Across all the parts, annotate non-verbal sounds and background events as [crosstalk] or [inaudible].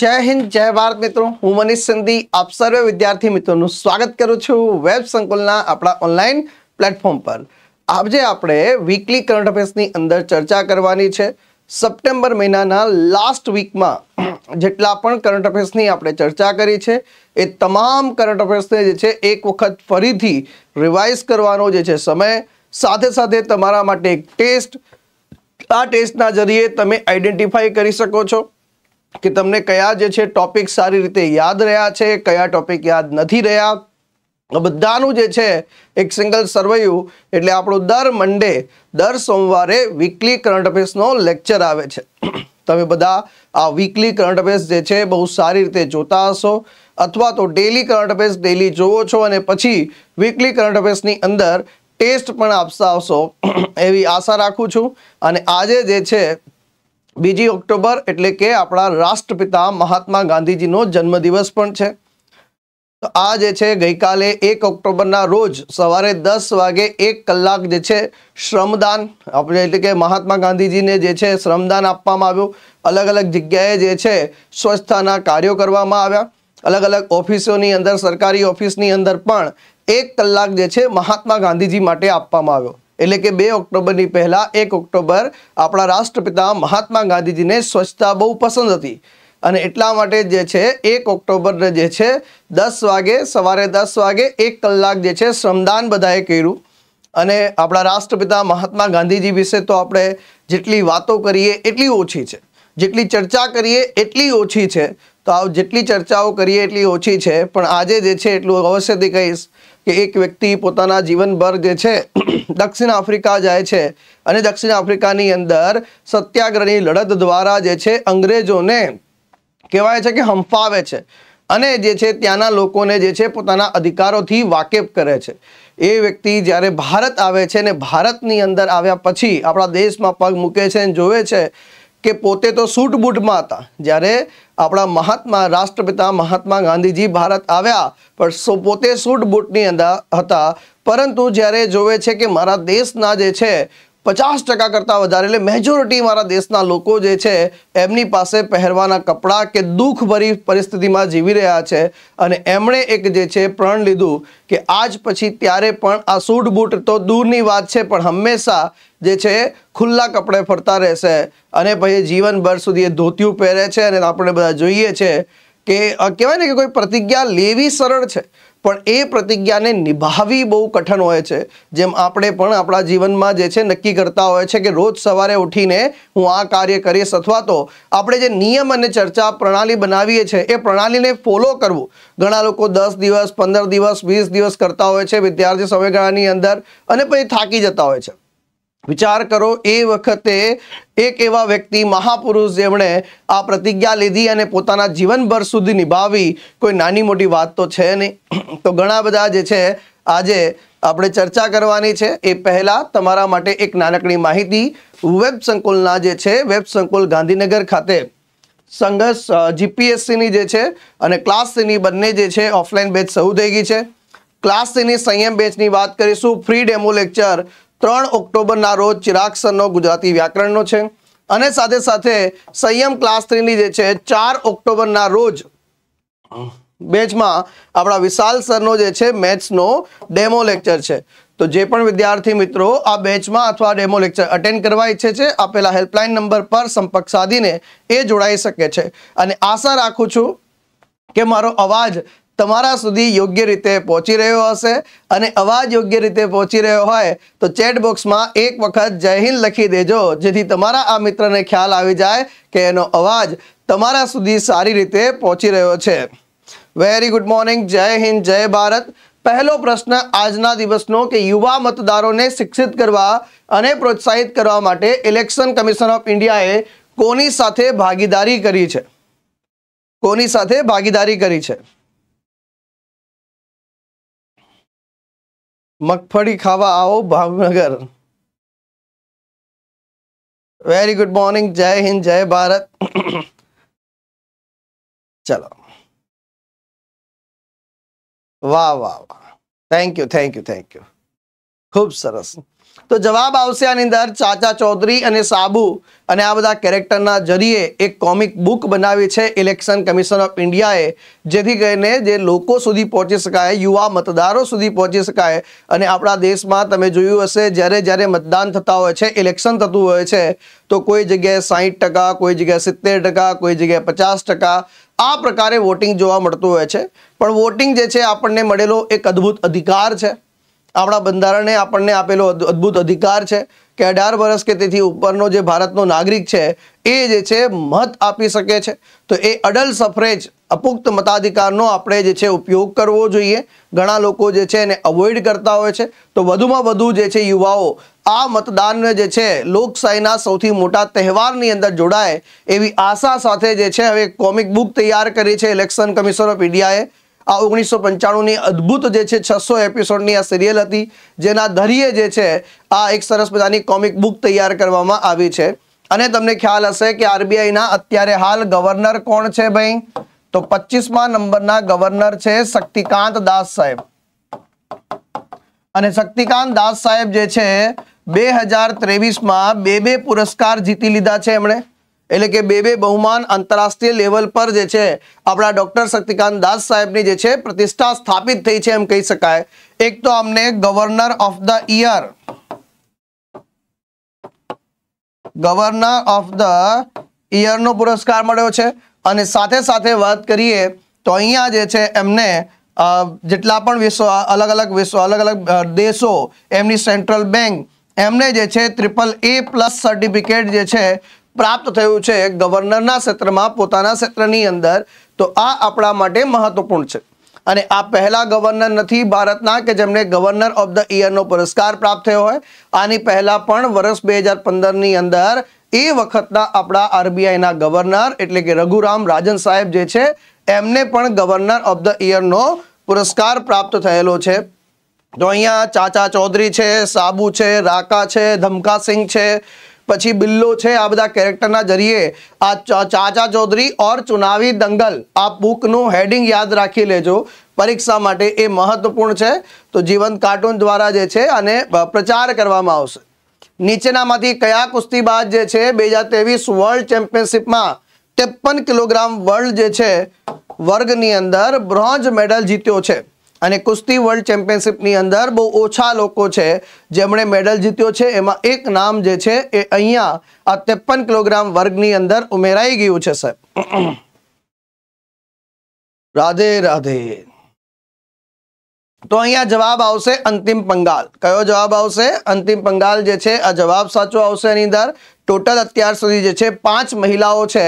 જય હિન્દ જય ભારત મિત્રો હું મનીષ સંધી આપ સર્વે વિદ્યાર્થી મિત્રોનું સ્વાગત કરું છું વેબ સંકુલના આપણા ઓનલાઈન પ્લેટફોર્મ પર આજે આપણે વીકલી કરંટ અફેર્સની અંદર ચર્ચા કરવાની છે સપ્ટેમ્બર મહિનાના લાસ્ટ વીકમાં જેટલા પણ કરંટ અફેર્સની આપણે ચર્ચા કરી છે એ તમામ કરંટ અફેર્સને જે છે એક વખત ફરીથી રિવાઇઝ કરવાનો જે છે સમય સાથે સાથે તમારા માટે એક ટેસ્ટ આ ટેસ્ટના જરીએ તમે આઈડેન્ટિફાઈ કરી શકો છો કે તમને કયા જે છે ટોપિક સારી રીતે યાદ રહ્યા છે કયા ટોપિક યાદ નથી રહ્યા બધાનું જે છે એક સિંગલ સર્વેયુ એટલે આપણું દર મંડે દર સોમવારે વીકલી કરંટ અફેર્સનો લેક્ચર આવે છે [clears throat] તમે બધા આ વીકલી કરંટ અફેર્સ જે છે બહુ સારી રીતે જોતા હશો અથવા તો ડેલી કરંટ અફેર્સ ડેલી જોવો છો અને પછી વીકલી કરંટ અફેર્સની અંદર ટેસ્ટ પણ આપતા આવશો [clears throat] એવી આશા રાખું છું અને આજે જે છે બીજી ઓક્ટોબર એટલે કે આપણા રાષ્ટ્રપિતા મહાત્મા ગાંધીજીનો જન્મદિવસ પણ છે તો આ જે છે ગઈકાલે એક ઓક્ટોબરના રોજ સવારે દસ વાગે એક કલાક જે છે શ્રમદાન આપણે એટલે કે મહાત્મા ગાંધીજીને જે છે શ્રમદાન આપવામાં આવ્યું અલગ અલગ જગ્યાએ જે છે સ્વચ્છતાના કાર્યો કરવામાં આવ્યા અલગ અલગ ઓફિસોની અંદર સરકારી ઓફિસની અંદર પણ એક કલાક જે છે મહાત્મા ગાંધીજી માટે આપવામાં આવ્યો એટલે કે બે ઓક્ટોબરની પહેલાં એક ઓક્ટોબર આપણા રાષ્ટ્રપિતા મહાત્મા ગાંધીજીને સ્વચ્છતા બહુ પસંદ હતી અને એટલા માટે જે છે એક ઓક્ટોબરને જે છે દસ વાગે સવારે દસ વાગે એક કલાક જે છે શ્રમદાન બધાએ કર્યું અને આપણા રાષ્ટ્રપિતા મહાત્મા ગાંધીજી વિશે તો આપણે જેટલી વાતો કરીએ એટલી ઓછી છે જેટલી ચર્ચા કરીએ એટલી ઓછી છે તો આ જેટલી ચર્ચાઓ કરીએ એટલી ઓછી છે પણ આજે જે છે એટલું અવશ્યથી કહીશ કે એક વ્યક્તિ પોતાના જીવનભર જે છે [clears throat] દક્ષિણ આફ્રિકા જાય છે અને દક્ષિણ આફ્રિકાની અંદર સત્યાગ્રહની લડત દ્વારા જે છે અંગ્રેજોને કહેવાય છે કે હંફાવે છે અને જે છે ત્યાંના લોકોને જે છે પોતાના અધિકારોથી વાકેફ કરે છે એ વ્યક્તિ જ્યારે ભારત આવે છે ને ભારતની અંદર આવ્યા પછી આપણા દેશમાં પગ મૂકે છે અને જોવે છે કે પોતે તો સૂટ બૂટમાં હતા જ્યારે આપણા મહાત્મા રાષ્ટ્રપિતા મહાત્મા ગાંધીજી ભારત આવ્યા પણ પોતે સૂટ બૂટની અંદર હતા પરંતુ જ્યારે જોવે છે કે મારા દેશના જે છે પચાસ ટકા કરતાં વધારે એટલે મેજોરિટી મારા દેશના લોકો જે છે એમની પાસે પહેરવાના કપડાં કે દુઃખભરી પરિસ્થિતિમાં જીવી રહ્યા છે અને એમણે એક જે છે પ્રણ લીધું કે આજ પછી ત્યારે પણ આ સૂટ બૂટ તો દૂરની વાત છે પણ હંમેશા જે છે ખુલ્લા કપડે ફરતા રહેશે અને પછી જીવનભર સુધી એ ધોતિયું પહેરે છે અને આપણે બધા જોઈએ છે કે કહેવાય ને કે કોઈ પ્રતિજ્ઞા લેવી સરળ છે પણ એ પ્રતિજ્ઞાને નિભાવવી બહુ કઠણ હોય છે જેમ આપણે પણ આપણા જીવનમાં જે છે નક્કી કરતા હોય છે કે રોજ સવારે ઉઠીને હું આ કાર્ય કરીશ અથવા તો આપણે જે નિયમ અને ચર્ચા પ્રણાલી બનાવીએ છીએ એ પ્રણાલીને ફોલો કરવું ઘણા લોકો દસ દિવસ પંદર દિવસ વીસ દિવસ કરતા હોય છે વિદ્યાર્થી સમયગાળાની અંદર અને પછી થાકી જતા હોય છે વિચાર કરો એ વખતે એક એવા વ્યક્તિ મહાપુરુષ જેમણે આ પ્રતિજ્ઞા લીધી અને પોતાના જીવનભર સુધી નિભાવી કોઈ નાની મોટી વાત તો છે નહીં [clears throat] તો ઘણા બધા જે છે આજે આપણે ચર્ચા કરવાની છે એ પહેલાં તમારા માટે એક નાનકડી માહિતી વેબ સંકુલના જે છે વેબ સંકુલ ગાંધીનગર ખાતે સંઘર્ષ જીપીએસસીની જે છે અને ક્લાસ સીની બંને જે છે ઓફલાઈન બેચ શરૂ થઈ ગઈ છે ક્લાસ સીની સંયમ બેચની વાત કરીશું ફ્રી ડેમો લેક્ચર ત્રણ ઓક્ટોબરના રોજ ચિરાગ સરનો ગુજરાતી વ્યાકરણનો છે અને સાથે સાથે સંયમ ક્લાસ થ્રીની જે છે ચાર ઓક્ટોબરના રોજ બેચમાં આપણા વિશાલ સરનો જે છે મેથ્સનો ડેમો લેક્ચર છે તો જે પણ વિદ્યાર્થી મિત્રો આ બેચમાં અથવા ડેમો લેક્ચર અટેન્ડ કરવા ઈચ્છે છે આપેલા હેલ્પલાઇન નંબર પર સંપર્ક સાધીને એ જોડાઈ શકે છે અને આશા રાખું છું કે મારો અવાજ તમારા સુધી યોગ્ય રીતે પહોંચી રહ્યો હશે અને અવાજ યોગ્ય રીતે પહોંચી રહ્યો હોય તો ચેટ બોક્સમાં એક વખત જય હિન્દ લખી દેજો જેથી તમારા આ મિત્રને ખ્યાલ આવી જાય કે એનો અવાજ તમારા સુધી સારી રીતે પહોંચી રહ્યો છે very good morning Jai Hind જય ભારત પહેલો પ્રશ્ન આજના દિવસનો કે યુવા મતદારોને શિક્ષિત કરવા અને પ્રોત્સાહિત કરવા માટે ઇલેક્શન કમિશન ઓફ ઇન્ડિયાએ કોની સાથે ભાગીદારી કરી છે કોની સાથે ભાગીદારી કરી છે मगफड़ी खावा आओ भावनगर वेरी गुड मॉर्निंग जय हिंद जय भारत चलो वाह वाह वाह thank you thank you thank you खूब सरस તો જવાબ આવશે આની અંદર ચાચા ચૌધરી અને સાબુ અને આ બધા કેરેક્ટરના જરીએ એક કોમિક બુક બનાવી છે ઇલેક્શન કમિશન ઓફ ઇન્ડિયાએ જેથી કરીને જે લોકો સુધી પહોંચી શકાય યુવા મતદારો સુધી પહોંચી શકાય અને આપણા દેશમાં તમે જોયું હશે જ્યારે જ્યારે મતદાન થતા હોય છે ઇલેક્શન થતું હોય છે તો કોઈ જગ્યાએ સાહીઠ ટકા કોઈ જગ્યાએ સિત્તેર ટકા કોઈ જગ્યાએ પચાસ ટકા આ પ્રકારે વોટિંગ જોવા મળતું હોય છે પણ વોટિંગ જે છે આપણને મળેલો એક અદ્ભુત અધિકાર છે આપણા બંધારણે આપણને આપેલો અદ્ભુત અધિકાર છે કે અઢાર વર્ષ કે તેથી ઉપરનો જે ભારતનો નાગરિક છે એ જે છે મત આપી શકે છે તો એ અડલ સફરેજ અપુક્ત મતાધિકારનો આપણે જે છે ઉપયોગ કરવો જોઈએ ઘણા લોકો જે છે એને અવોઇડ કરતા હોય છે તો વધુમાં વધુ જે છે યુવાઓ આ મતદાનને જે છે લોકશાહીના સૌથી મોટા તહેવારની અંદર જોડાય એવી આશા સાથે જે છે હવે કોમિક બુક તૈયાર કરી છે ઇલેક્શન કમિશન ઓફ ઇન્ડિયાએ આ ઓગણીસો પંચાણુંની અદ્ભુત જે છે છસો એપિસોડની આ સિરિયલ હતી જેના ધરીએ જે છે આ એક સરસ મજાની કોમિક બુક તૈયાર કરવામાં આવી છે અને તમને ખ્યાલ હશે કે આરબીઆઈના અત્યારે હાલ ગવર્નર કોણ છે ભાઈ તો પચીસમાં નંબરના ગવર્નર છે શક્તિકાંત દાસ સાહેબ અને શક્તિકાંત દાસ સાહેબ જે છે બે હજાર ત્રેવીસમાં બે બે પુરસ્કાર જીતી લીધા છે એમણે એટલે કે બે બે બહુમાન આંતરરાષ્ટ્રીય લેવલ પર જે છે આપણા ડૉક્ટર શક્તિકાંત દાસ સાહેબની જે છે પ્રતિષ્ઠા સ્થાપિત થઈ છે એમ કહી શકાય એક તો અમને governor of the year governor of the યરનો પુરસ્કાર મળ્યો છે અને સાથે સાથે વાત કરીએ તો અહીંયા જે છે એમને જેટલા પણ વિશ્વ અલગ અલગ વિશ્વ અલગ અલગ દેશો એમની સેન્ટ્રલ બેંક એમને જે છે ટ્રિપલ એ પ્લસ સર્ટિફિકેટ જે છે પ્રાપ્ત થયું છે ગવર્નરના ક્ષેત્રમાં પોતાના ક્ષેત્રની અંદર તો આ આપણા માટે મહત્વપૂર્ણ છે અને આ પહેલા ગવર્નર નથી ભારતના કે જેમને ગવર્નર ઓફ ધ યરનો પુરસ્કાર પ્રાપ્ત થયો હોય આની પહેલા પણ વર્ષ બે હજાર પંદરની અંદર એ વખતના આપણા આરબીઆઈના ગવર્નર એટલે કે રઘુરામ રાજન સાહેબ જે છે એમને પણ ગવર્નર ઓફ ધ યરનો પુરસ્કાર પ્રાપ્ત થયેલો છે તો અહીંયા ચાચા ચૌધરી છે સાબુ છે રાકા છે ધમકાસિંહ છે પછી બિલ્લો છે આ બધા કેરેક્ટરના જરીએ આ ચાચા ચૌધરી ઓર ચુનાવી દંગલ આ બુકનું હેડિંગ યાદ રાખી લેજો પરીક્ષા માટે એ મહત્વપૂર્ણ છે તો જીવંત કાર્ટૂન દ્વારા જે છે અને પ્રચાર કરવામાં આવશે નીચેનામાંથી કયા કુસ્તીબાજ જે છે બે હજાર ત્રેવીસ વર્લ્ડ ચેમ્પિયનશિપમાં ત્રેપન કિલોગ્રામ વર્લ્ડ જે છે વર્ગની અંદર બ્રોન્ઝ મેડલ જીત્યો છે અને કુસ્તી વર્લ્ડ ચેમ્પિયનશિપની અંદર બહુ ઓછા લોકો છે જેમણે મેડલ જીત્યો છે એમાં એક નામ જે છે એ અહીંયા આ ત્રેપન કિલોગ્રામ વર્ગની અંદર ઉમેરાઈ ગયું છે સાહેબ રાધે રાધે તો અહીંયા જવાબ આવશે અંતિમ પંગાલ કયો જવાબ આવશે અંતિમ પંગાલ જે છે આ જવાબ સાચો આવશે એની અંદર ટોટલ અત્યાર સુધી જે છે પાંચ મહિલાઓ છે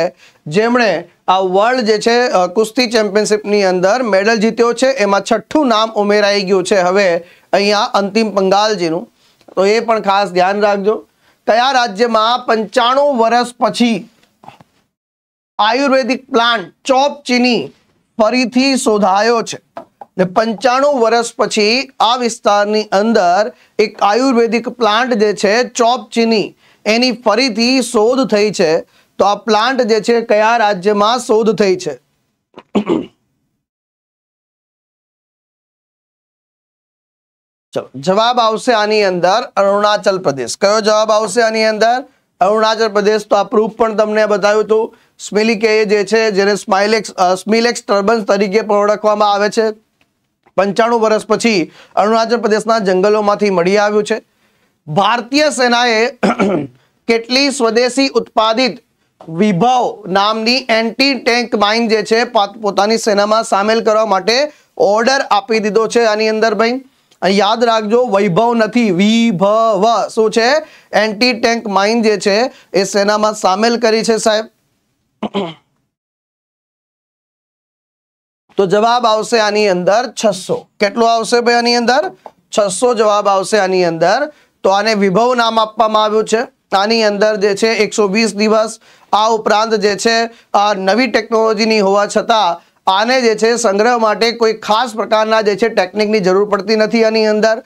જેમણે આ વર્લ્ડ જે છે કુસ્તી ચેમ્પિયનશિપની અંદર મેડલ જીત્યો છે એમાં છઠ્ઠું નામ ઉમેરાઈ ગયું છે હવે અહીંયા અંતિમ પંગાલજીનું તો એ પણ ખાસ ધ્યાન રાખજો કયા રાજ્યમાં પંચાણું વર્ષ પછી આયુર્વેદિક પ્લાન્ટ ચોપ ચીની ફરીથી શોધાયો છે ને પંચાણું વર્ષ પછી આ વિસ્તારની અંદર એક આયુર્વેદિક પ્લાન્ટ જે છે ચોપ ચીની એની ફરીથી શોધ થઈ છે તો આ પ્લાન્ટ જે છે કયા રાજ્યમાં શોધ થઈ છે જવાબ આવશે આની અંદર અરુણાચલ પ્રદેશ કયો જવાબ આવશે આની અંદર અરુણાચલ પ્રદેશ તો આ પ્રૂફ પણ તમને બતાવ્યું હતું સ્મિલિકે જે છે જેને સ્માઇલેક્સ સ્મિલેક્સ ટર્બન્સ તરીકે પણ ઓળખવામાં આવે છે પંચાણું વર્ષ પછી અરુણાચલ પ્રદેશના જંગલોમાંથી મળી આવ્યું છે ભારતીય સેનાએ [clears throat] કેટલી સ્વદેશી ઉત્પાદિત વિભવ નામની એન્ટી ટેન્ક માઇન જે છે પોતાની સેનામાં સામેલ કરવા માટે ઓર્ડર આપી દીધો છે આની અંદર ભાઈ યાદ રાખજો વૈભવ નથી વિભવ શું છે એન્ટી ટેન્ક માઇન જે છે એ સેનામાં સામેલ કરી છે સાહેબ તો જવાબ આવશે આની અંદર છસો કેટલો આવશે ભાઈ આની અંદર છસો જવાબ આવશે આની અંદર તો આને વિભવ નામ આપવામાં આવ્યું છે આની અંદર જે છે એકસો દિવસ આ ઉપરાંત જે છે નવી ટેકનોલોજીની હોવા છતાં આને જે છે સંગ્રહ માટે કોઈ ખાસ પ્રકારના જે છે ટેકનિકની જરૂર પડતી નથી આની અંદર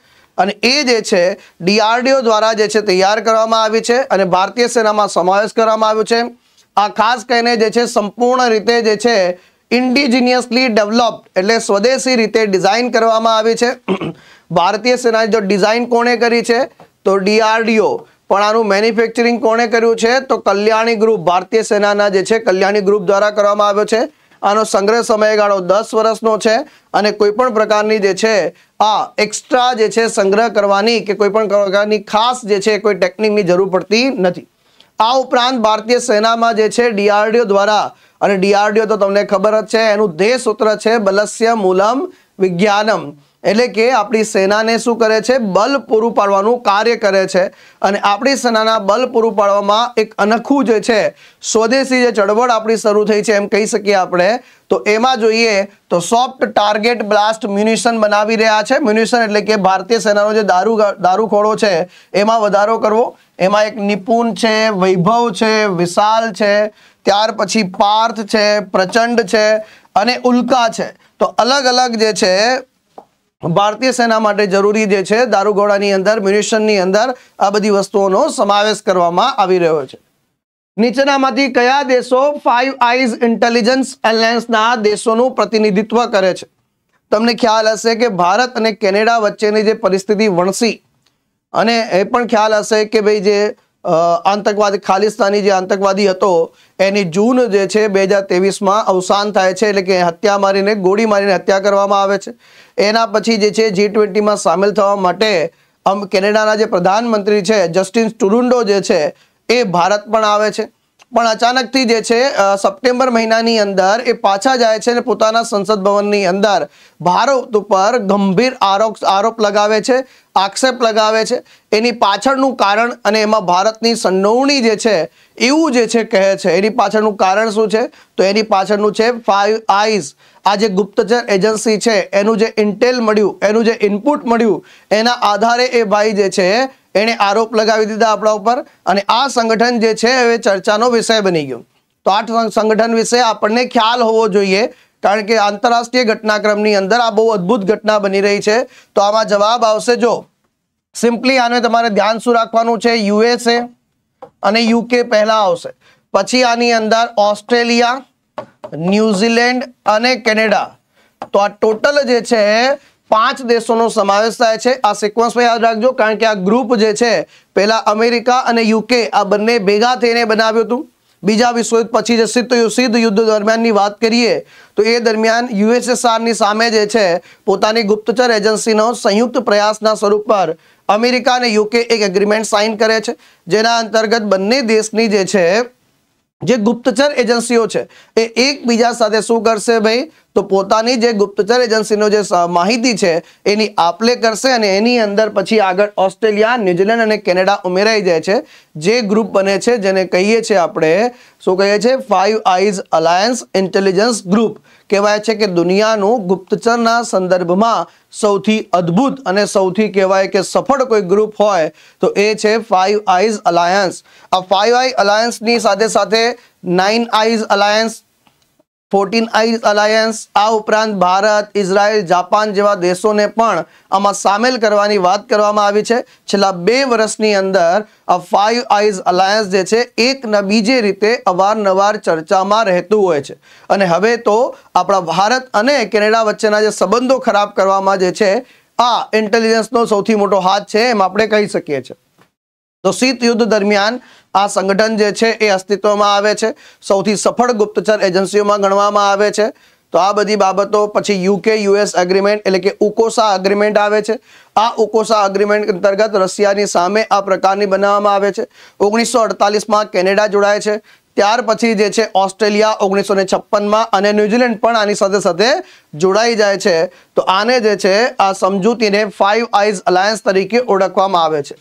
અને એ જે છે ડીઆરડીઓ દ્વારા જે છે તૈયાર કરવામાં આવી છે અને ભારતીય સેનામાં સમાવેશ કરવામાં આવ્યો છે આ ખાસ કરીને જે છે સંપૂર્ણ રીતે જે છે ઇન્ડિજિનિયસલી ડેવલપ્ડ એટલે સ્વદેશી રીતે ડિઝાઇન કરવામાં આવી છે ભારતીય સેનાની જો ડિઝાઇન કોણે કરી છે તો ડીઆરડીઓ પણ આનું મેન્યુફેક્ચરિંગ કોણે કર્યું છે તો કલ્યાણી ગ્રુપ ભારતીય સેનાના જે છે કલ્યાણી ગ્રુપ દ્વારા કરવામાં આવ્યો છે આનો સંગ્રહ સમયગાળો દસ વર્ષનો છે અને કોઈપણ પ્રકારની જે છે આ એક્સ્ટ્રા જે છે સંગ્રહ કરવાની કે કોઈપણ પ્રકારની ખાસ જે છે કોઈ ટેકનિકની જરૂર પડતી નથી આ ઉપરાંત ભારતીય સેનામાં જે છે ડીઆરડીઓ દ્વારા અને ડીઆરડીઓ તો તમને ખબર જ છે એનું ધ્યેય સૂત્ર છે બલસ્ય મૂલમ વિજ્ઞાનમ એટલે કે આપણી સેનાને શું કરે છે બલ પૂરું પાડવાનું કાર્ય કરે છે અને આપણી સેનાના બલ પૂરું પાડવામાં એક અનખું જે છે સ્વદેશી જે ચળવળ આપણી શરૂ થઈ છે એમ કહી શકીએ આપણે તો એમાં જોઈએ તો સોફ્ટ ટાર્ગેટ બ્લાસ્ટ મ્યુનિશન બનાવી રહ્યા છે મ્યુનિશન એટલે કે ભારતીય સેનાનો જે દારૂ દારૂખોળો છે એમાં વધારો કરવો એમાં એક નિપુણ છે વૈભવ છે વિશાલ છે ત્યાર પછી પાર્થ છે પ્રચંડ છે અને ઉલ્કા છે તો અલગ અલગ જે છે ભારતીય સેના માટે જરૂરી જે છે દારૂગોળાની અંદર મ્યુનિશનની અંદર આ બધી વસ્તુઓનો સમાવેશ કરવામાં આવી રહ્યો છે નીચેનામાંથી કયા દેશો ફાઈવ આઈઝ ઇન્ટેલિજન્સ એલાયન્સના દેશોનું પ્રતિનિધિત્વ કરે છે તમને ખ્યાલ હશે કે ભારત અને કેનેડા વચ્ચેની જે પરિસ્થિતિ વણસી અને એ પણ ખ્યાલ હશે કે ભાઈ જે આતંકવાદ ખાલિસ્તાની જે આતંકવાદી હતો એની જૂન જે છે બે હજાર ત્રેવીસમાં અવસાન થાય છે એટલે કે હત્યા મારીને ગોળી મારીને હત્યા કરવામાં આવે છે એના પછી જે છે જી ટ્વેન્ટીમાં સામેલ થવા માટે કેનેડાના જે પ્રધાનમંત્રી છે જસ્ટિન ટુરુન્ડો જે છે એ ભારત પણ આવે છે પણ અચાનકથી જે છે સપ્ટેમ્બર મહિનાની અંદર એ પાછા જાય છે અને પોતાના સંસદ ભવનની અંદર ભારત ઉપર ગંભીર આરોપ આરોપ લગાવે છે આક્ષેપ લગાવે છે એની પાછળનું કારણ અને એમાં ભારતની સંડોવણી જે છે એવું જે છે કહે છે એની પાછળનું કારણ શું છે તો એની પાછળનું છે ફાઈવ આઈઝ આ જે ગુપ્તચર એજન્સી છે એનું જે ઇન્ટેલ મળ્યું એનું જે ઇનપુટ મળ્યું એના આધારે એ ભાઈ જે છે એણે આરોપ લગાવી દીધા આપણા ઉપર અને આ સંગઠન જે છે હવે ચર્ચાનો વિષય બની ગયો તો આ સંગઠન વિશે આપણને ખ્યાલ હોવો જોઈએ કારણ કે આંતરરાષ્ટ્રીય ઘટનાક્રમની અંદર આ બહુ અદભુત ઘટના બની રહી છે તો આમાં જવાબ આવશે જો સિમ્પલી આને તમારે ધ્યાન શું રાખવાનું છે યુએસએ અને યુકે પહેલા આવશે પછી આની અંદર ઓસ્ટ્રેલિયા ન્યુઝીલેન્ડ અને કેનેડા તો આ ટોટલ જે છે પાંચ દેશોનો સમાવેશ થાય છે આ સિક્વન્સમાં યાદ રાખજો કારણ કે આ ગ્રુપ જે છે પહેલા અમેરિકા અને યુકે આ બંને ભેગા થઈને બનાવ્યું હતું બીજા વિશ્વયુદ્ધ પછી જે સિદ્ધ યુદ્ધ દરમિયાનની વાત કરીએ તો એ દરમિયાન યુએસએસઆરની સામે જે છે પોતાની ગુપ્તચર એજન્સીનો સંયુક્ત પ્રયાસના સ્વરૂપ પર અમેરિકા અને યુકે એક એગ્રીમેન્ટ સાઇન કરે છે જેના અંતર્ગત બંને દેશની જે છે જે ગુપ્તચર એજન્સીઓ છે એ એકબીજા સાથે શું કરશે ભાઈ તો પોતાની જે ગુપ્તચર એજન્સીનો જે માહિતી છે એની આપલે કરશે અને એની અંદર પછી આગળ ઓસ્ટ્રેલિયા ન્યુઝીલેન્ડ અને કેનેડા ઉમેરાઈ જાય છે જે ગ્રુપ બને છે જેને કહીએ છીએ આપણે શું કહીએ છીએ five eyes alliance intelligence group કહેવાય છે કે દુનિયાનું ગુપ્તચરના સંદર્ભમાં સૌથી અદ્ભુત અને સૌથી કહેવાય કે સફળ કોઈ ગ્રુપ હોય તો એ છે ફાઇવ આઈઝ અલાયન્સ આ ફાઇવ આઈ અલાયન્સની સાથે સાથે nine eyes alliance fourteen eyes alliance આ ઉપરાંત ભારત ઇઝરાયલ જાપાન જેવા દેશોને પણ આમાં સામેલ કરવાની વાત કરવામાં આવી છે છેલ્લા બે વર્ષની અંદર આ ફાઇવ આઈઝ અલાયન્સ જે છે એક ન બીજે રીતે અવારનવાર ચર્ચામાં રહેતું હોય છે અને હવે તો આપણા ભારત અને કેનેડા વચ્ચેના જે સંબંધો ખરાબ કરવામાં જે છે આ ઇન્ટેલિજન્સનો સૌથી મોટો હાથ છે એમ આપણે કહી શકીએ છીએ તો શીત યુદ્ધ દરમિયાન આ સંગઠન જે છે એ અસ્તિત્વમાં આવે છે સૌથી સફળ ગુપ્તચર એજન્સીઓમાં ગણવામાં આવે છે તો આ બધી બાબતો પછી યુકે યુએસ એગ્રીમેન્ટ એટલે કે ઉકોસા અગ્રીમેન્ટ આવે છે આ ઉકોસા અગ્રીમેન્ટ અંતર્ગત રશિયાની સામે આ પ્રકારની બનાવવામાં આવે છે ઓગણીસો અડતાલીસમાં કેનેડા જોડાય છે ત્યાર પછી જે છે ઓસ્ટ્રેલિયા ઓગણીસો ને છપ્પનમાં અને ન્યુઝીલેન્ડ પણ આની સાથે સાથે જોડાઈ જાય છે તો આને જે છે આ સમજૂતીને ફાઇવ આઈઝ અલાયન્સ તરીકે ઓળખવામાં આવે છે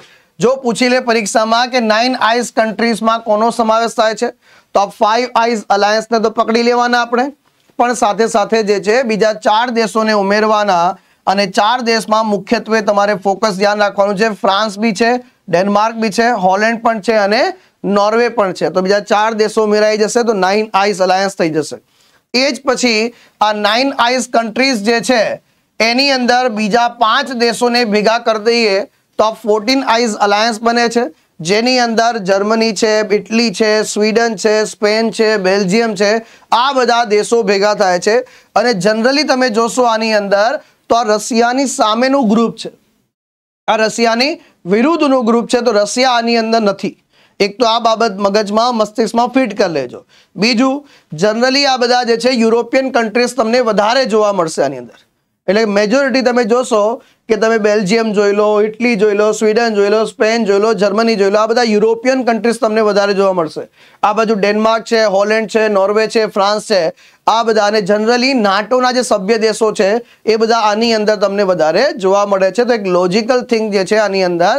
જો પૂછી લે પરીક્ષામાં કે નાઇન આઈઝ કન્ટ્રીઝમાં કોનો સમાવેશ થાય છે તો આ ફાઇવ આઈઝ અલાયન્સને તો પકડી લેવાના આપણે પણ સાથે સાથે જે છે બીજા ચાર દેશોને ઉમેરવાના અને ચાર દેશમાં મુખ્યત્વે તમારે ફોકસ ધ્યાન રાખવાનું છે ફ્રાન્સ બી છે ડેનમાર્ક બી છે હોલેન્ડ પણ છે અને નોર્વે પણ છે તો બીજા ચાર દેશો ઉમેરાઈ જશે તો નાઇન આઈઝ અલાયન્સ થઈ જશે એ જ પછી આ નાઇન આઈઝ કન્ટ્રીઝ જે છે એની અંદર બીજા પાંચ દેશોને ભેગા કરી દઈએ તો ફોર્ટીન આઈઝ અલાયન્સ બને છે જેની અંદર જર્મની છે ઇટલી છે સ્વીડન છે સ્પેન છે બેલ્જિયમ છે આ બધા દેશો ભેગા થાય છે અને જનરલી તમે જોશો આની અંદર તો આ રશિયાની સામેનું ગ્રુપ છે આ રશિયાની વિરુદ્ધનું ગ્રુપ છે તો રશિયા આની અંદર નથી એક તો આ બાબત મગજમાં મસ્તિષ્કમાં ફિટ કરી લેજો બીજું જનરલી આ બધા જે છે યુરોપિયન કન્ટ્રીઝ તમને વધારે જોવા મળશે આની અંદર એટલે મેજોરિટી તમે જોશો કે તમે બેલ્જિયમ જોઈ લો ઇટલી જોઈ લો સ્વીડન જોઈ લો સ્પેન જોઈ લો જર્મની જોઈ લો આ બધા યુરોપિયન કન્ટ્રીઝ તમને વધારે જોવા મળશે આ બાજુ ડેનમાર્ક છે હોલેન્ડ છે નોર્વે છે ફ્રાન્સ છે આ બધા અને જનરલી નાટોના જે સભ્ય દેશો છે એ બધા આની અંદર તમને વધારે જોવા મળે છે તો એક લોજિકલ થિંગ જે છે આની અંદર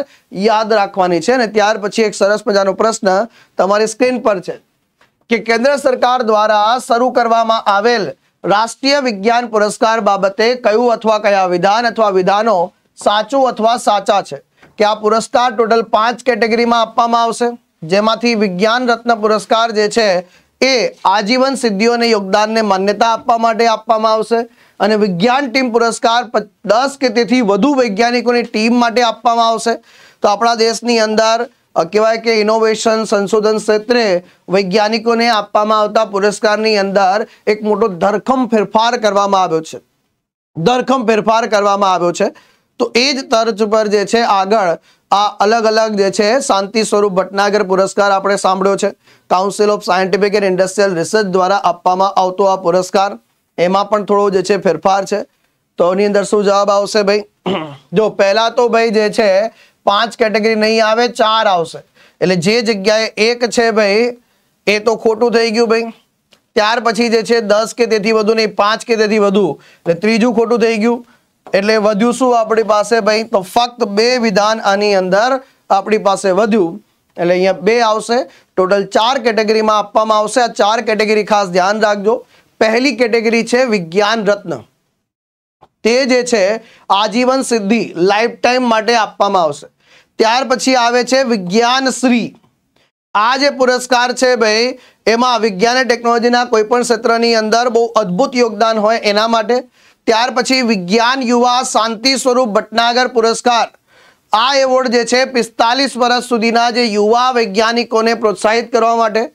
યાદ રાખવાની છે અને ત્યાર પછી એક સરસ મજાનો પ્રશ્ન તમારી સ્ક્રીન પર છે કે કેન્દ્ર સરકાર દ્વારા શરૂ કરવામાં આવેલ રાષ્ટ્રીય વિજ્ઞાન પુરસ્કાર બાબતે કયું અથવા કયા વિધાન અથવા વિધાનો સાચું અથવા સાચા છે કે આ પુરસ્કાર ટોટલ પાંચ કેટેગરીમાં આપવામાં આવશે જેમાંથી વિજ્ઞાન રત્ન પુરસ્કાર જે છે એ આજીવન સિદ્ધિઓને યોગદાનને માન્યતા આપવા માટે આપવામાં આવશે અને વિજ્ઞાન ટીમ પુરસ્કાર દસ કે તેથી વધુ વૈજ્ઞાનિકોની ટીમ માટે આપવામાં આવશે તો આપણા દેશની અંદર કહેવાય કે ઇનોવેશન સંશોધન ક્ષેત્રે વૈજ્ઞાનિકોને આપવામાં આવતા પુરસ્કારની અંદર એક મોટો ધરખમ ફેરફાર કરવામાં આવ્યો છે ધરખમ ફેરફાર કરવામાં આવ્યો છે તો એ જ તર્જ પર જે છે આગળ આ અલગ અલગ જે છે શાંતિ સ્વરૂપ ભટનાગર પુરસ્કાર આપણે સાંભળ્યો છે council of scientific and industrial research દ્વારા આપવામાં આવતો આ પુરસ્કાર એમાં પણ થોડો જે છે ફેરફાર છે તો એની અંદર શું જવાબ આવશે ભાઈ જો પહેલા તો ભાઈ જે છે પાંચ કેટેગરી નહીં આવે ચાર આવશે એટલે જે જગ્યાએ એક છે ભાઈ એ તો ખોટું થઈ ગયું ભાઈ ત્યાર પછી જે છે દસ કે તેથી વધુ નહીં પાંચ કે તેથી વધુ એટલે ત્રીજું ખોટું થઈ ગયું એટલે વધ્યું શું આપણી પાસે ભાઈ તો ફક્ત બે વિધાન આની અંદર આપણી પાસે વધ્યું એટલે અહીંયા બે આવશે ટોટલ ચાર કેટેગરીમાં આપવામાં આવશે આ ચાર કેટેગરી ખાસ ધ્યાન રાખજો પહેલી કેટેગરી છે વિજ્ઞાન રત્ન તે જે છે આજીવન સિદ્ધિ લાઈફ ટાઈમ માટે આપવામાં આવશે ત્યાર પછી આવે છે વિજ્ઞાનશ્રી આ જે પુરસ્કાર છે ભાઈ એમાં વિજ્ઞાન અને ટેકનોલોજીના કોઈપણ ક્ષેત્રની અંદર બહુ અદ્ભુત યોગદાન હોય એના માટે ત્યાર પછી વિજ્ઞાન યુવા શાંતિ સ્વરૂપ ભટનાગર પુરસ્કાર આ એવોર્ડ જે છે પિસ્તાલીસ વર્ષ સુધીના જે યુવા વૈજ્ઞાનિકોને પ્રોત્સાહિત કરવા માટે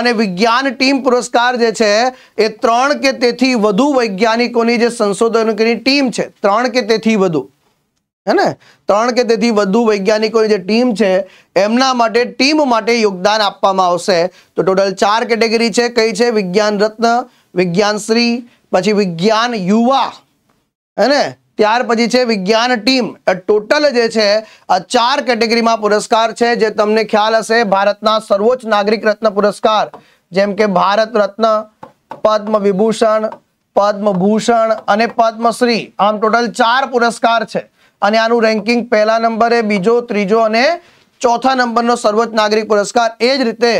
અને વિજ્ઞાન ટીમ પુરસ્કાર જે છે એ ત્રણ કે તેથી વધુ વૈજ્ઞાનિકોની જે સંશોધનની ટીમ છે ત્રણ કે તેથી વધુ હે ત્રણ કે તેથી વધુ વૈજ્ઞાનિકોની જે ટીમ છે એમના માટે ટીમ માટે યોગદાન આપવામાં આવશે તો ટોટલ ચાર કેટેગરી છે કઈ છે વિજ્ઞાન રત્ન વિજ્ઞાનશ્રી પછી વિજ્ઞાન યુવા હે ને ત્યાર પછી છે વિજ્ઞાન ટીમ ટોટલ જે છે આ ચાર કેટેગરીમાં પુરસ્કાર છે જે તમને ખ્યાલ હશે ભારતના સર્વોચ્ચ નાગરિક રત્ન પુરસ્કાર જેમ કે ભારત રત્ન પદ્મ વિભૂષણ પદ્મભૂષણ અને પદ્મશ્રી આમ ટોટલ ચાર પુરસ્કાર છે અને આનું રેન્કિંગ પહેલા નંબરે બીજો ત્રીજો અને ચોથા નંબરનો સર્વોચ્ચ નાગરિક પુરસ્કાર એ જ રીતે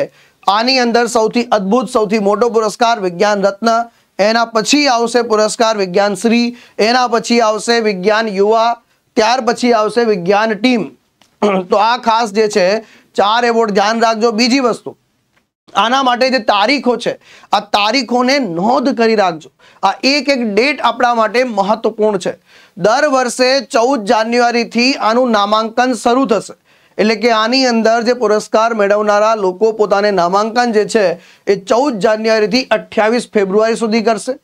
આની અંદર સૌથી અદ્ભુત સૌથી મોટો પુરસ્કાર વિજ્ઞાન રત્ન એના પછી આવશે પુરસ્કાર વિજ્ઞાન શ્રી એના પછી આવશે વિજ્ઞાન યુવા ત્યાર પછી આવશે વિજ્ઞાન ટીમ તો આ ખાસ જે છે ચાર એવોર્ડ ધ્યાન રાખજો બીજી વસ્તુ આના માટે જે તારીખો છે આ તારીખોને નોંધ કરી રાખજો આ એક એક ડેટ આપણા માટે મહત્વપૂર્ણ છે દર વર્ષે ચૌદ જાન્યુઆરીથી આનું નામાંકન શરૂ થશે એટલે કે આની અંદર જે પુરસ્કાર મેળવનારા લોકો પોતાને નામાંકન જે છે એ ચૌદ જાન્યુઆરીથી અઠ્યાવીસ ફેબ્રુઆરી સુધી કરશે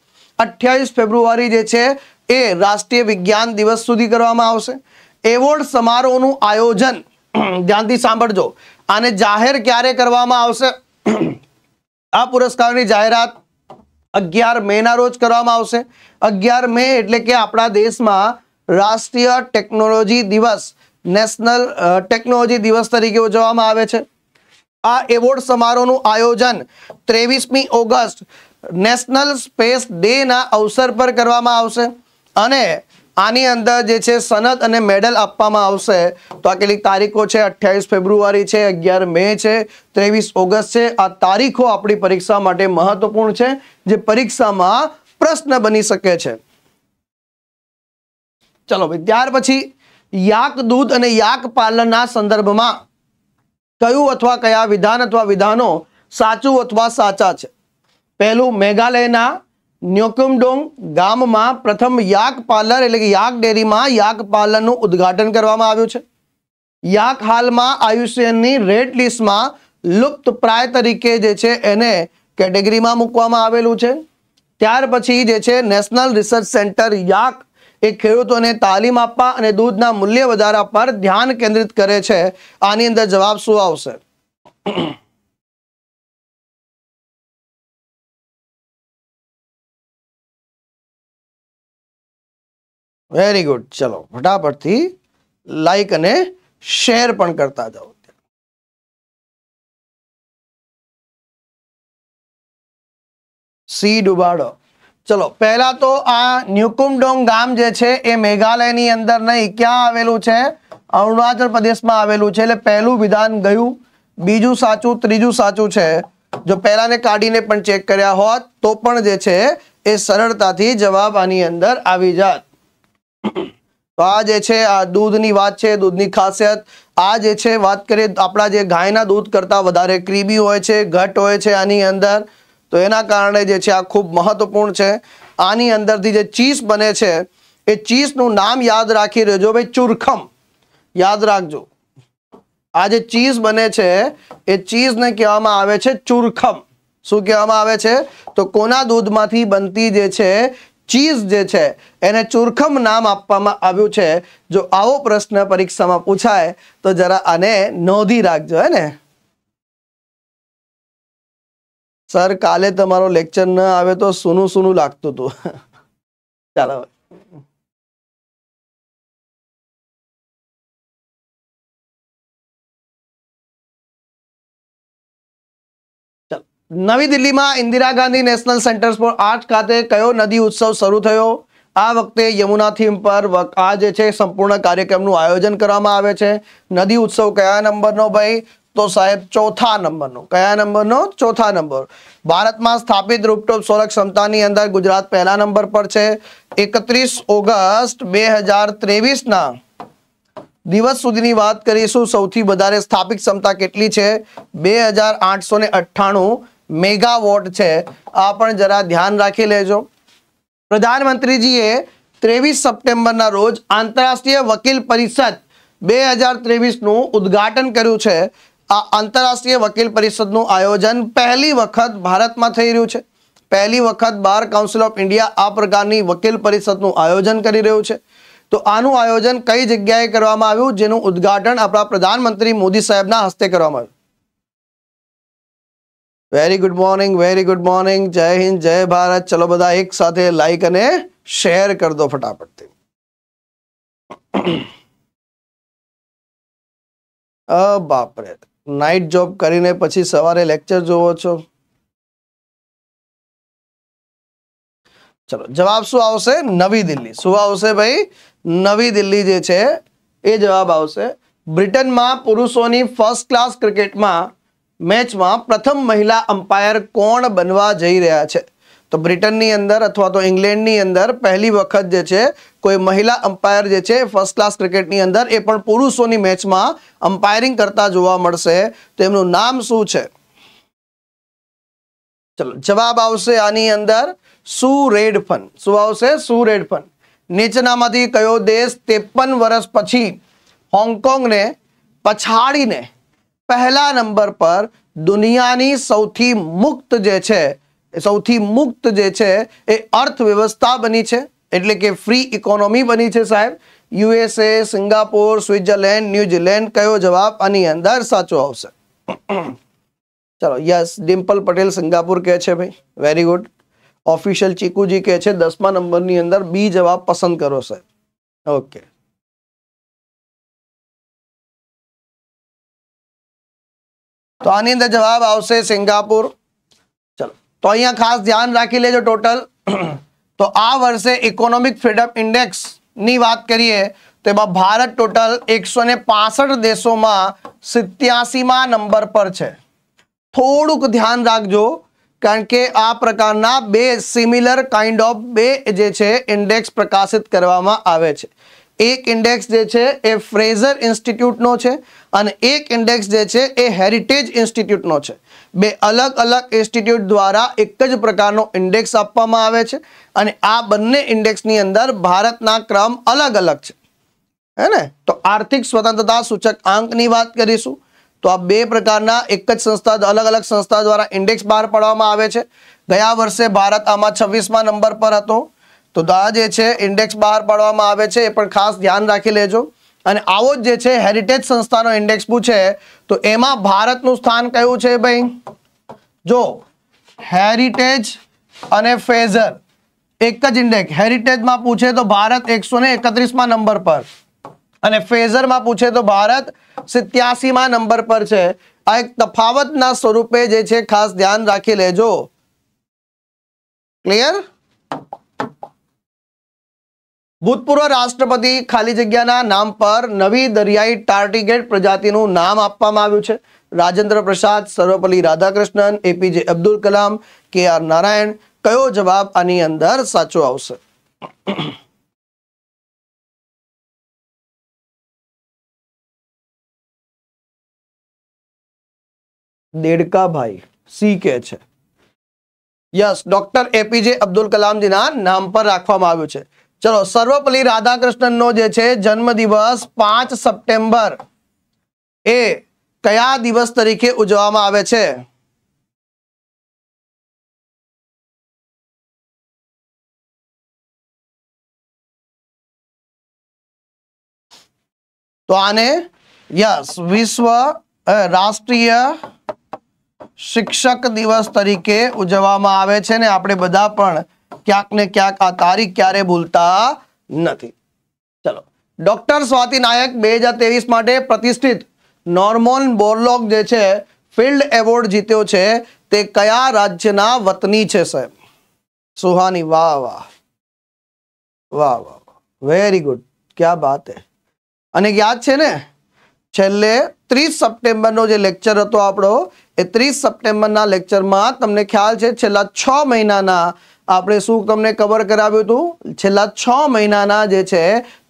અઠ્યાવીસ ફેબ્રુઆરી જે છે એ રાષ્ટ્રીય વિજ્ઞાન દિવસ સુધી કરવામાં આવશે એવોર્ડ સમારોહનું આયોજન [clears throat] ધ્યાનથી સાંભળજો આને જાહેર ક્યારે કરવામાં આવશે [clears throat] આ પુરસ્કારની જાહેરાત અગિયાર મેના રોજ કરવામાં આવશે અગિયાર મે એટલે કે આપણા દેશમાં રાષ્ટ્રીય ટેકનોલોજી દિવસ નેશનલ ટેકનોલોજી દિવસ તરીકે ઉજવવામાં આવે છે આ એવોર્ડ સમારોહનું આયોજન ત્રેવીસમી ઓગસ્ટ નેશનલ સ્પેસ ડે ના અવસર પર કરવામાં આવશે અને આની અંદર જે છે સનદ અને મેડલ આપવામાં આવશે તો આ કેટલીક તારીખો છે અઠ્યાવીસ ફેબ્રુઆરી છે અગિયાર મે છે ત્રેવીસ ઓગસ્ટ છે આ તારીખો આપણી પરીક્ષા માટે મહત્વપૂર્ણ છે જે પરીક્ષામાં પ્રશ્ન બની શકે છે ચલો ભાઈ ત્યાર પછી યાક દૂધ અને યાક પાલનના સંદર્ભમાં કયું અથવા કયા વિધાન અથવા વિધાનો સાચું અથવા સાચા છે પહેલું મેઘાલયના ન્યોકુમડોંગ ગામમાં પ્રથમ યાક પાર્લર એટલે કે યાક ડેરીમાં યાક પાર્લરનું ઉદ્ઘાટન કરવામાં આવ્યું છે યાક હાલમાં આયુષ્યની રેડ લિસ્ટમાં લુપ્ત પ્રાય તરીકે જે છે એને કેટેગરીમાં મૂકવામાં આવેલું છે ત્યાર પછી જે છે નેશનલ રિસર્ચ સેન્ટર યાક એ ખેડૂતોને તાલીમ આપવા અને દૂધના મૂલ્ય વધારા પર ધ્યાન કેન્દ્રિત કરે છે આની અંદર જવાબ શું આવશે વેરી ગુડ ચલો ફટાફટથી લાઈક અને શેર પણ કરતા જાઓ સી ડુબાડો ચલો પહેલા તો આ ન્યુકુમડોંગ ગામ જે છે એ મેઘાલયની અંદર નહીં ક્યાં આવેલું છે અરુણાચલ પ્રદેશમાં આવેલું છે એટલે પહેલું વિધાન ગયું બીજું સાચું ત્રીજું સાચું છે જો પહેલાને કાઢીને પણ ચેક કર્યા હોત તો પણ જે છે એ સરળતાથી જવાબ આની અંદર આવી જાત તો આ જે છે આ દૂધની વાત છે દૂધની ખાસિયત આ જે છે વાત કરીએ આપણા જે ગાયના દૂધ કરતાં વધારે ક્રીબી હોય છે ઘટ હોય છે આની અંદર તો એના કારણે જે છે આ ખૂબ મહત્વપૂર્ણ છે આની અંદરથી જે ચીઝ બને છે એ ચીઝનું નામ યાદ રાખી રહેજો ભાઈ ચુરખમ યાદ રાખજો આ જે ચીઝ બને છે એ ચીઝને કહેવામાં આવે છે ચુરખમ શું કહેવામાં આવે છે તો કોના દૂધમાંથી બનતી જે છે ચીઝ જે છે એને ચુરખમ નામ આપવામાં આવ્યું છે જો આવો પ્રશ્ન પરીક્ષામાં પૂછાય તો જરા આને નોંધી રાખજો હે ને સર કાલે તમારો લેક્ચર ન આવે તો સૂનું સૂનું લાગતું હતું [laughs] ચાલો નવી દિલ્હીમાં Indira Gandhi national centre for art ખાતે કયો નદી ઉત્સવ શરૂ થયો આ વખતે યમુના થીમ પર આ જે છે સંપૂર્ણ કાર્યક્રમનું આયોજન કરવામાં આવે છે નદી ઉત્સવ કયા નંબરનો ભાઈ તો સાહેબ ચોથા નંબરનો કયા નંબરનો ચોથા નંબર ભારતમાં સ્થાપિત રૂપટોપ સોલર ક્ષમતાની અંદર ગુજરાત પહેલા નંબર પર છે એકત્રીસ ઓગસ્ટ બે હજાર ત્રેવીસના દિવસ સુધીની વાત કરીશું સૌથી વધારે સ્થાપિત ક્ષમતા કેટલી છે બે હજાર આઠસો ને અઠ્ઠાણું મેગાવોટ છે આ પણ જરા ધ્યાન રાખી લેજો પ્રધાનમંત્રીજીએ ત્રેવીસ સપ્ટેમ્બરના રોજ આંતરરાષ્ટ્રીય વકીલ પરિષદ બે હજાર ત્રેવીસનું ઉદ્ઘાટન કર્યું છે આ આંતરરાષ્ટ્રીય વકીલ પરિષદનું આયોજન પહેલી વખત ભારતમાં થઈ રહ્યું છે પહેલી વખત બાર કાઉન્સિલ ઓફ ઇન્ડિયા આ પ્રકારની વકીલ પરિષદનું આયોજન કરી રહ્યું છે તો આનું આયોજન કઈ જગ્યાએ કરવામાં આવ્યું જેનું ઉદ્ઘાટન આપણા પ્રધાનમંત્રી મોદી સાહેબના હસ્તે કરવામાં આવ્યું very good morning very good morning Jai Hind જય ભારત ચલો બધા એક સાથે લાઈક અને શેર કર દો ફટાફટથી બાપરે નાઇટ જોબ કરીને પછી સવારે લેક્ચર જોવો છો ચલો જવાબ શું આવશે નવી દિલ્હી શું આવશે ભાઈ નવી દિલ્હી જે છે એ જવાબ આવશે બ્રિટનમાં પુરુષોની ફર્સ્ટ ક્લાસ ક્રિકેટમાં મેચમાં પ્રથમ મહિલા અમ્પાયર કોણ બનવા જઈ રહ્યા છે તો બ્રિટનની અંદર અથવા તો ઇંગ્લેન્ડની અંદર પહેલી વખત જે છે કોઈ મહિલા અમ્પાયર જે છે ફર્સ્ટ ક્લાસ ક્રિકેટની અંદર એ પણ પુરુષોની મેચમાં અમ્પાયરિંગ કરતા જોવા મળશે તો એમનું નામ શું છે ચલો જવાબ આવશે આની અંદર સુ રેડફન શું આવશે સુ રેડફન નીચેનામાંથી કયો દેશ ત્રેપન વર્ષ પછી હોંગકોંગને પછાડીને पहला नंबर पर दुनियानी चौथी मुक्त जे छे चौथी मुक्त जे छे ए अर्थव्यवस्था बनी छे એટલે કે ફ્રી ઇકોનોમી બની છે સાહેબ યુએસએ સિંગાપોર સ્વિટ્ઝર્લેન્ડ ન્યુઝીલેન્ડ કયો જવાબ આની અંદર સાચો આવશે ચલો યસ દિમ્પલ પટેલ સિંગાપોર કહે છે ભાઈ વેરી ગુડ ઓફિશિયલ ચીકુજી કહે છે 10મા નંબરની અંદર બી જવાબ પસંદ કરો સાહેબ ઓકે તો આની અંદર જવાબ આવશે સિંગાપુર ચલો તો અહીંયા ખાસ ધ્યાન રાખી લેજો ટોટલ [clears throat] તો આ વર્ષે ઇકોનોમિક ફ્રીડમ ઇન્ડેક્સની વાત કરીએ તો એમાં ભારત ટોટલ એકસો દેશોમાં સિત્યાસીમાં નંબર પર છે થોડુંક ધ્યાન રાખજો કારણ કે આ પ્રકારના બે સિમિલર કાઇન્ડ ઓફ બે જે છે ઇન્ડેક્સ પ્રકાશિત કરવામાં આવે છે એક ઇન્ડેક્સ જે છે એ ફ્રેઝર ઇન્સ્ટિટ્યૂટનો છે અને એક ઇન્ડેક્સ જે છે એ હેરિટેજ ઇન્સ્ટિટ્યૂટનો છે બે અલગ અલગ ઇન્સ્ટિટ્યૂટ દ્વારા એક જ પ્રકારનો ઇન્ડેક્સ આપવામાં આવે છે અને આ બંને ઇન્ડેક્સની અંદર ભારતના ક્રમ અલગ અલગ છે હે ને તો આર્થિક સ્વતંત્રતા સૂચક આંકની વાત કરીશું તો આ બે પ્રકારના એક જ સંસ્થા અલગ અલગ સંસ્થા દ્વારા ઇન્ડેક્સ બહાર પાડવામાં આવે છે ગયા વર્ષે ભારત આમાં છવ્વીસમાં નંબર પર હતો તો આ જે છે ઇન્ડેક્સ બહાર પાડવામાં આવે છે એ પણ ખાસ ધ્યાન રાખી લેજો અને આવો જ જે છે હેરિટેજ સંસ્થાનો ઇન્ડેક્સ પૂછે તો એમાં ભારતનું સ્થાન કયું છે ભાઈ જો હેરિટેજ અને ફેઝર એક જ ઇન્ડેક્સ હેરિટેજમાં પૂછે તો ભારત એકસો ને એકત્રીસમાં નંબર પર અને ફેઝરમાં પૂછે તો ભારત સિત્યાસીમાં નંબર પર છે આ એક તફાવતના સ્વરૂપે જે છે ખાસ ધ્યાન રાખી લેજો ક્લિયર ભૂતપૂર્વ રાષ્ટ્રપતિ ખાલી જગ્યાના નામ પર નવી દરિયાઈ ટાર્ટિગેટ પ્રજાતિનું નામ આપવામાં આવ્યું છે Rajendra Prasad Sarvepalli Radhakrishnan APJ Abdul Kalam K R Narayan કયો જવાબ આની અંદર સાચો આવશે દેડકાભાઈ સી કે છે યસ ડોક્ટર એપીજે અબ્દુલ કલામજીના નામ પર રાખવામાં આવ્યું છે ચલો સર્વપલ્લી નો જે છે જન્મ દિવસ પાંચ સપ્ટેમ્બર એ કયા દિવસ તરીકે ઉજવવામાં આવે છે તો આને યસ વિશ્વ રાષ્ટ્રીય શિક્ષક દિવસ તરીકે ઉજવવામાં આવે છે ને આપણે બધા પણ ક્યાંક ને ક્યાંક આ તારીખ ક્યારે ભૂલતા નથી ચલો ડોક્ટર સ્વાતિ નાયક બે માટે પ્રતિષ્ઠિત નોર્મોન બોરલોગ જે છે ફિલ્ડ એવોર્ડ જીત્યો છે તે કયા રાજ્યના વતની છે સાહેબ સુહાની વાહ વાહ વાહ વાહ વેરી ગુડ ક્યાં વાત હે અને યાદ છે ને છેલ્લે ત્રીસ સપ્ટેમ્બરનો જે લેક્ચર હતો આપણો એ ત્રીસ સપ્ટેમ્બરના લેક્ચરમાં તમને ખ્યાલ છે છેલ્લા છ મહિનાના આપણે શું તમને કવર કરાવ્યું હતું છેલ્લા છ મહિનાના જે છે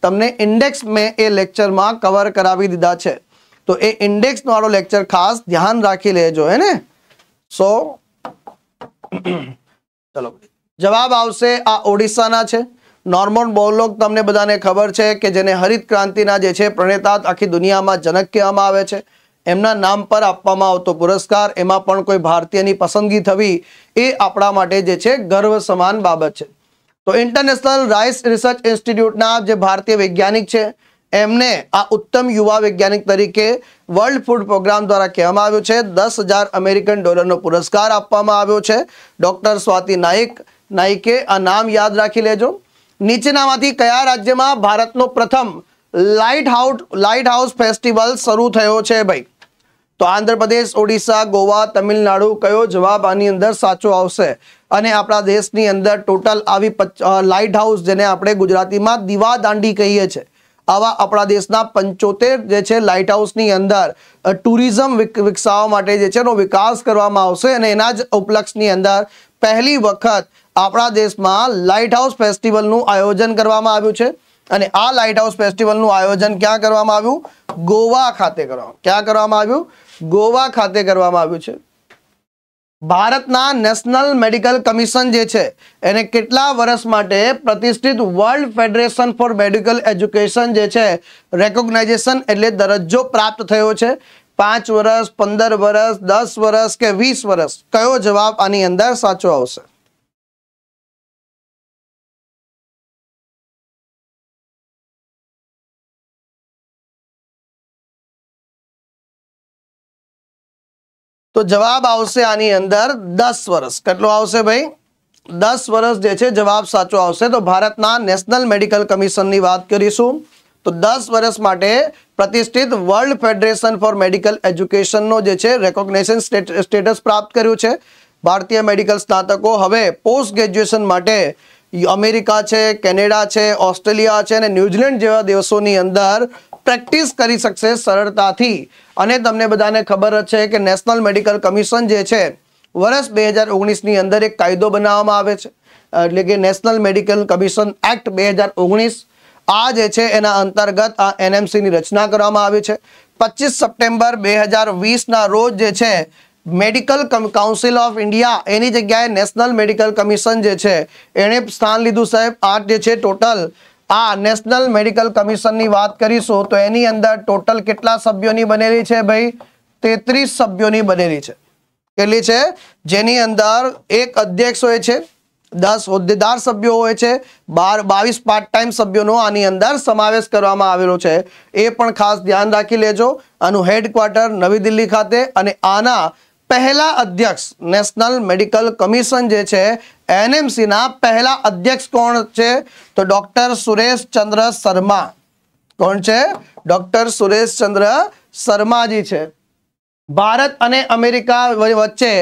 તમને ઇન્ડેક્સ મેં એ લેક્ચરમાં કવર કરાવી દીધા છે તો એ ઇન્ડેક્સ વાળો લેક્ચર ખાસ ધ્યાન રાખી લેજો હે ને સો [clears throat] ચલો જવાબ આવશે આ ઓડિશાના છે નોર્મન બોરલોક તમને બધાને ખબર છે કે જેને હરિત ક્રાંતિના જે છે પ્રણેતા આખી દુનિયામાં જનક કહેવામાં આવે છે એમના નામ પર આપવામાં આવતો પુરસ્કાર એમાં પણ કોઈ ભારતીયની પસંદગી થઈ એ આપણા માટે જે છે ગર્વ સમાન બાબત છે તો ઇન્ટરનેશનલ રાઇસ રિસર્ચ ઇન્સ્ટિટ્યુટના જે ભારતીય વૈજ્ઞાનિક છે એમને આ ઉત્તમ યુવા વૈજ્ઞાનિક તરીકે વર્લ્ડ ફૂડ પ્રોગ્રામ દ્વારા કેમ આવ્યો છે 10000 અમેરિકન ડોલરનો પુરસ્કાર આપવામાં આવ્યો છે ડોક્ટર સ્વાતી નાયક નાયકે આ નામ યાદ રાખી લેજો નીચેનામાંથી કયા રાજ્યમાં ભારતનો પ્રથમ લાઈટહાઉટ લાઈટહાઉસ ફેસ્ટિવલ શરૂ થયો છે ભાઈ તો આંધ્રપ્રદેશ ઓડિશા ગોવા તમિલનાડુ કયો જવાબ આની અંદર સાચો આવશે અને આપણા દેશની અંદર ટોટલ આવી લાઇટ હાઉસ જેને આપણે ગુજરાતીમાં દીવા દાંડી કહીએ છીએ આવા આપણા દેશના પંચોતેર જે છે લાઇટ હાઉસની અંદર ટુરિઝમ વિકસાવવા માટે જે છે એનો વિકાસ કરવામાં આવશે અને એના જ ઉપલક્ષની અંદર પહેલી વખત આપણા દેશમાં લાઇટ હાઉસ ફેસ્ટિવલનું આયોજન કરવામાં આવ્યું છે અને આ લાઇટ હાઉસ ફેસ્ટિવલનું આયોજન ક્યાં કરવામાં આવ્યું ગોવા ખાતે કરવામાં ક્યાં કરવામાં આવ્યું ગોવા ખાતે કરવામાં આવ્યું છે ભારતના નેશનલ મેડિકલ કમિશન જે છે એને કેટલા વર્ષ માટે પ્રતિષ્ઠિત world federation for medical education જે છે રેકોગ્નાઇઝેશન એટલે દરજ્જો પ્રાપ્ત થયો છે પાંચ વર્ષ પંદર વર્ષ દસ વર્ષ કે વીસ વર્ષ કયો જવાબ આની અંદર સાચો આવશે તો જવાબ આવશે આની અંદર દસ વર્ષ કેટલું આવશે ભાઈ દસ વર્ષ જે છે જવાબ સાચો આવશે તો ભારતના નેશનલ મેડિકલ કમિશનની વાત કરીશું તો દસ વર્ષ માટે પ્રતિષ્ઠિત વર્લ્ડ ફેડરેશન ફોર મેડિકલ એજ્યુકેશનનો જે છે રેકોગ્નેશન સ્ટેટસ પ્રાપ્ત કર્યું છે ભારતીય મેડિકલ સ્નાતકો હવે પોસ્ટ ગ્રેજ્યુએશન માટે અમેરિકા છે કેનેડા છે ઓસ્ટ્રેલિયા છે અને ન્યૂઝીલેન્ડ જેવા દેશોની અંદર પ્રેક્ટિસ કરી શકશે સરળતાથી અને તમને બધાને ખબર છે કે નેશનલ મેડિકલ કમિશન જે છે વર્ષ બે હજાર ઓગણીસની અંદર એક કાયદો બનાવવામાં આવે છે એટલે કે નેશનલ મેડિકલ કમિશન એક્ટ બે હજાર ઓગણીસ આ જે છે એના અંતર્ગત આ એનએમસીની રચના કરવામાં આવી છે પચીસ સપ્ટેમ્બર બે હજાર વીસના રોજ જે છે મેડિકલ કાઉન્સિલ ઓફ ઇન્ડિયા એની જગ્યાએ નેશનલ મેડિકલ કમિશન જે છે એણે સ્થાન લીધું સાહેબ આ જે છે ટોટલ આ નેશનલ મેડિકલ કમિશનની વાત કરીશું તો એની અંદર ટોટલ કેટલા સભ્યોની બનેલી છે ભાઈ તેત્રીસ સભ્યોની બનેલી છે કેટલી છે જેની અંદર એક અધ્યક્ષ હોય છે દસ હોદ્દેદાર સભ્યો હોય છે બાર બાવીસ પાર્ટ ટાઈમ સભ્યોનો આની અંદર સમાવેશ કરવામાં આવેલો છે એ પણ ખાસ ધ્યાન રાખી લેજો આનું હેડક્વાર્ટર નવી દિલ્હી ખાતે અને આના પહેલા અધ્યક્ષ નેશનલ મેડિકલ કમિશન જે છે એનએમસીના પહેલા અધ્યક્ષ કોણ છે તો ડોક્ટર સુરેશ ચંદ્ર શર્મા કોણ છે ડોક્ટર સુરેશ ચંદ્ર શર્માજી છે ભારત અને અમેરિકા વચ્ચે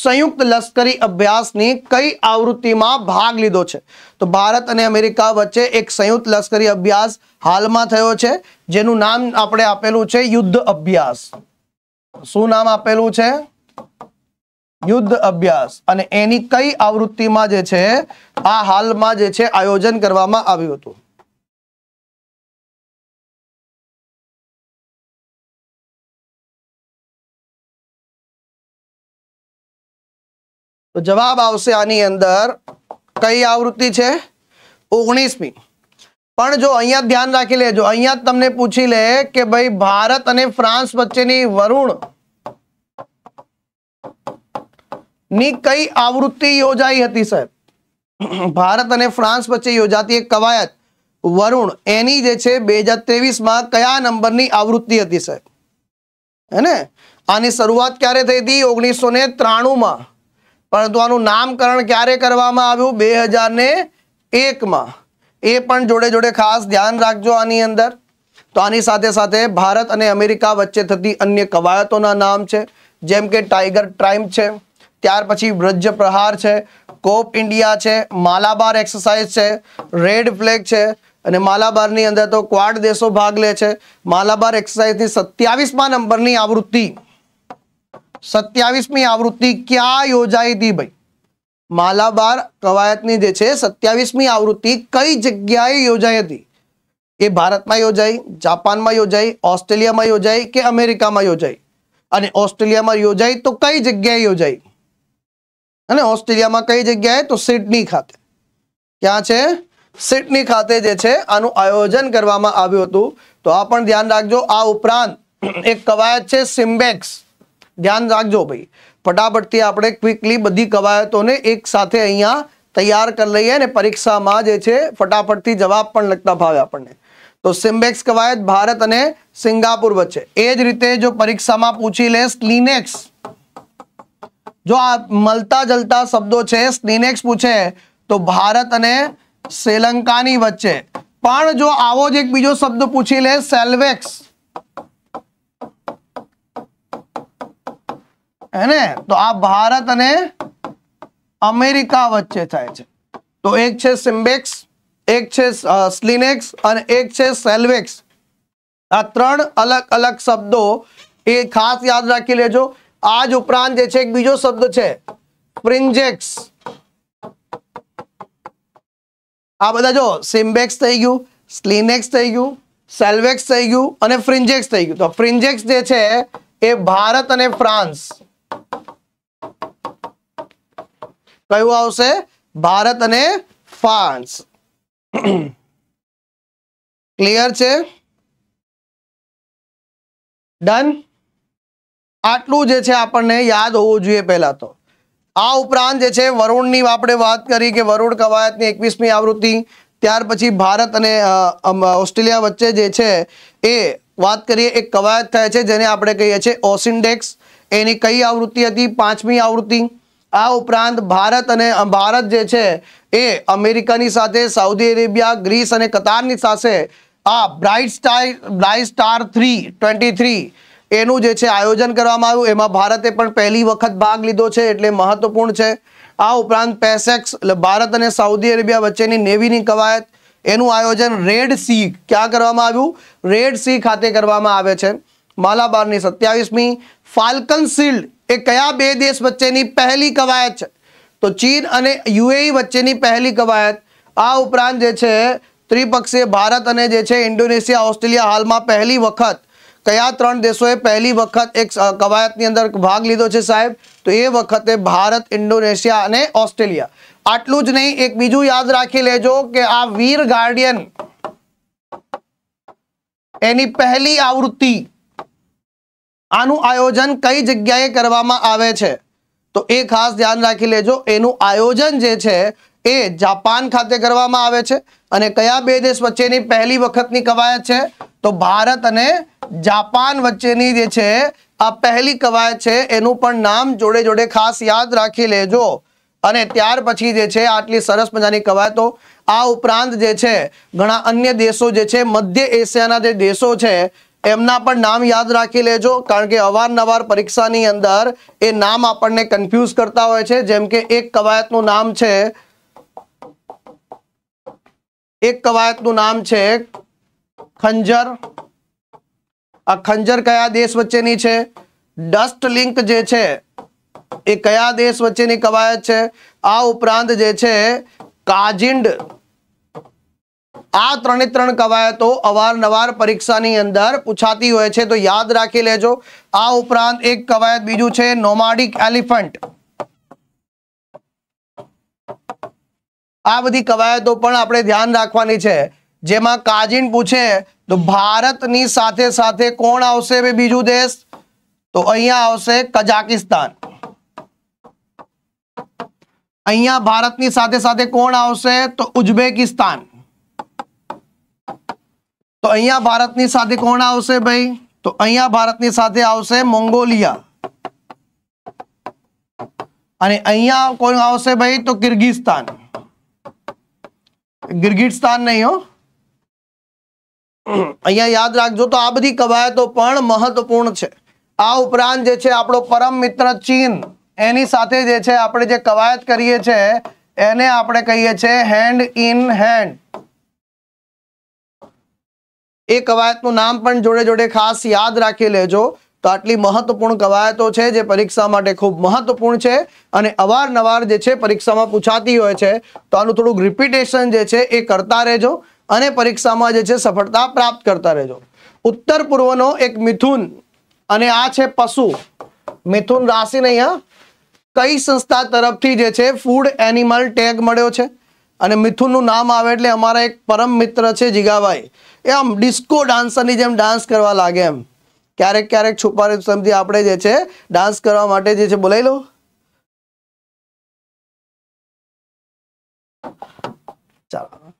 સંયુક્ત લશ્કરી અભ્યાસની કઈ આવૃત્તિમાં ભાગ લીધો છે તો ભારત અને અમેરિકા વચ્ચે એક સંયુક્ત લશ્કરી અભ્યાસ હાલમાં થયો છે જેનું નામ આપણે આપેલું છે યુદ્ધ અભ્યાસ શું નામ આપેલું છે યુદ્ધ અભ્યાસ અને એની કઈ આવૃત્તિમાં જે છે આ હાલમાં જે છે આયોજન કરવામાં આવ્યું હતું જવાબ આવશે આની અંદર કઈ આવૃત્તિ છે ઓગણીસમી પણ જો અહીંયા ધ્યાન રાખી લેજો અહીંયા તમને પૂછી લે કે ભાઈ ભારત અને ફ્રાન્સ વચ્ચેની વરુણ ની કઈ આવૃત્તિ યોજાઈ હતી સાહેબ ભારત અને ફ્રાન્સ વચ્ચે યોજાતી એક કવાયત વરુણ એની જે છે બે હજાર ત્રેવીસમાં કયા નંબરની આવૃત્તિ હતી સાહેબ હે ને આની શરૂઆત ક્યારે થઈ હતી ઓગણીસો ને ત્રાણુંમાં પરંતુ આનું નામકરણ ક્યારે કરવામાં આવ્યું બે હજાર ને એકમાં એ પણ જોડે જોડે ખાસ ધ્યાન રાખજો આની અંદર તો આની સાથે સાથે ભારત અને અમેરિકા વચ્ચે થતી અન્ય કવાયતોના નામ છે જેમ કે ટાઈગર ટ્રાઇમ છે ત્યાર પછી વ્રજ પ્રહાર છે કોપ ઇન્ડિયા છે માલાબાર એક્સરસાઇઝ છે રેડ ફ્લેગ છે અને માલાબારની અંદર તો ક્વાડ દેશો ભાગ લે છે માલાબાર એક્સરસાઇઝની સત્યાવીસમાં નંબરની આવૃત્તિ સત્યાવીસમી આવૃત્તિ ક્યાં યોજાઈ હતી ભાઈ માલાબાર કવાયતની જે છે સત્યાવીસમી આવૃત્તિ કઈ જગ્યાએ યોજાઈ હતી એ ભારતમાં યોજાઈ જાપાનમાં યોજાઈ ઓસ્ટ્રેલિયામાં યોજાઈ કે અમેરિકામાં યોજાઈ અને ઓસ્ટ્રેલિયામાં યોજાઈ તો કઈ જગ્યાએ યોજાઈ અને ઓસ્ટ્રેલિયામાં કઈ જગ્યાએ તો સિડની ખાતે ક્યાં છે સિડની ખાતે જે છે આનું આયોજન કરવામાં આવ્યું હતું તો આ પણ ધ્યાન રાખજો આ ઉપરાંત એક કવાયત છે સિમ્બેક્સ ધ્યાન રાખજો ભાઈ ફટાફટથી આપણે ક્વિકલી બધી કવાયતોને એક સાથે અહીંયા તૈયાર કરી લઈએ અને પરીક્ષામાં જે છે ફટાફટથી જવાબ પણ લખતા ભાવે આપણને તો સિમ્બેક્સ કવાયત ભારત અને સિંગાપુર વચ્ચે એ જ રીતે જો પરીક્ષામાં પૂછી લે સ્લીનેક્સ जो आ मलता जलता शब्दों से स्नेक्स पूछे तो भारत ने श्रीलंका वच्चे पर जो आवज एक बीजो शब्द पूछी ले सेल्वेक्स है ने तो आ भारत ने अमेरिका वच्चे थे तो एक छे सिम्बेक्स एक छे स्लिनेक्स और एक छे सेल्वेक्स आ त्र अलग अलग शब्दों खास याद रखी लेजो આ જ ઉપરાંત જે છે એક બીજો શબ્દ છે પ્રિન્જેક્સ આ બધા જો સિમ્બેક્સ થઈ ગયું સ્લિનેક્સ થઈ ગયું સેલ્વેક્સ થઈ ગયું અને ફ્રિન્જેક્સ થઈ ગયું તો ફ્રિન્જેક્સ જે છે એ ભારત અને ફ્રાન્સ કયું આવશે ભારત અને ફ્રાન્સ ક્લિયર છે ડન આટલું જે છે આપણને યાદ હોવું જોઈએ પહેલાં તો આ ઉપરાંત જે છે વરુણની આપણે વાત કરી કે વરુણ કવાયતની એકવીસમી આવૃત્તિ ત્યાર પછી ભારત અને ઓસ્ટ્રેલિયા વચ્ચે જે છે એ વાત કરીએ એક કવાયત થાય છે જેને આપણે કહીએ છીએ ઓસિન્ડેક્સ એની કઈ આવૃત્તિ હતી પાંચમી આવૃત્તિ આ ઉપરાંત ભારત અને ભારત જે છે એ અમેરિકાની સાથે સાઉદી અરેબિયા ગ્રીસ અને કતારની સાથે આ bright star bright star three twenty three એનું જે છે આયોજન કરવામાં આવ્યું એમાં ભારતે પણ પહેલી વખત ભાગ લીધો છે એટલે મહત્વપૂર્ણ છે આ ઉપરાંત પેસેક્સ ભારત અને સાઉદી અરેબિયા વચ્ચેની નેવીની કવાયત એનું આયોજન રેડ સી ક્યાં કરવામાં આવ્યું રેડ સી ખાતે કરવામાં આવે છે માલાબારની સત્યાવીસમી ફાલ્કન શિલ્ડ એ કયા બે દેશ વચ્ચેની પહેલી કવાયત છે તો ચીન અને યુએઈ વચ્ચેની પહેલી કવાયત આ ઉપરાંત જે છે ત્રિપક્ષીય ભારત અને જે છે ઇન્ડોનેશિયા ઓસ્ટ્રેલિયા હાલમાં પહેલી વખત કયા ત્રણ દેશોએ પહેલી વખત એક કવાયતની અંદર ભાગ લીધો છે સાહેબ તો એ વખતે ભારત ઇન્ડોનેશિયા અને ઓસ્ટ્રેલિયા આટલું જ નહીં એક બીજું યાદ રાખી લેજો કે આ વીર ગાર્ડિયન એની પહેલી આવૃત્તિ આનું આયોજન કઈ જગ્યાએ કરવામાં આવે છે તો એ ખાસ ધ્યાન રાખી લેજો એનું આયોજન જે છે એ જાપાન ખાતે કરવામાં આવે છે અને કયા બે દેશ વચ્ચેની પહેલી વખતની કવાયત છે તો ભારત અને જાપાન વચ્ચેની જે છે આ પહેલી કવાયત છે એનું પણ નામ જોડે જોડે ખાસ યાદ રાખી લેજો અને ત્યાર પછી જે છે આટલી સરસ મજાની કવાયતો આ ઉપરાંત જે છે ઘણા અન્ય દેશો જે છે મધ્ય એશિયાના જે દેશો છે એમના પણ નામ યાદ રાખી લેજો કારણ કે અવારનવાર પરીક્ષાની અંદર એ નામ આપણને કન્ફ્યુઝ કરતા હોય છે જેમ કે એક કવાયતનું નામ છે એક કવાયતનું નામ છે ખંજર આ ખંજર કયા દેશ વચ્ચેની છે ડસ્ટ લિંક જે છે એ કયા દેશ વચ્ચેની કવાયત છે આ ઉપરાંત જે છે કાજિંડ આ ત્રણે ત્રણ કવાયતો અવારનવાર પરીક્ષાની અંદર પૂછાતી હોય છે તો યાદ રાખી લેજો આ ઉપરાંત એક કવાયત બીજું છે નોમાડિક એલિફન્ટ આ બધી કવાયતો પણ આપણે ધ્યાન રાખવાની છે જેમાં કાજીન પૂછે તો ભારતની સાથે સાથે કોણ આવશે બીજો દેશ તો અહીંયા આવશે કઝાકિસ્તાન અહીંયા ભારતની સાથે સાથે કોણ આવશે તો ઉઝબેકિસ્તાન તો અહીંયા ભારતની સાથે કોણ આવશે ભાઈ તો અહીંયા ભારતની સાથે આવશે મંગોલિયા અને અહીંયા કોણ આવશે ભાઈ તો કિર્ગિઝસ્તાન ગિરગિટસ્તાન નહીં હો અહીંયા યાદ રાખજો તો આ બધી કવાયતો પણ મહત્વપૂર્ણ છે આ ઉપરાંત જે છે આપણો પરમ મિત્ર ચીન એની સાથે જે છે આપણે જે કવાયત કરીએ છીએ એને આપણે કહીએ છીએ હેન્ડ ઇન હેન્ડ એ કવાયતનું નામ પણ જોડે જોડે ખાસ યાદ રાખી લેજો તો આટલી મહત્વપૂર્ણ કવાયતો છે જે પરીક્ષા માટે ખૂબ મહત્વપૂર્ણ છે અને અવારનવાર જે છે પરીક્ષામાં પૂછાતી હોય છે તો આનું થોડુંક રિપીટેશન જે છે એ કરતા રહેજો અને પરીક્ષામાં જે છે સફળતા પ્રાપ્ત કરતા રહેજો ઉત્તર પૂર્વનો એક મિથુન અને આ છે પશુ મિથુન રાશિને અહીંયા કઈ સંસ્થા તરફથી જે છે ફૂડ એનિમલ ટેગ મળ્યો છે અને મિથુનનું નામ આવે એટલે અમારા એક પરમ મિત્ર છે જીગાભાઈ એમ ડિસ્કો ડાન્સરની જેમ ડાન્સ કરવા લાગે એમ ક્યારેક ક્યારેક છુપાને સમજી આપણે જે છે ડાન્સ કરવા માટે જે છે બોલાઈ લો ચાલો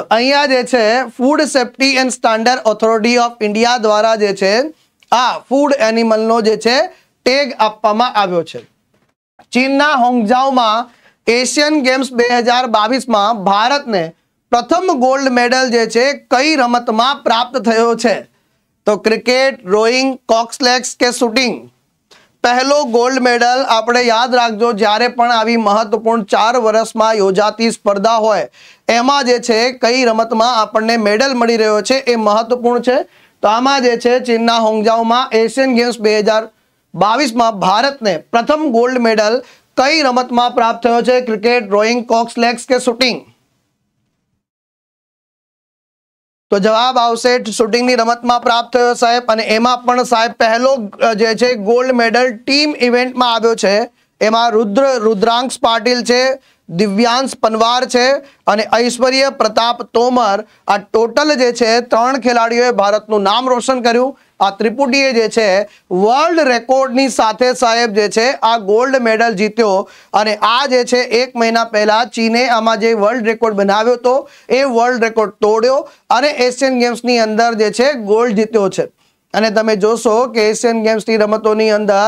તો અહીંયા જે છે food safety and standard authority of India દ્વારા જે છે આ ફૂડ એનિમલનો જે છે ટેગ આપવામાં આવ્યો છે ચીનના હોંગઝાઉમાં એશિયન ગેમ્સ બે હજાર બાવીસમાં ભારતને પ્રથમ ગોલ્ડ મેડલ જે છે કઈ રમતમાં પ્રાપ્ત થયો છે તો ક્રિકેટ રોઈંગ કોક્સલેક્સ કે શૂટિંગ પહેલો ગોલ્ડ મેડલ આપણે યાદ રાખજો જ્યારે પણ આવી મહત્વપૂર્ણ ચાર વર્ષમાં યોજાતી સ્પર્ધા હોય એમાં જે છે કઈ રમતમાં આપણને મેડલ મળી રહ્યો છે એ મહત્વપૂર્ણ છે તો આમાં જે છે ચીનના હોંગજાઓમાં એશિયન ગેમ્સ બે હજાર બાવીસમાં ભારતને પ્રથમ ગોલ્ડ મેડલ કઈ રમતમાં પ્રાપ્ત થયો છે ક્રિકેટ રોઈંગ કોક્સલેક્સ કે શૂટિંગ તો જવાબ આવશે શૂટિંગની રમતમાં પ્રાપ્ત થયો સાહેબ અને એમાં પણ સાહેબ પહેલો જે છે ગોલ્ડ મેડલ ટીમ ઇવેન્ટમાં આવ્યો છે એમાં રુદ્ર રુદ્રાંશ પાટીલ છે દિવ્યાંશ પનવાર છે અને ઐશ્વર્ય પ્રતાપ તોમર આ ટોટલ જે છે ત્રણ ખેલાડીઓએ ભારતનું નામ રોશન કર્યું આ ત્રિપુટીએ જે છે વર્લ્ડ રેકોર્ડની સાથે સાહેબ જે છે આ ગોલ્ડ મેડલ જીત્યો અને આ જે છે એક મહિના પહેલાં ચીને આમાં જે વર્લ્ડ રેકોર્ડ બનાવ્યો હતો એ વર્લ્ડ રેકોર્ડ તોડ્યો અને એશિયન ગેમ્સની અંદર જે છે ગોલ્ડ જીત્યો છે અને તમે જોશો કે એશિયન ગેમ્સની રમતોની અંદર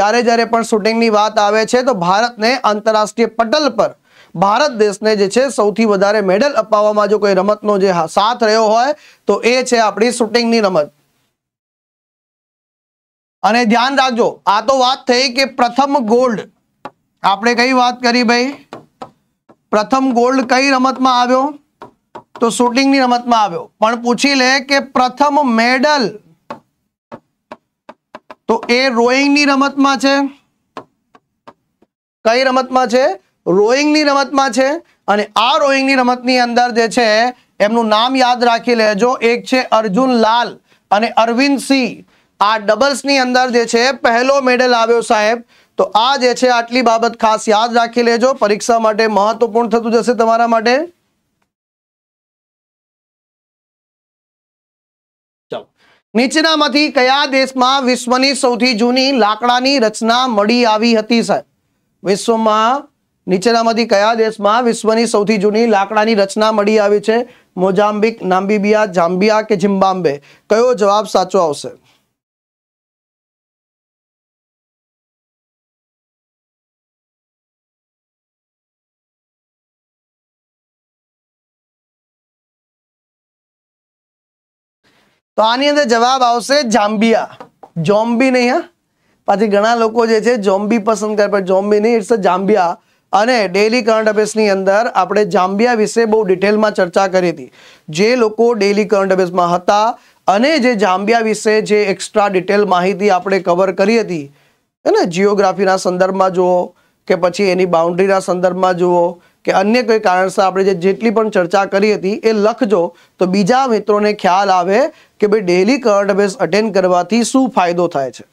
જ્યારે જ્યારે પણ શૂટિંગની વાત આવે છે તો ભારતને આંતરરાષ્ટ્રીય પટલ પર ભારત દેશને જે છે સૌથી વધારે મેડલ અપાવવામાં જો કોઈ રમતનો જે સાથ રહ્યો હોય તો એ છે આપણી શૂટિંગની રમત અને ધ્યાન રાખજો આ તો વાત થઈ કે પ્રથમ ગોલ્ડ આપણે કઈ વાત કરી ભાઈ પ્રથમ ગોલ્ડ કઈ રમતમાં આવ્યો તો શૂટિંગની રમતમાં આવ્યો પણ પૂછી લે કે પ્રથમ મેડલ તો એ રોઈંગની રમતમાં છે કઈ રમતમાં છે રોઈંગની રમતમાં છે અને આ રોઈંગની રમતની અંદર જે છે એમનું નામ યાદ રાખી લેજો એક છે અર્જુન લાલ અને અરવિંદ સિંહ આ ડબલ્સની અંદર જે છે પહેલો મેડલ આવ્યો સાહેબ તો આ જે છે આટલી બાબત ખાસ યાદ રાખી લેજો પરીક્ષા માટે મહત્વપૂર્ણ થતું જશે તમારા માટે નીચેનામાંથી કયા દેશમાં વિશ્વની સૌથી જૂની લાકડાની રચના મળી આવી હતી સાહેબ વિશ્વમાં નીચેનામાંથી કયા દેશમાં વિશ્વની સૌથી જૂની લાકડાની રચના મળી આવી છે મોઝામ્બિક નામ્બીબિયા જામ્બિયા કે જિમ્બામ્બે કયો જવાબ સાચો આવશે તો આની અંદર જવાબ આવશે જાંબિયા જોમ્બી નહીં હા પાછી ઘણા લોકો જે છે જોમ્બી પસંદ કરે પણ જોમ્બી નહીં ઇટ્સ અ જાંબિયા અને ડેલી કરંટ અફેર્સની અંદર આપણે જાંબિયા વિશે બહુ ડિટેલમાં ચર્ચા કરી હતી જે લોકો ડેલી કરંટ અફેર્સમાં હતા અને જે જાંબિયા વિશે જે એક્સ્ટ્રા ડિટેલ માહિતી આપણે કવર કરી હતી હે ને જિયોગ્રાફીના સંદર્ભમાં જુઓ કે પછી એની બાઉન્ડ્રીના સંદર્ભમાં જુઓ કે અન્ય કોઈ કારણસર આપણે જે જેટલી પણ ચર્ચા કરી હતી એ લખજો તો બીજા મિત્રોને ખ્યાલ આવે કે ભાઈ ડેલી કરંટ અફેર્સ અટેન્ડ કરવાથી શું ફાયદો થાય છે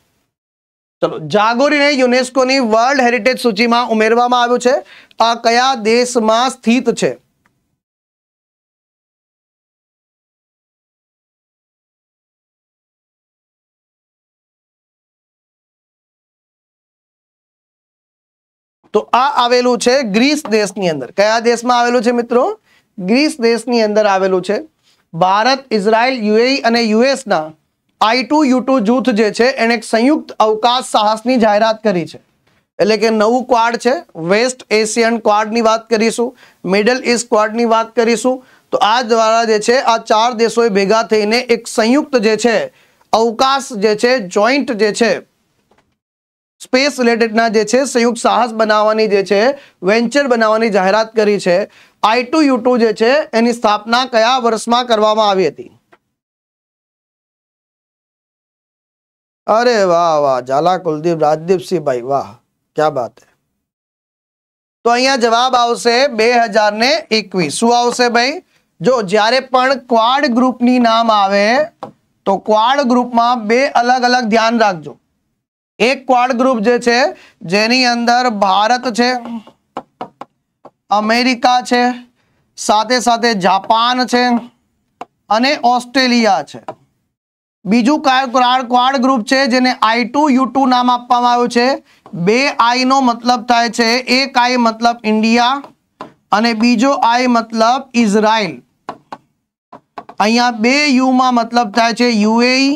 ચલો જાગોરીને યુનેસ્કોની વર્લ્ડ હેરિટેજ સૂચિમાં ઉમેરવામાં આવ્યું છે આ કયા દેશમાં સ્થિત છે તો આ આવેલું છે ગ્રીસ દેશની અંદર કયા દેશમાં આવેલું છે મિત્રો ગ્રીસ દેશની અંદર આવેલું છે ભારત ઇઝરાયલ યુએઈ અને યુએસના આઈ ટુ યુ ટુ જૂથ જે છે એણે એક સંયુક્ત અવકાશ સાહસની જાહેરાત કરી છે એટલે કે નવું ક્વાડ છે વેસ્ટ એશિયન ક્વાડની વાત કરીશું મિડલ ઇસ્ટ ક્વાડની વાત કરીશું તો આ દ્વારા જે છે આ ચાર દેશોએ ભેગા થઈને એક સંયુક્ત જે છે અવકાશ જે છે જોઈન્ટ જે છે સ્પેસ રિલેટેડના જે છે સંયુક્ત સાહસ બનાવવાની જે છે વેન્ચર બનાવવાની જાહેરાત કરી છે આઈ ટુ યુ ટુ જે છે એની સ્થાપના કયા વર્ષમાં કરવામાં આવી હતી અરે વાહ વાહ ઝાલા કુલદીપ રાજદીપસિંહ ભાઈ વાહ ક્યા બાત હે તો અહીંયા જવાબ આવશે બે હજાર ને એકવીસ શું આવશે ભાઈ જો જ્યારે પણ ક્વાડ ગ્રુપની નામ આવે તો ક્વાડ ગ્રુપમાં બે અલગ અલગ ધ્યાન રાખજો એક ક્વાડ ગ્રુપ જે છે જેની અંદર ભારત છે અમેરિકા છે સાથે સાથે જાપાન છે અને ઓસ્ટ્રેલિયા છે બીજું ક્વાડ ગ્રુપ છે જેને આઈ ટુ યુ ટુ નામ આપવામાં આવ્યું છે બે આઈનો મતલબ થાય છે એક આઈ મતલબ ઇન્ડિયા અને બીજો આઈ મતલબ ઇઝરાયલ અહીંયા બે યુમાં મતલબ થાય છે યુએઈ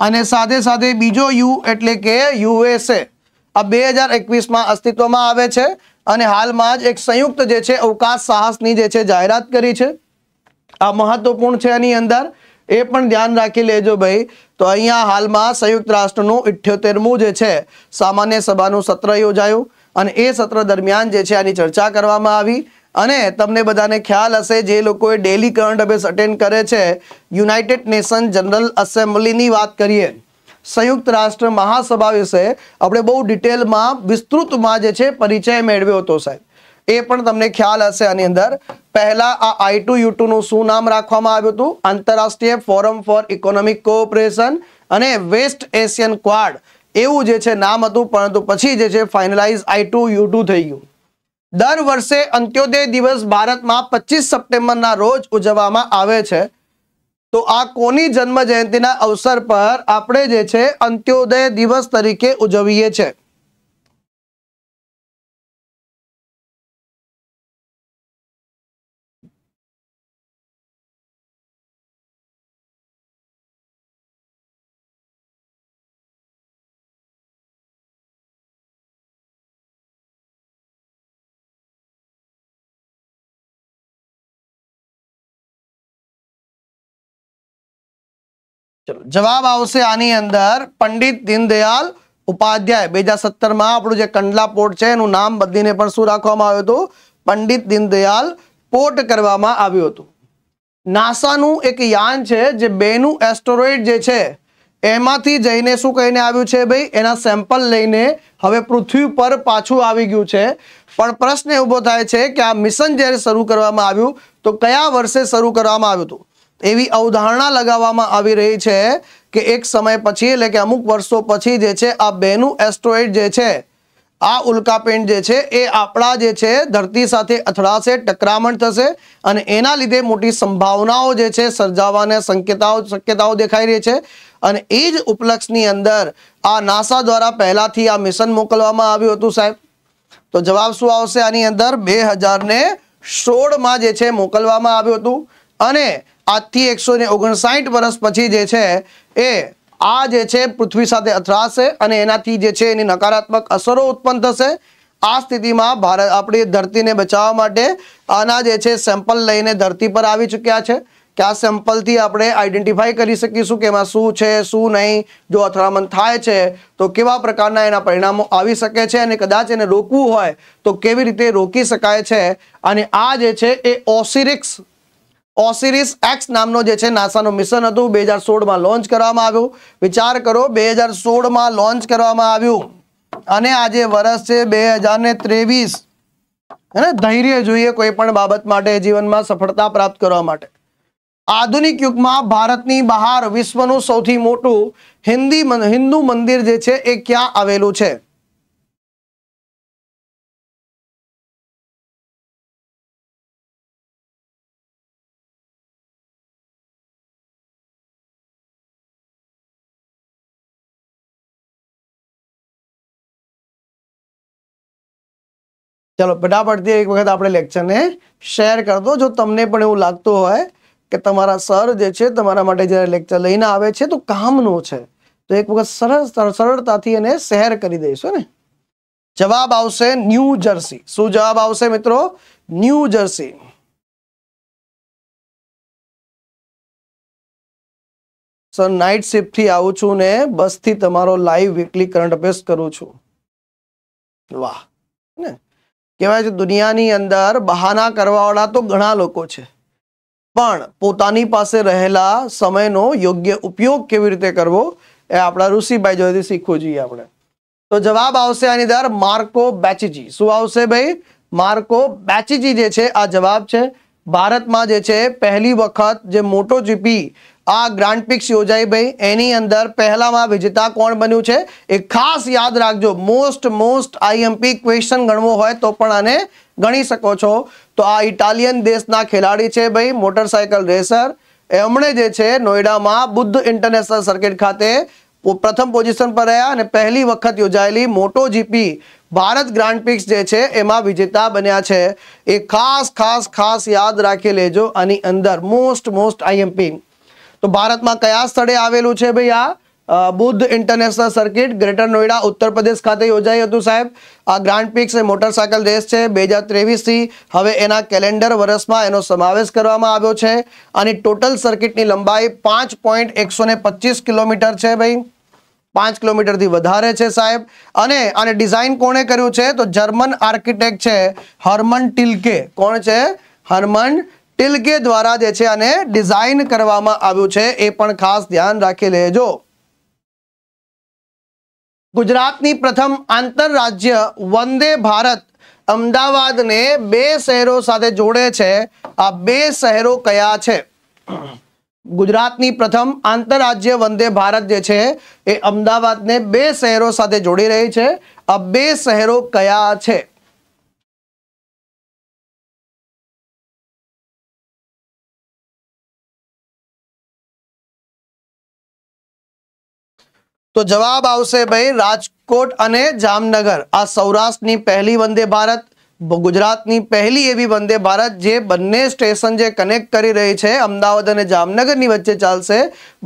અને સાથે સાથે બીજો યુ એટલે કે યુએસએ આ બે હજાર એકવીસમાં અસ્તિત્વમાં આવે છે અને હાલમાં જ એક સંયુક્ત જે છે અવકાશ સાહસની જે છે જાહેરાત કરી છે આ મહત્વપૂર્ણ છે એની અંદર એ પણ ધ્યાન રાખી લેજો ભાઈ તો અહીંયા હાલમાં સંયુક્ત રાષ્ટ્રનું ઇઠ્યોતેરમું જે છે સામાન્ય સભાનું સત્ર યોજાયું અને એ સત્ર દરમિયાન જે છે આની ચર્ચા કરવામાં આવી અને તમને બધાને ખ્યાલ હશે જે લોકોએ ડેલી કરંટ અફેર્સ અટેન્ડ કરે છે યુનાઇટેડ નેશન જનરલ એસેમ્બલીની વાત કરીએ સંયુક્ત રાષ્ટ્ર મહાસભા વિશે આપણે બહુ ડિટેલમાં વિસ્તૃતમાં જે છે પરિચય મેળવ્યો હતો સાહેબ એ પણ તમને ખ્યાલ હશે આની અંદર પહેલા આ આઈ ટુ યુ ટુનું શું નામ રાખવામાં આવ્યું હતું આંતરરાષ્ટ્રીય ફોરમ ફોર ઇકોનોમિક કોઓપરેશન અને વેસ્ટ એશિયન ક્વાડ એવું જે છે નામ હતું પરંતુ પછી જે છે finalise I two U two થઈ ગયું દર વર્ષે અંત્યોદય દિવસ ભારતમાં પચીસ સપ્ટેમ્બરના રોજ ઉજવવામાં આવે છે તો આ કોની જન્મ જયંતિના અવસર પર આપણે જે છે અંત્યોદય દિવસ તરીકે ઉજવીએ છીએ ચલો જવાબ આવશે આની અંદર પંડિત દીનદયાલ ઉપાધ્યાય બે હજાર સત્તરમાં આપણું જે કંડલા પોર્ટ છે એનું નામ બદલીને પણ શું રાખવામાં આવ્યું હતું પંડિત દીનદયાલ પોર્ટ કરવામાં આવ્યું હતું નાસાનું એક યાન છે જે બેનું એસ્ટોરોઇડ જે છે એમાંથી જઈને શું કહીને આવ્યું છે ભાઈ એના સેમ્પલ લઈને હવે પૃથ્વી પર પાછું આવી ગયું છે પણ પ્રશ્ન ઊભો થાય છે કે આ મિશન જ્યારે શરૂ કરવામાં આવ્યું તો કયા વર્ષે શરૂ કરવામાં આવ્યું હતું એવી અવધારણા લગાવવામાં આવી રહી છે કે એક સમય પછી એટલે કે અમુક વર્ષો પછી જે છે આ બેનું એસ્ટ્રોઇડ જે છે આ ઉલ્કાપિંડ જે છે એ આપણા જે છે ધરતી સાથે અથડાશે ટકરામણ થશે અને એના લીધે મોટી સંભાવનાઓ જે છે સર્જાવાને સંકેતાઓ શક્યતાઓ દેખાઈ રહી છે અને એ જ ઉપલક્ષની અંદર આ નાસા દ્વારા પહેલાંથી આ મિશન મોકલવામાં આવ્યું હતું સાહેબ તો જવાબ શું આવશે આની અંદર બે હજારને સોળમાં જે છે મોકલવામાં આવ્યું હતું અને આજથી એકસો ને ઓગણસાઠ વર્ષ પછી જે છે એ આ જે છે પૃથ્વી સાથે અથડાશે અને એનાથી જે છે એની નકારાત્મક અસરો ઉત્પન્ન થશે આ સ્થિતિમાં ભારત આપણી ધરતીને બચાવવા માટે આના જે છે સેમ્પલ લઈને ધરતી પર આવી ચૂક્યા છે કે આ સેમ્પલથી આપણે આઈડેન્ટિફાઈ કરી શકીશું કે એમાં શું છે શું નહીં જો અથડામણ થાય છે તો કેવા પ્રકારના એના પરિણામો આવી શકે છે અને કદાચ એને રોકવું હોય તો કેવી રીતે રોકી શકાય છે અને આ જે છે એ ઓસિરિક્સ ઓસિરિસ એક્સ નામનો જે છે નાસાનું મિશન હતું બે હજાર સોળમાં લોન્ચ કરવામાં આવ્યું વિચાર કરો બે હજાર સોળમાં લોન્ચ કરવામાં આવ્યું અને આજે વર્ષ છે બે હજાર ને ત્રેવીસ હે ધૈર્ય જોઈએ કોઈ પણ બાબત માટે જીવનમાં સફળતા પ્રાપ્ત કરવા માટે આધુનિક યુગમાં ભારતની બહાર વિશ્વનું સૌથી મોટું હિન્દી હિન્દુ મંદિર જે છે એ ક્યાં આવેલું છે ચલો ફટાફટથી એક વખત આપણે લેક્ચરને શેર કર દો જો તમને પણ એવું લાગતું હોય કે તમારા સર જે છે તમારા માટે જ્યારે લેક્ચર લઈને આવે છે તો કામનું છે તો એક વખત સરળ સરળતાથી એને શેર કરી દઈશું ને જવાબ આવશે ન્યૂ જર્સી શું જવાબ આવશે મિત્રો ન્યૂ જર્સી સર નાઇટ શિફ્ટથી આવું છું ને બસથી તમારો લાઈવ વીકલી કરંટ અફેર્સ કરું છું વાહ ને કહેવાય છે દુનિયાની અંદર બહાના કરવાવાળા તો ઘણા લોકો છે પણ પોતાની પાસે રહેલા સમયનો યોગ્ય ઉપયોગ કેવી રીતે કરવો એ આપણા ઋષિભાઈ જોડેથી શીખવું જોઈએ આપણે તો જવાબ આવશે આની અંદર માર્કો બેચીજી શું આવશે ભાઈ માર્કો બેચીજી જે છે આ જવાબ છે ભારતમાં જે છે પહેલી વખત જે મોટો જીપી આ ગ્રાન્ડ પિક્સ યોજાઈ ભાઈ એની અંદર પહેલામાં વિજેતા કોણ બન્યું છે એ ખાસ યાદ રાખજો મોસ્ટ મોસ્ટ આઈએમપી ક્વેશ્ચન ગણવો હોય તો પણ આને ગણી શકો છો તો આ ઇટાલિયન દેશના ખેલાડી છે ભાઈ મોટરસાયકલ રેસર એમણે જે છે નોઈડામાં બુદ્ધ ઇન્ટરનેશનલ સર્કિટ ખાતે પ્રથમ પોઝિશન પર રહ્યા અને પહેલી વખત યોજાયેલી મોટો જીપી ભારત ગ્રાન્ડ પિક્સ જે છે એમાં વિજેતા બન્યા છે એ ખાસ ખાસ ખાસ યાદ રાખી લેજો આની અંદર મોસ્ટ મોસ્ટ આઈએમપી તો ભારતમાં કયા સ્થળે આવેલું છે ભાઈ આ Buddh international circuit greater Noida Uttar Pradesh ખાતે યોજાયું હતું સાહેબ આ ગ્રાન્ડ પિક્સ એ મોટરસાયકલ રેસ છે બે હજાર ત્રેવીસથી હવે એના કેલેન્ડર વર્ષમાં એનો સમાવેશ કરવામાં આવ્યો છે અને ટોટલ સર્કિટની લંબાઈ પાંચ પોઈન્ટ એકસો ને પચીસ કિલોમીટર છે ભાઈ પાંચ કિલોમીટરથી વધારે છે સાહેબ અને આને ડિઝાઇન કોણે કર્યું છે તો જર્મન આર્કિટેક્ટ છે હર્મન ટિલ્કે કોણ છે હર્મન ટિલકે દ્વારા જે છે આને ડિઝાઇન કરવામાં આવ્યું છે એ પણ ખાસ ધ્યાન રાખી લેજો ગુજરાતની પ્રથમ આંતરરાજ્ય વંદે ભારત અમદાવાદને બે શહેરો સાથે જોડે છે આ બે શહેરો કયા છે ગુજરાતની પ્રથમ આંતરરાજ્ય વંદે ભારત જે છે એ અમદાવાદને બે શહેરો સાથે જોડી રહી છે આ બે શહેરો કયા છે તો જવાબ આવશે ભાઈ રાજકોટ અને જામનગર આ સૌરાષ્ટ્રની પહેલી વંદે ભારત ગુજરાતની પહેલી એવી વંદે ભારત જે બંને સ્ટેશન જે કનેક્ટ કરી રહી છે અમદાવાદ અને જામનગરની વચ્ચે ચાલશે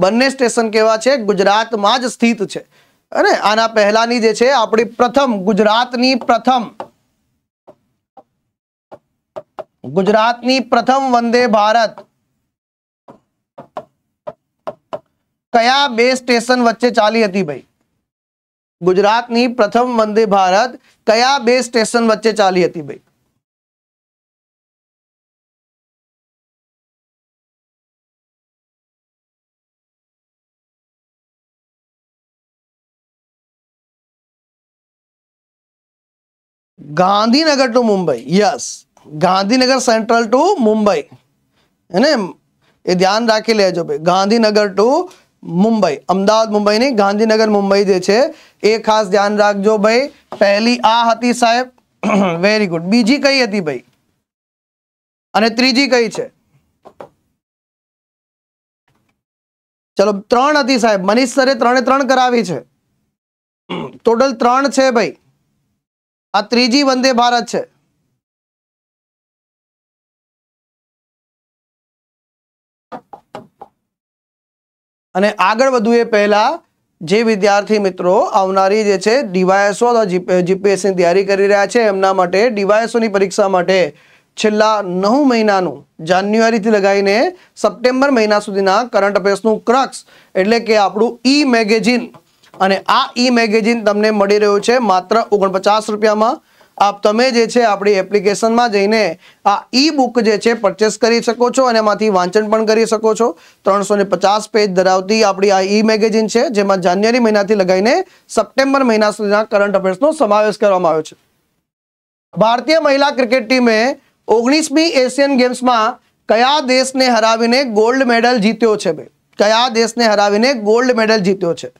બંને સ્ટેશન કેવા છે ગુજરાતમાં જ સ્થિત છે અને આના પહેલાની જે છે આપણી પ્રથમ ગુજરાતની પ્રથમ ગુજરાતની પ્રથમ વંદે ભારત क्या बे स्टेशन वच्चे चाली थी भाई गुजरात नी प्रथम वंदे भारत क्या बे स्टेशन वच्चे चाली थी भाई Gandhinagar to Mumbai yes Gandhinagar central to Mumbai है ना ये ध्यान रखे लेजो भाई गांधीनगर टू મુંબઈ અમદાવાદ મુંબઈ નહીં ગાંધીનગર મુંબઈ જે છે એ ખાસ ધ્યાન રાખજો ભાઈ પહેલી આ હતી સાહેબ વેરી [clears throat] ગુડ બીજી કઈ હતી ભાઈ અને ત્રીજી કઈ છે ચલો ત્રણ હતી સાહેબ મનીષ સરે ત્રણે ત્રણ કરાવી છે ટોટલ [clears throat] ત્રણ છે ભાઈ આ ત્રીજી વંદે ભારત છે અને આગળ વધુ એ પહેલાં જે વિદ્યાર્થી મિત્રો આવનારી જે છે ડીવાયસો અથવા જીપીએસસીની તૈયારી કરી રહ્યા છે એમના માટે ડીવાયસોની પરીક્ષા માટે છેલ્લા નવ મહિનાનું જાન્યુઆરીથી લગાવીને સપ્ટેમ્બર મહિના સુધીના કરંટ અફેર્સનું ક્રક્સ એટલે કે આપણું ઈ મેગેઝિન અને આ ઈ મેગેઝિન તમને મળી રહ્યું છે માત્ર ઓગણપચાસ રૂપિયામાં આપ તમે જે છે આપણી એપ્લિકેશનમાં જઈને આ ઈ બુક જે છે પરચેસ કરી શકો છો અને એમાંથી વાંચન પણ કરી શકો છો ત્રણસો પેજ ધરાવતી આપણી આ ઈ મેગેઝિન છે જેમાં જાન્યુઆરી મહિનાથી લગાવીને સપ્ટેમ્બર મહિના સુધીના કરંટ અફેર્સનો સમાવેશ કરવામાં આવ્યો છે ભારતીય મહિલા ક્રિકેટ ટીમે ઓગણીસમી એશિયન ગેમ્સમાં કયા દેશને હરાવીને ગોલ્ડ મેડલ જીત્યો છે ભાઈ કયા દેશને હરાવીને ગોલ્ડ મેડલ જીત્યો છે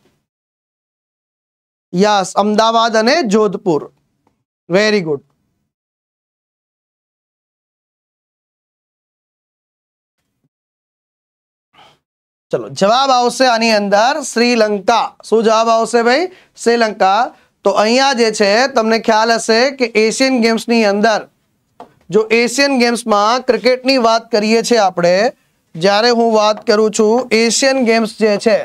યસ અમદાવાદ અને જોધપુર વેરી good ચલો જવાબ આવશે આની અંદર શ્રીલંકા શું જવાબ આવશે ભાઈ શ્રીલંકા તો અહીંયા જે છે તમને ખ્યાલ હશે કે એશિયન ગેમ્સની અંદર જો એશિયન ગેમ્સમાં ક્રિકેટની વાત કરીએ છીએ આપણે જ્યારે હું વાત કરું છું એશિયન ગેમ્સ જે છે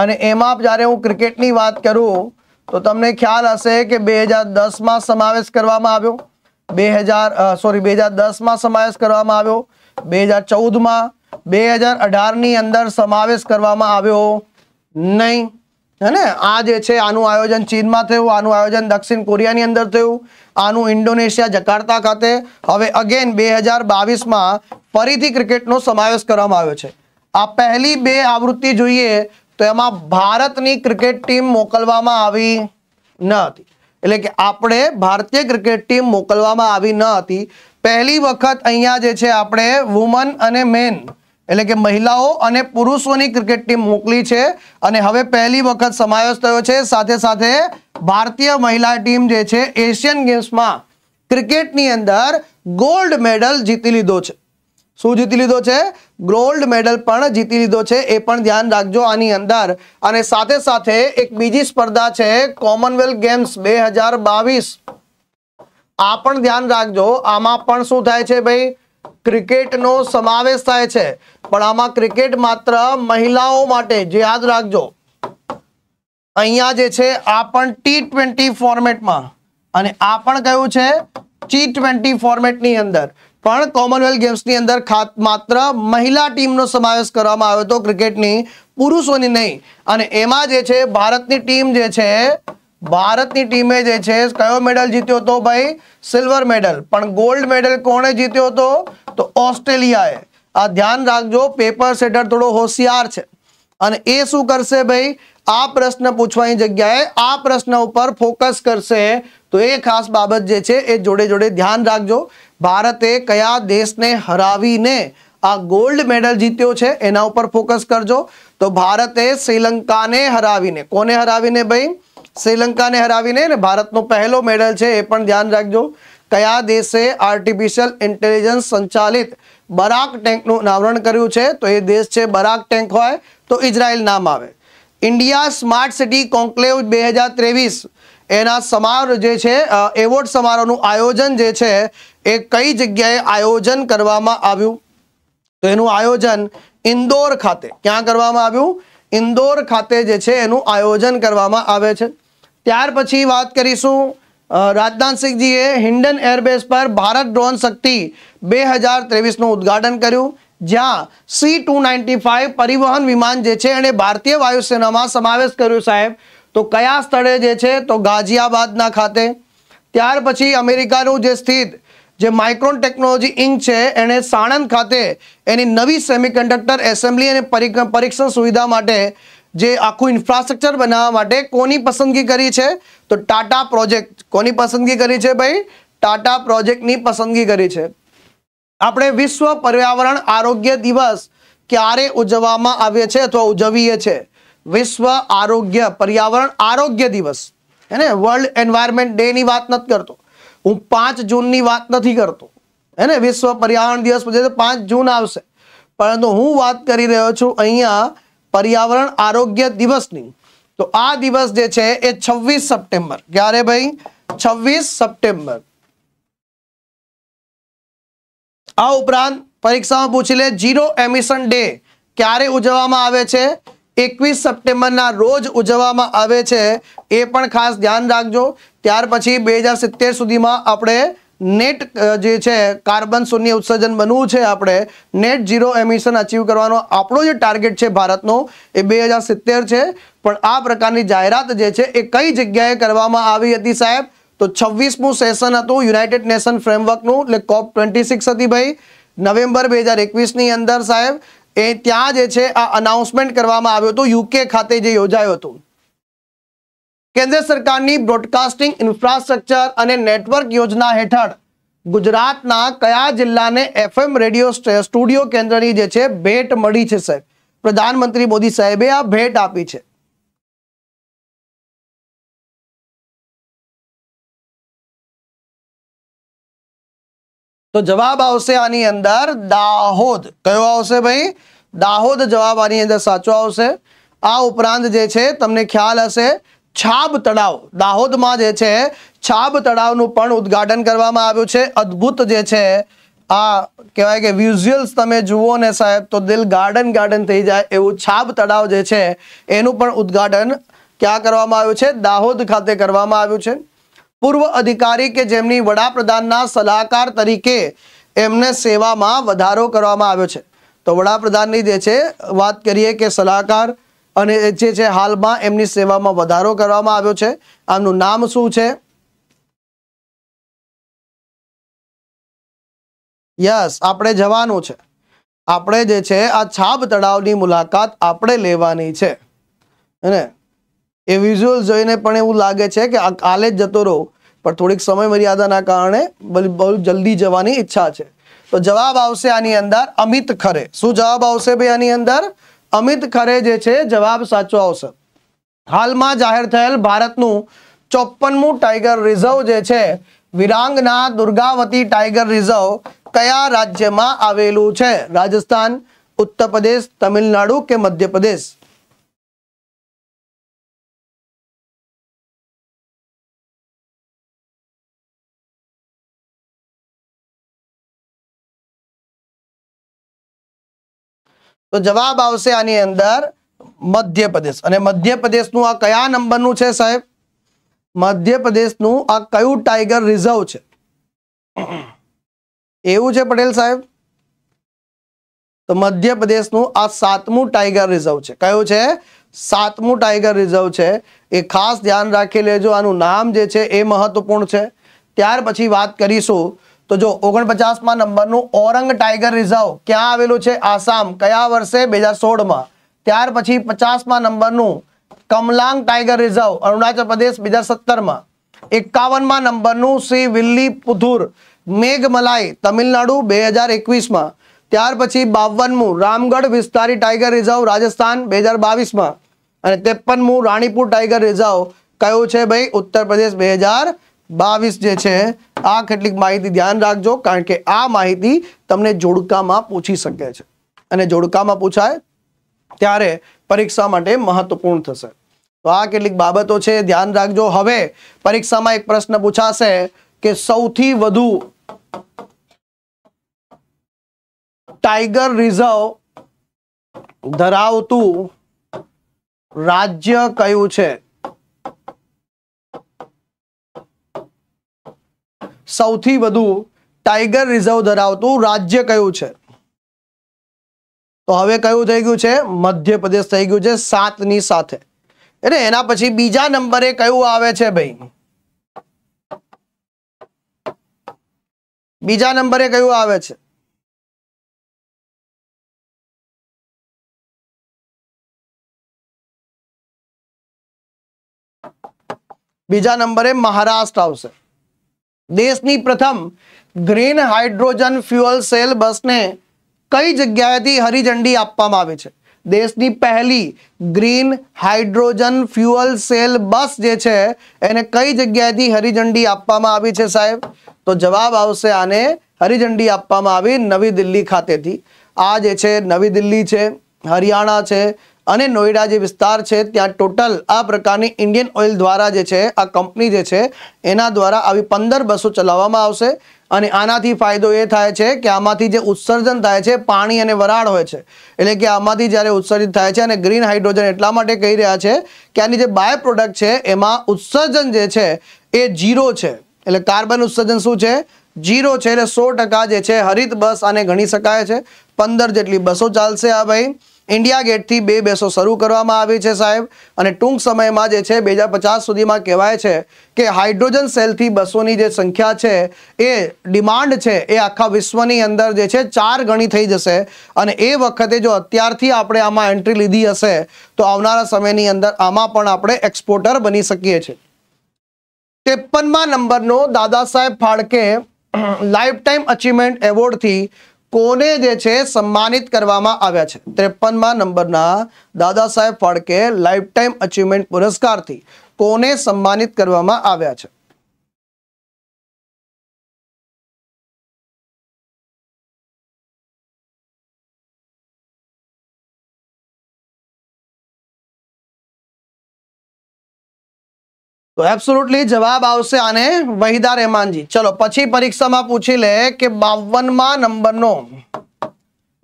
અને એમાં જ્યારે હું ક્રિકેટની વાત કરું તો તમને ખ્યાલ હશે કે બે હજાર દસમાં સમાવેશ કરવામાં આવ્યો બે હજાર સોરી બે હજાર દસમાં સમાવેશ કરવામાં આવ્યો બે હજાર ચૌદમાં બે હજાર અઢારની અંદર સમાવેશ કરવામાં આવ્યો નહીં હે આ જે છે આનું આયોજન ચીનમાં થયું આનું આયોજન દક્ષિણ કોરિયાની અંદર થયું આનું ઇન્ડોનેશિયા જકાર્તા ખાતે હવે અગેન બે હજાર બાવીસમાં ફરીથી ક્રિકેટનો સમાવેશ કરવામાં આવ્યો છે આ પહેલી બે આવૃત્તિ જોઈએ તો એમાં ભારતની ક્રિકેટ ટીમ મોકલવામાં આવી ન હતી એટલે કે આપણે ભારતીય ક્રિકેટ ટીમ મોકલવામાં આવી ન હતી પહેલી વખત અહીંયા જે છે આપણે વુમન અને મેન એટલે કે મહિલાઓ અને પુરુષોની ક્રિકેટ ટીમ મોકલી છે અને હવે પહેલી વખત સમાવેશ થયો છે સાથે સાથે ભારતીય મહિલા ટીમ જે છે એશિયન ગેમ્સમાં ક્રિકેટની અંદર ગોલ્ડ મેડલ જીતી લીધો છે શું જીતી લીધો છે ગોલ્ડ મેડલ પણ જીતી લીધો છે એ પણ ધ્યાન રાખજો આની અંદર અને સાથે સાથે એક બીજી સ્પર્ધા છે કોમનવેલ્થ ગેમ્સ બે આ પણ ધ્યાન રાખજો આમાં પણ શું થાય છે ભાઈ ક્રિકેટનો સમાવેશ થાય છે પણ આમાં ક્રિકેટ માત્ર મહિલાઓ માટે જે યાદ રાખજો અહીંયા જે છે આ પણ ટી ટ્વેન્ટી ફોર્મેટમાં અને આ પણ કયું છે ટી ટ્વેન્ટી ફોર્મેટની અંદર પણ કોમનવેલ્થ ગેમ્સની અંદર ખાત માત્ર મહિલા ટીમનો સમાયસ કરવામાં આવ્યો તો ક્રિકેટની પુરુષોની નહીં અને એમાં જે છે ભારતની ટીમ જે છે ભારતની ટીમે જે છે કયો મેડલ જીત્યો તો ભાઈ silver મેડલ પણ ગોલ્ડ મેડલ કોણે જીત્યો તો તો ઓસ્ટ્રેલિયાએ આ ધ્યાન રાખજો પેપર સેટર થોડો હોશિયાર છે અને એ શું કરશે ભાઈ આ પ્રશ્ન પૂછવા એ જગ્યાએ આ પ્રશ્ન ઉપર ફોકસ કરશે તો એ ખાસ બાબત જે છે એ જોડે જોડે ધ્યાન રાખજો ભારતે કયા દેશને હરાવીને આ ગોલ્ડ મેડલ જીત્યો છે એના ઉપર ફોકસ કરજો તો ભારતે શ્રીલંકાને હરાવીને કોને હરાવીને ભાઈ શ્રીલંકાને હરાવીને ને ભારતનો પહેલો મેડલ છે એ પણ ધ્યાન રાખજો કયા દેશે આર્ટિફિશિયલ ઇન્ટેલિજન્સ સંચાલિત બરાક ટેન્કનું અનાવરણ કર્યું છે તો એ દેશ છે બરાક ટેન્ક હોય તો ઇઝરાયલ નામ આવે ઇન્ડિયા સ્માર્ટ સિટી કોન્ક્લેવ બે હજાર ત્રેવીસ એના સમારોહ જે છે એવોર્ડ સમારોહનું આયોજન જે છે એ કઈ જગ્યાએ આયોજન કરવામાં આવ્યું તો એનું આયોજન ઇન્દોર ખાતે ક્યાં કરવામાં આવ્યું ઇન્દોર ખાતે જે છે એનું આયોજન કરવામાં આવે છે ત્યાર પછી વાત કરીશું સિંહજીએ હિન્ડન એરબેઝ પર ભારત ડ્રોન શક્તિ બે હજાર ત્રેવીસનું ઉદ્ઘાટન કર્યું જ્યાં સી ટુ નાઇન્ટી ફાઇવ પરિવહન વિમાન જે છે એણે ભારતીય વાયુસેનામાં સમાવેશ કર્યો સાહેબ તો કયા સ્થળે જે છે તો ગાઝિયાબાદના ખાતે ત્યાર પછી અમેરિકાનું જે સ્થિત જે માઇક્રોન ટેકનોલોજી ઇંક છે એણે સાણંદ ખાતે એની નવી સેમિકન્ડક્ટર એસેમ્બલી અને પરીક્ષણ સુવિધા માટે જે આખું ઇન્ફ્રાસ્ટ્રક્ચર બનાવવા માટે કોની પસંદગી કરી છે તો ટાટા પ્રોજેક્ટ કોની પસંદગી કરી છે ભાઈ ટાટા પ્રોજેક્ટની પસંદગી કરી છે આપણે વિશ્વ પર્યાવરણ આરોગ્ય દિવસ ક્યારે ઉજવવામાં આવે છે અથવા ઉજવીએ છીએ વિશ્વ આરોગ્ય પર્યાવરણ આરોગ્ય દિવસ હે વર્લ્ડ એન્વાયરમેન્ટ ડેની વાત નથી કરતો હું પાંચ જૂનની વાત નથી કરતો હે વિશ્વ પર્યાવરણ દિવસ પછી પાંચ જૂન આવશે પરંતુ હું વાત કરી રહ્યો છું અહીંયા પર્યાવરણ આરોગ્ય દિવસની તો આ દિવસ જે છે એ છવ્વીસ સપ્ટેમ્બર ક્યારે ભાઈ છવ્વીસ સપ્ટેમ્બર આ ઉપરાંત પરીક્ષામાં પૂછી લે ઝીરો એમિશન ડે ક્યારે ઉજવવામાં આવે છે એકવીસ સપ્ટેમ્બરના રોજ ઉજવવામાં આવે છે એ પણ ખાસ ધ્યાન રાખજો ત્યાર પછી બે હજાર સિત્તેર સુધીમાં આપણે નેટ જે છે કાર્બન શૂન્ય ઉત્સર્જન બનવું છે આપણે નેટ ઝીરો એમિશન અચીવ કરવાનો આપણો જે ટાર્ગેટ છે ભારતનો એ બે હજાર સિત્તેર છે પણ આ પ્રકારની જાહેરાત જે છે એ કઈ જગ્યાએ કરવામાં આવી હતી સાહેબ તો છવ્વીસમું સેશન હતું યુનાઇટેડ નેશન ફ્રેમવર્કનું એટલે કોપ ટ્વેન્ટી સિક્સ હતી ભાઈ નવેમ્બર બે હજાર એકવીસની અંદર સાહેબ એ ત્યાં જે છે આ અનાઉન્સમેન્ટ કરવામાં આવ્યો હતો યુકે ખાતે જે યોજાયો હતો કેન્દ્ર સરકારની બ્રોડકાસ્ટિંગ ઇન્ફ્રાસ્ટ્રક્ચર અને નેટવર્ક યોજના હેઠળ ગુજરાતના કયા જિલ્લાને એફએમ રેડિયો સ્ટુડિયો કેન્દ્રની જે છે ભેટ મળી છે સાહેબ પ્રધાનમંત્રી મોદી સાહેબે આ ભેટ આપી છે તો જવાબ આવશે આની અંદર દાહોદ કયો આવશે ભાઈ દાહોદ જવાબ આની અંદર સાચો આવશે આ ઉપરાંત જે છે તમને ખ્યાલ હશે છાબ તળાવ દાહોદમાં જે છે છાબ તળાવનું પણ ઉદ્ઘાટન કરવામાં આવ્યું છે અદ્ભુત જે છે આ કહેવાય કે વિઝ્યુઅલ્સ તમે જુઓ ને સાહેબ તો દિલ ગાર્ડન ગાર્ડન થઈ જાય એવું છાબ તળાવ જે છે એનું પણ ઉદ્ઘાટન ક્યાં કરવામાં આવ્યું છે દાહોદ ખાતે કરવામાં આવ્યું છે પૂર્વ અધિકારી કે જેમની વડાપ્રધાનના સલાહકાર તરીકે એમને સેવામાં વધારો કરવામાં આવ્યો છે તો વડાપ્રધાનની જે છે વાત કરીએ કે સલાહકાર અને જે છે હાલમાં એમની સેવામાં વધારો કરવામાં આવ્યો છે આમનું નામ શું છે યસ આપણે જવાનું છે આપણે જે છે આ છાબ તળાવની મુલાકાત આપણે લેવાની છે હે ને એ વિઝ્યુઅલ જોઈને પણ એવું લાગે છે કે આ કલેજ જતો રો પણ થોડીક સમય મર્યાદાના કારણે બહુ જલ્દી જવાની ઈચ્છા છે તો જવાબ આવશે આની અંદર અમિત ખરે સુ જવાબ આવશે ભાઈ આની અંદર અમિત ખરે જે છે જવાબ સાચો આવશે હાલમાં જાહેર થયેલ ભારતનું 54મો ટાઈગર રિઝર્વ જે છે વિરાંગના દુર્ગાવતી ટાઈગર રિઝર્વ કયા રાજ્યમાં આવેલું છે રાજસ્થાન ઉત્તર પ્રદેશ તમિલનાડુ કે મધ્યપ્રદેશ તો જવાબ આવશે આની અંદર મધ્યપ્રદેશ અને મધ્યપ્રદેશનું આ કયા નંબરનું છે સાહેબ મધ્યપ્રદેશનું આ કયું ટાઈગર રિઝર્વ છે એવું છે પટેલ સાહેબ તો મધ્યપ્રદેશનું આ સાતમું ટાઈગર રિઝર્વ છે કયું છે સાતમું ટાઈગર રિઝર્વ છે એ ખાસ ધ્યાન રાખી લેજો આનું નામ જે છે એ મહત્વપૂર્ણ છે ત્યાર પછી વાત કરીશું તો જો ઓગણપચાસમાં નંબરનું ઓરંગ ટાઈગર રિઝર્વ ક્યાં આવેલું છે આસામ કયા વર્ષે બે હજાર સોળમાં ત્યાર પછી પચાસમાં નંબરનું કમલાંગ ટાઈગર રિઝર્વ અરુણાચલ પ્રદેશ બે હજાર સત્તરમાં એકાવનમાં નંબરનું શ્રી વિલ્લી પુથુર મેઘમલાઈ તમિલનાડુ બે હજાર એકવીસમાં ત્યાર પછી બાવનમું રામગઢ વિસ્તારી ટાઈગર રિઝર્વ રાજસ્થાન બે હજાર બાવીસમાં અને ત્રેપનમું રાણીપુર ટાઈગર રિઝર્વ કયું છે ભાઈ ઉત્તર પ્રદેશ બે હજાર બાવીસ જે છે આ કેટલીક માહિતી ધ્યાન રાખજો કારણ કે આ માહિતી તમને જોડકામાં પૂછી શકે છે અને જોડકામાં પૂછાય ત્યારે પરીક્ષા માટે મહત્વપૂર્ણ થશે તો આ કેટલીક બાબતો છે ધ્યાન રાખજો હવે પરીક્ષામાં એક પ્રશ્ન પૂછાશે કે સૌથી વધુ ટાઈગર રિઝર્વ ધરાવતું રાજ્ય કયું છે સૌથી વધુ ટાઈગર રિઝર્વ ધરાવતું રાજ્ય કયું છે તો હવે કયું થઈ ગયું છે મધ્યપ્રદેશ થઈ ગયું છે સાતની સાથે એટલે એના પછી બીજા નંબરે કયું આવે છે ભાઈ બીજા નંબરે કયું આવે છે બીજા નંબરે મહારાષ્ટ્ર આવશે દેશની પ્રથમ ગ્રીન હાઇડ્રોજન ફ્યુઅલ સેલ બસને કઈ જગ્યાએથી હરિઝંડી આપવામાં આવે છે દેશની પહેલી green hydrogen fuel cell bus જે છે એને કઈ જગ્યાએથી હરિઝંડી આપવામાં આવી છે સાહેબ તો જવાબ આવશે આને હરિઝંડી આપવામાં આવી નવી દિલ્હી ખાતેથી આ જે છે નવી દિલ્હી છે હરિયાણા છે અને નોઈડા જે વિસ્તાર છે ત્યાં ટોટલ આ પ્રકારની ઇન્ડિયન ઓઇલ દ્વારા જે છે આ કંપની જે છે એના દ્વારા આવી પંદર બસો ચલાવવામાં આવશે અને આનાથી ફાયદો એ થાય છે કે આમાંથી જે ઉત્સર્જન થાય છે પાણી અને વરાળ હોય છે એટલે કે આમાંથી જ્યારે ઉત્સર્જિત થાય છે અને ગ્રીન હાઇડ્રોજન એટલા માટે કહી રહ્યા છે કે આની જે બાય પ્રોડક્ટ છે એમાં ઉત્સર્જન જે છે એ જીરો છે એટલે કાર્બન ઉત્સર્જન શું છે જીરો છે એટલે સો જે છે હરિત બસ આને ગણી શકાય છે પંદર જેટલી બસો ચાલશે આ ભાઈ ઇન્ડિયા ગેટથી બે બેસો શરૂ કરવામાં આવી છે સાહેબ અને ટૂંક સમયમાં જે છે બે સુધીમાં કહેવાય છે કે હાઇડ્રોજન સેલથી બસોની જે સંખ્યા છે એ ડિમાન્ડ છે એ આખા વિશ્વની અંદર જે છે ચાર ગણી થઈ જશે અને એ વખતે જો અત્યારથી આપણે આમાં એન્ટ્રી લીધી હશે તો આવનારા સમયની અંદર આમાં પણ આપણે એક્સપોર્ટર બની શકીએ છીએ ત્રેપનમાં નંબરનો દાદા Saheb Phalke lifetime achievement એવોર્ડથી કોને જે છે સન્માનિત કરવામાં આવ્યા છે ત્રેપનમાં નંબરના દાદા Saheb Phalke lifetime achievement પુરસ્કારથી કોને સન્માનિત કરવામાં આવ્યા છે તો એબ્સોલ્યુટલી જવાબ આવશે આને વહીદા રહેમાનજી ચલો પછી પરીક્ષામાં પૂછી લે કે બાવનમાં નંબરનો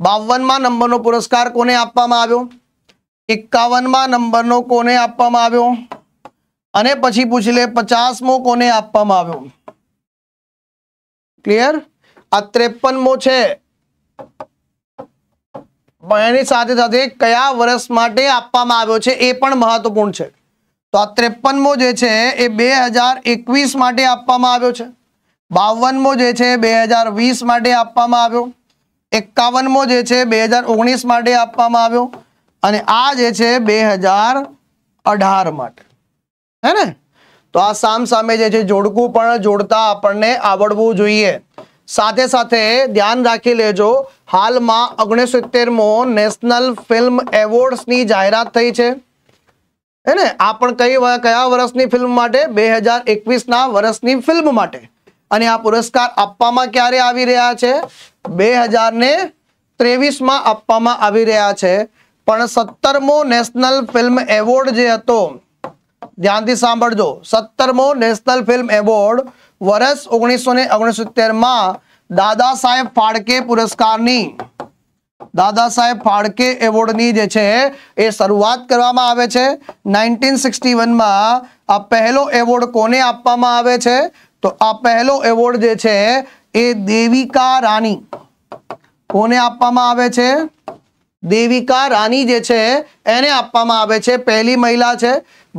બાવનમાં નંબરનો પુરસ્કાર કોને આપવામાં આવ્યો એકાવનમાં નંબરનો કોને આપવામાં આવ્યો અને પછી પૂછી લે પચાસમો કોને આપવામાં આવ્યો ક્લિયર આ ત્રેપનમો છે એની સાથે સાથે કયા વર્ષ માટે આપવામાં આવ્યો છે એ પણ મહત્વપૂર્ણ છે તો આ ત્રેપનમો જે છે એ બે માટે આપવામાં આવ્યો છે બાવનમો જે છે બે માટે આપવામાં આવ્યો એકાવનમો જે છે બે માટે આપવામાં આવ્યો અને આ જે છે બે હજાર માટે હે ને તો આ સામ સામે જે છે જોડકું પણ જોડતા આપણને આવડવું જોઈએ સાથે સાથે ધ્યાન રાખી લેજો હાલમાં ઓગણીસો સિત્તેરમો નેશનલ ફિલ્મ એવોર્ડ્સની જાહેરાત થઈ છે હે ને આ પણ કઈ કયા વર્ષની ફિલ્મ માટે બે હજાર એકવીસના વર્ષની ફિલ્મ માટે અને આ પુરસ્કાર આપવામાં ક્યારે આવી રહ્યા છે બે હજાર ને ત્રેવીસમાં આપવામાં આવી રહ્યા છે પણ સત્તરમો નેશનલ ફિલ્મ એવોર્ડ જે હતો ધ્યાનથી સાંભળજો સત્તરમો નેશનલ ફિલ્મ એવોર્ડ વર્ષ ઓગણીસો ને ઓગણસિત્તેરમાં દાદા સાહેબ ફાળકે પુરસ્કારની દાદા સાહેબ ફાળકે એવોર્ડની જે છે એ શરૂઆત કરવામાં આવે છે નાઇન્ટીન સિક્સટી વનમાં આ પહેલો એવોર્ડ કોને આપવામાં આવે છે તો આ પહેલો એવોર્ડ જે છે એ દેવિકા રાણી કોને આપવામાં આવે છે દેવિકા રાણી જે છે એને આપવામાં આવે છે પહેલી મહિલા છે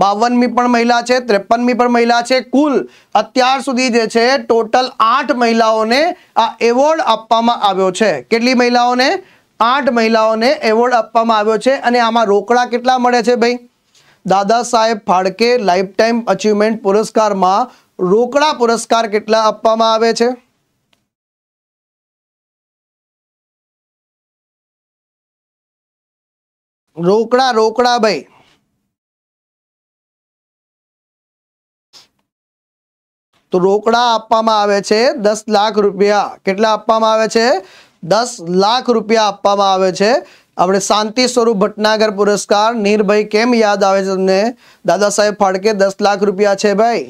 બાવનમી પણ મહિલા છે ત્રેપનમી પણ મહિલા છે કુલ અત્યાર સુધી જે છે ટોટલ આઠ મહિલાઓને આ એવોર્ડ આપવામાં આવ્યો છે કેટલી મહિલાઓને આઠ મહિલાઓને એવોર્ડ આપવામાં આવ્યો છે અને આમાં રોકડા કેટલા મળે છે ભાઈ Dada Saheb Phalke lifetime achievement પુરસ્કારમાં રોકડા પુરસ્કાર કેટલા આપવામાં આવે છે રોકડા રોકડા ભાઈ તો રોકડા આપવામાં આવે છે દસ લાખ રૂપિયા કેટલા આપવામાં આવે છે દસ લાખ રૂપિયા આપવામાં આવે છે આપણે શાંતિ સ્વરૂપ ભટનાગર પુરસ્કાર નિર્ભય કેમ યાદ આવે છે તમને દાદા સાહેબ ફાળકે દસ લાખ રૂપિયા છે ભાઈ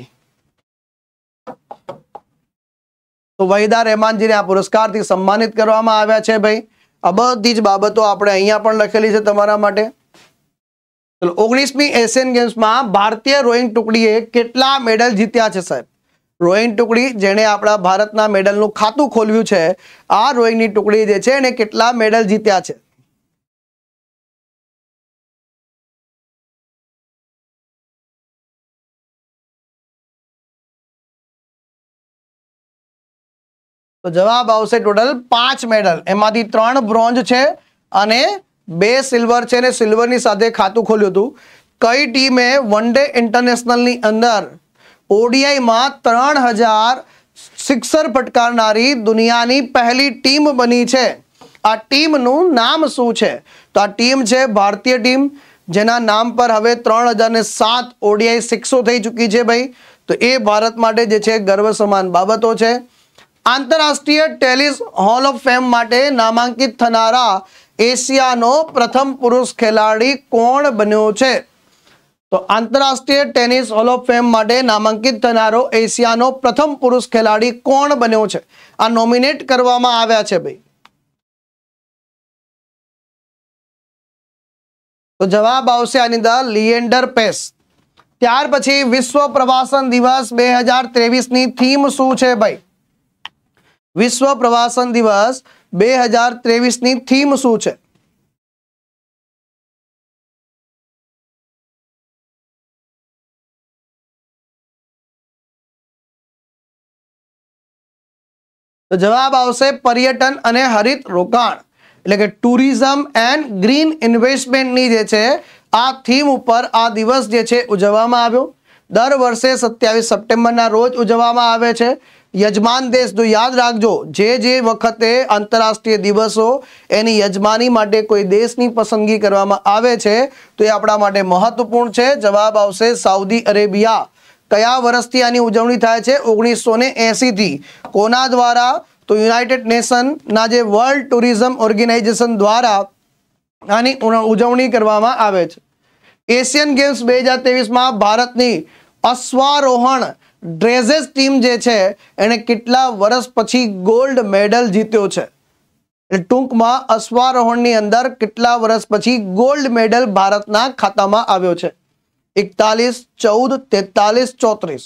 તો વહીદા રહેમાનજીને આ પુરસ્કારથી સન્માનિત કરવામાં આવ્યા છે ભાઈ આ બધી જ બાબતો આપણે અહીંયા પણ લખેલી છે તમારા માટે ઓગણીસમી એશિયન ગેમ્સમાં ભારતીય રોઈંગ ટુકડીએ કેટલા મેડલ જીત્યા છે સાહેબ રોઈંગ ટુકડી જેણે આપણા ભારતના મેડલનું ખાતું ખોલ્યું છે આ રોઈંગની ટુકડી જે છે એને કેટલા મેડલ જીત્યા છે તો જવાબ આવશે ટોટલ પાંચ મેડલ એમાંથી ત્રણ બ્રોન્ઝ છે અને બે સિલ્વર છે ને સિલ્વરની સાથે ખાતું ખોલ્યું હતું કઈ ટીમે વન ડે ઇન્ટરનેશનલની અંદર ઓડીઆઈમાં ત્રણ હજાર સિક્સર પટકારનારી દુનિયાની પહેલી ટીમ બની છે આ ટીમનું નામ શું છે તો આ ટીમ છે ભારતીય ટીમ જેના નામ પર હવે ત્રણ હજાર ને સાત ઓડીઆઈ સિક્સો થઈ ચૂકી છે ભાઈ તો એ ભારત માટે જે છે ગર્વ સમાન બાબતો છે આંતરરાષ્ટ્રીય ટેલિસ હોલ ઓફ ફેમ માટે નામાંકિત થનારા એશિયાનો પ્રથમ પુરુષ ખેલાડી કોણ બન્યો છે તો આંતરરાષ્ટ્રીય ટેનિસ હોલ ઓફ ફેમ માટે નામાંકિત થનારો એશિયાનો પ્રથમ પુરુષ ખેલાડી કોણ બન્યો છે આ નોમિનેટ કરવામાં આવ્યા છે ભાઈ તો જવાબ આવશે આની અંદર લિએન્ડર પેસ ત્યાર પછી વિશ્વ પ્રવાસન દિવસ બે હજાર ત્રેવીસની થીમ શું છે ભાઈ વિશ્વ પ્રવાસન દિવસ બે હજાર ત્રેવીસની થીમ શું છે તો જવાબ આવશે પર્યટન અને હરિત રોકાણ એટલે કે ટુરિઝમ એન્ડ ગ્રીન ઇન્વેસ્ટમેન્ટની જે છે આ થીમ ઉપર આ દિવસ જે છે ઉજવવામાં આવ્યો દર વર્ષે સત્યાવીસ સપ્ટેમ્બરના રોજ ઉજવવામાં આવે છે યજમાન દેશ જો યાદ રાખજો જે જે વખતે આંતરરાષ્ટ્રીય દિવસો એની યજમાની માટે કોઈ દેશની પસંદગી કરવામાં આવે છે તો એ આપણા માટે મહત્વપૂર્ણ છે જવાબ આવશે સાઉદી અરેબિયા કયા વર્ષથી આની ઉજવણી થાય છે ઓગણીસો ને એંસીથી કોના દ્વારા તો યુનાઇટેડ નેશનના જે વર્લ્ડ ટુરિઝમ ઓર્ગેનાઇઝેશન દ્વારા આની ઉજવણી કરવામાં આવે છે એશિયન ગેમ્સ બે હજાર ત્રેવીસમાં ભારતની અશ્વારોહણ ડ્રેઝેસ ટીમ જે છે એણે કેટલા વર્ષ પછી ગોલ્ડ મેડલ જીત્યો છે ટૂંકમાં અશ્વારોહણની અંદર કેટલા વર્ષ પછી ગોલ્ડ મેડલ ભારતના ખાતામાં આવ્યો છે એકતાલીસ ચૌદ તેતાલીસ ચોત્રીસ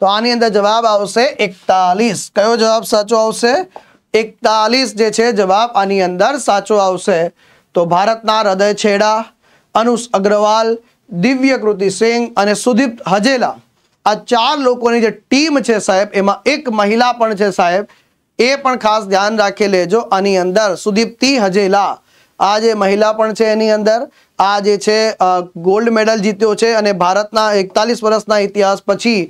તો આની અંદર જવાબ આવશે એકતાલીસ કયો જવાબ સાચો આવશે એકતાલીસ જે છે જવાબ આની અંદર સાચો આવશે તો ભારતના હૃદય છેડા અનુષ અગ્રવાલ દિવ્ય કૃતિ સિંહ અને સુદીપ હજેલા આ ચાર લોકોની જે ટીમ છે સાહેબ એમાં એક મહિલા પણ છે સાહેબ એ પણ ખાસ ધ્યાન રાખી લેજો આની અંદર સુદીપ્તિ હજેલા આ જે મહિલા પણ છે એની અંદર આ જે છે ગોલ્ડ મેડલ જીત્યો છે અને ભારતના એકતાલીસ વર્ષના ઇતિહાસ પછી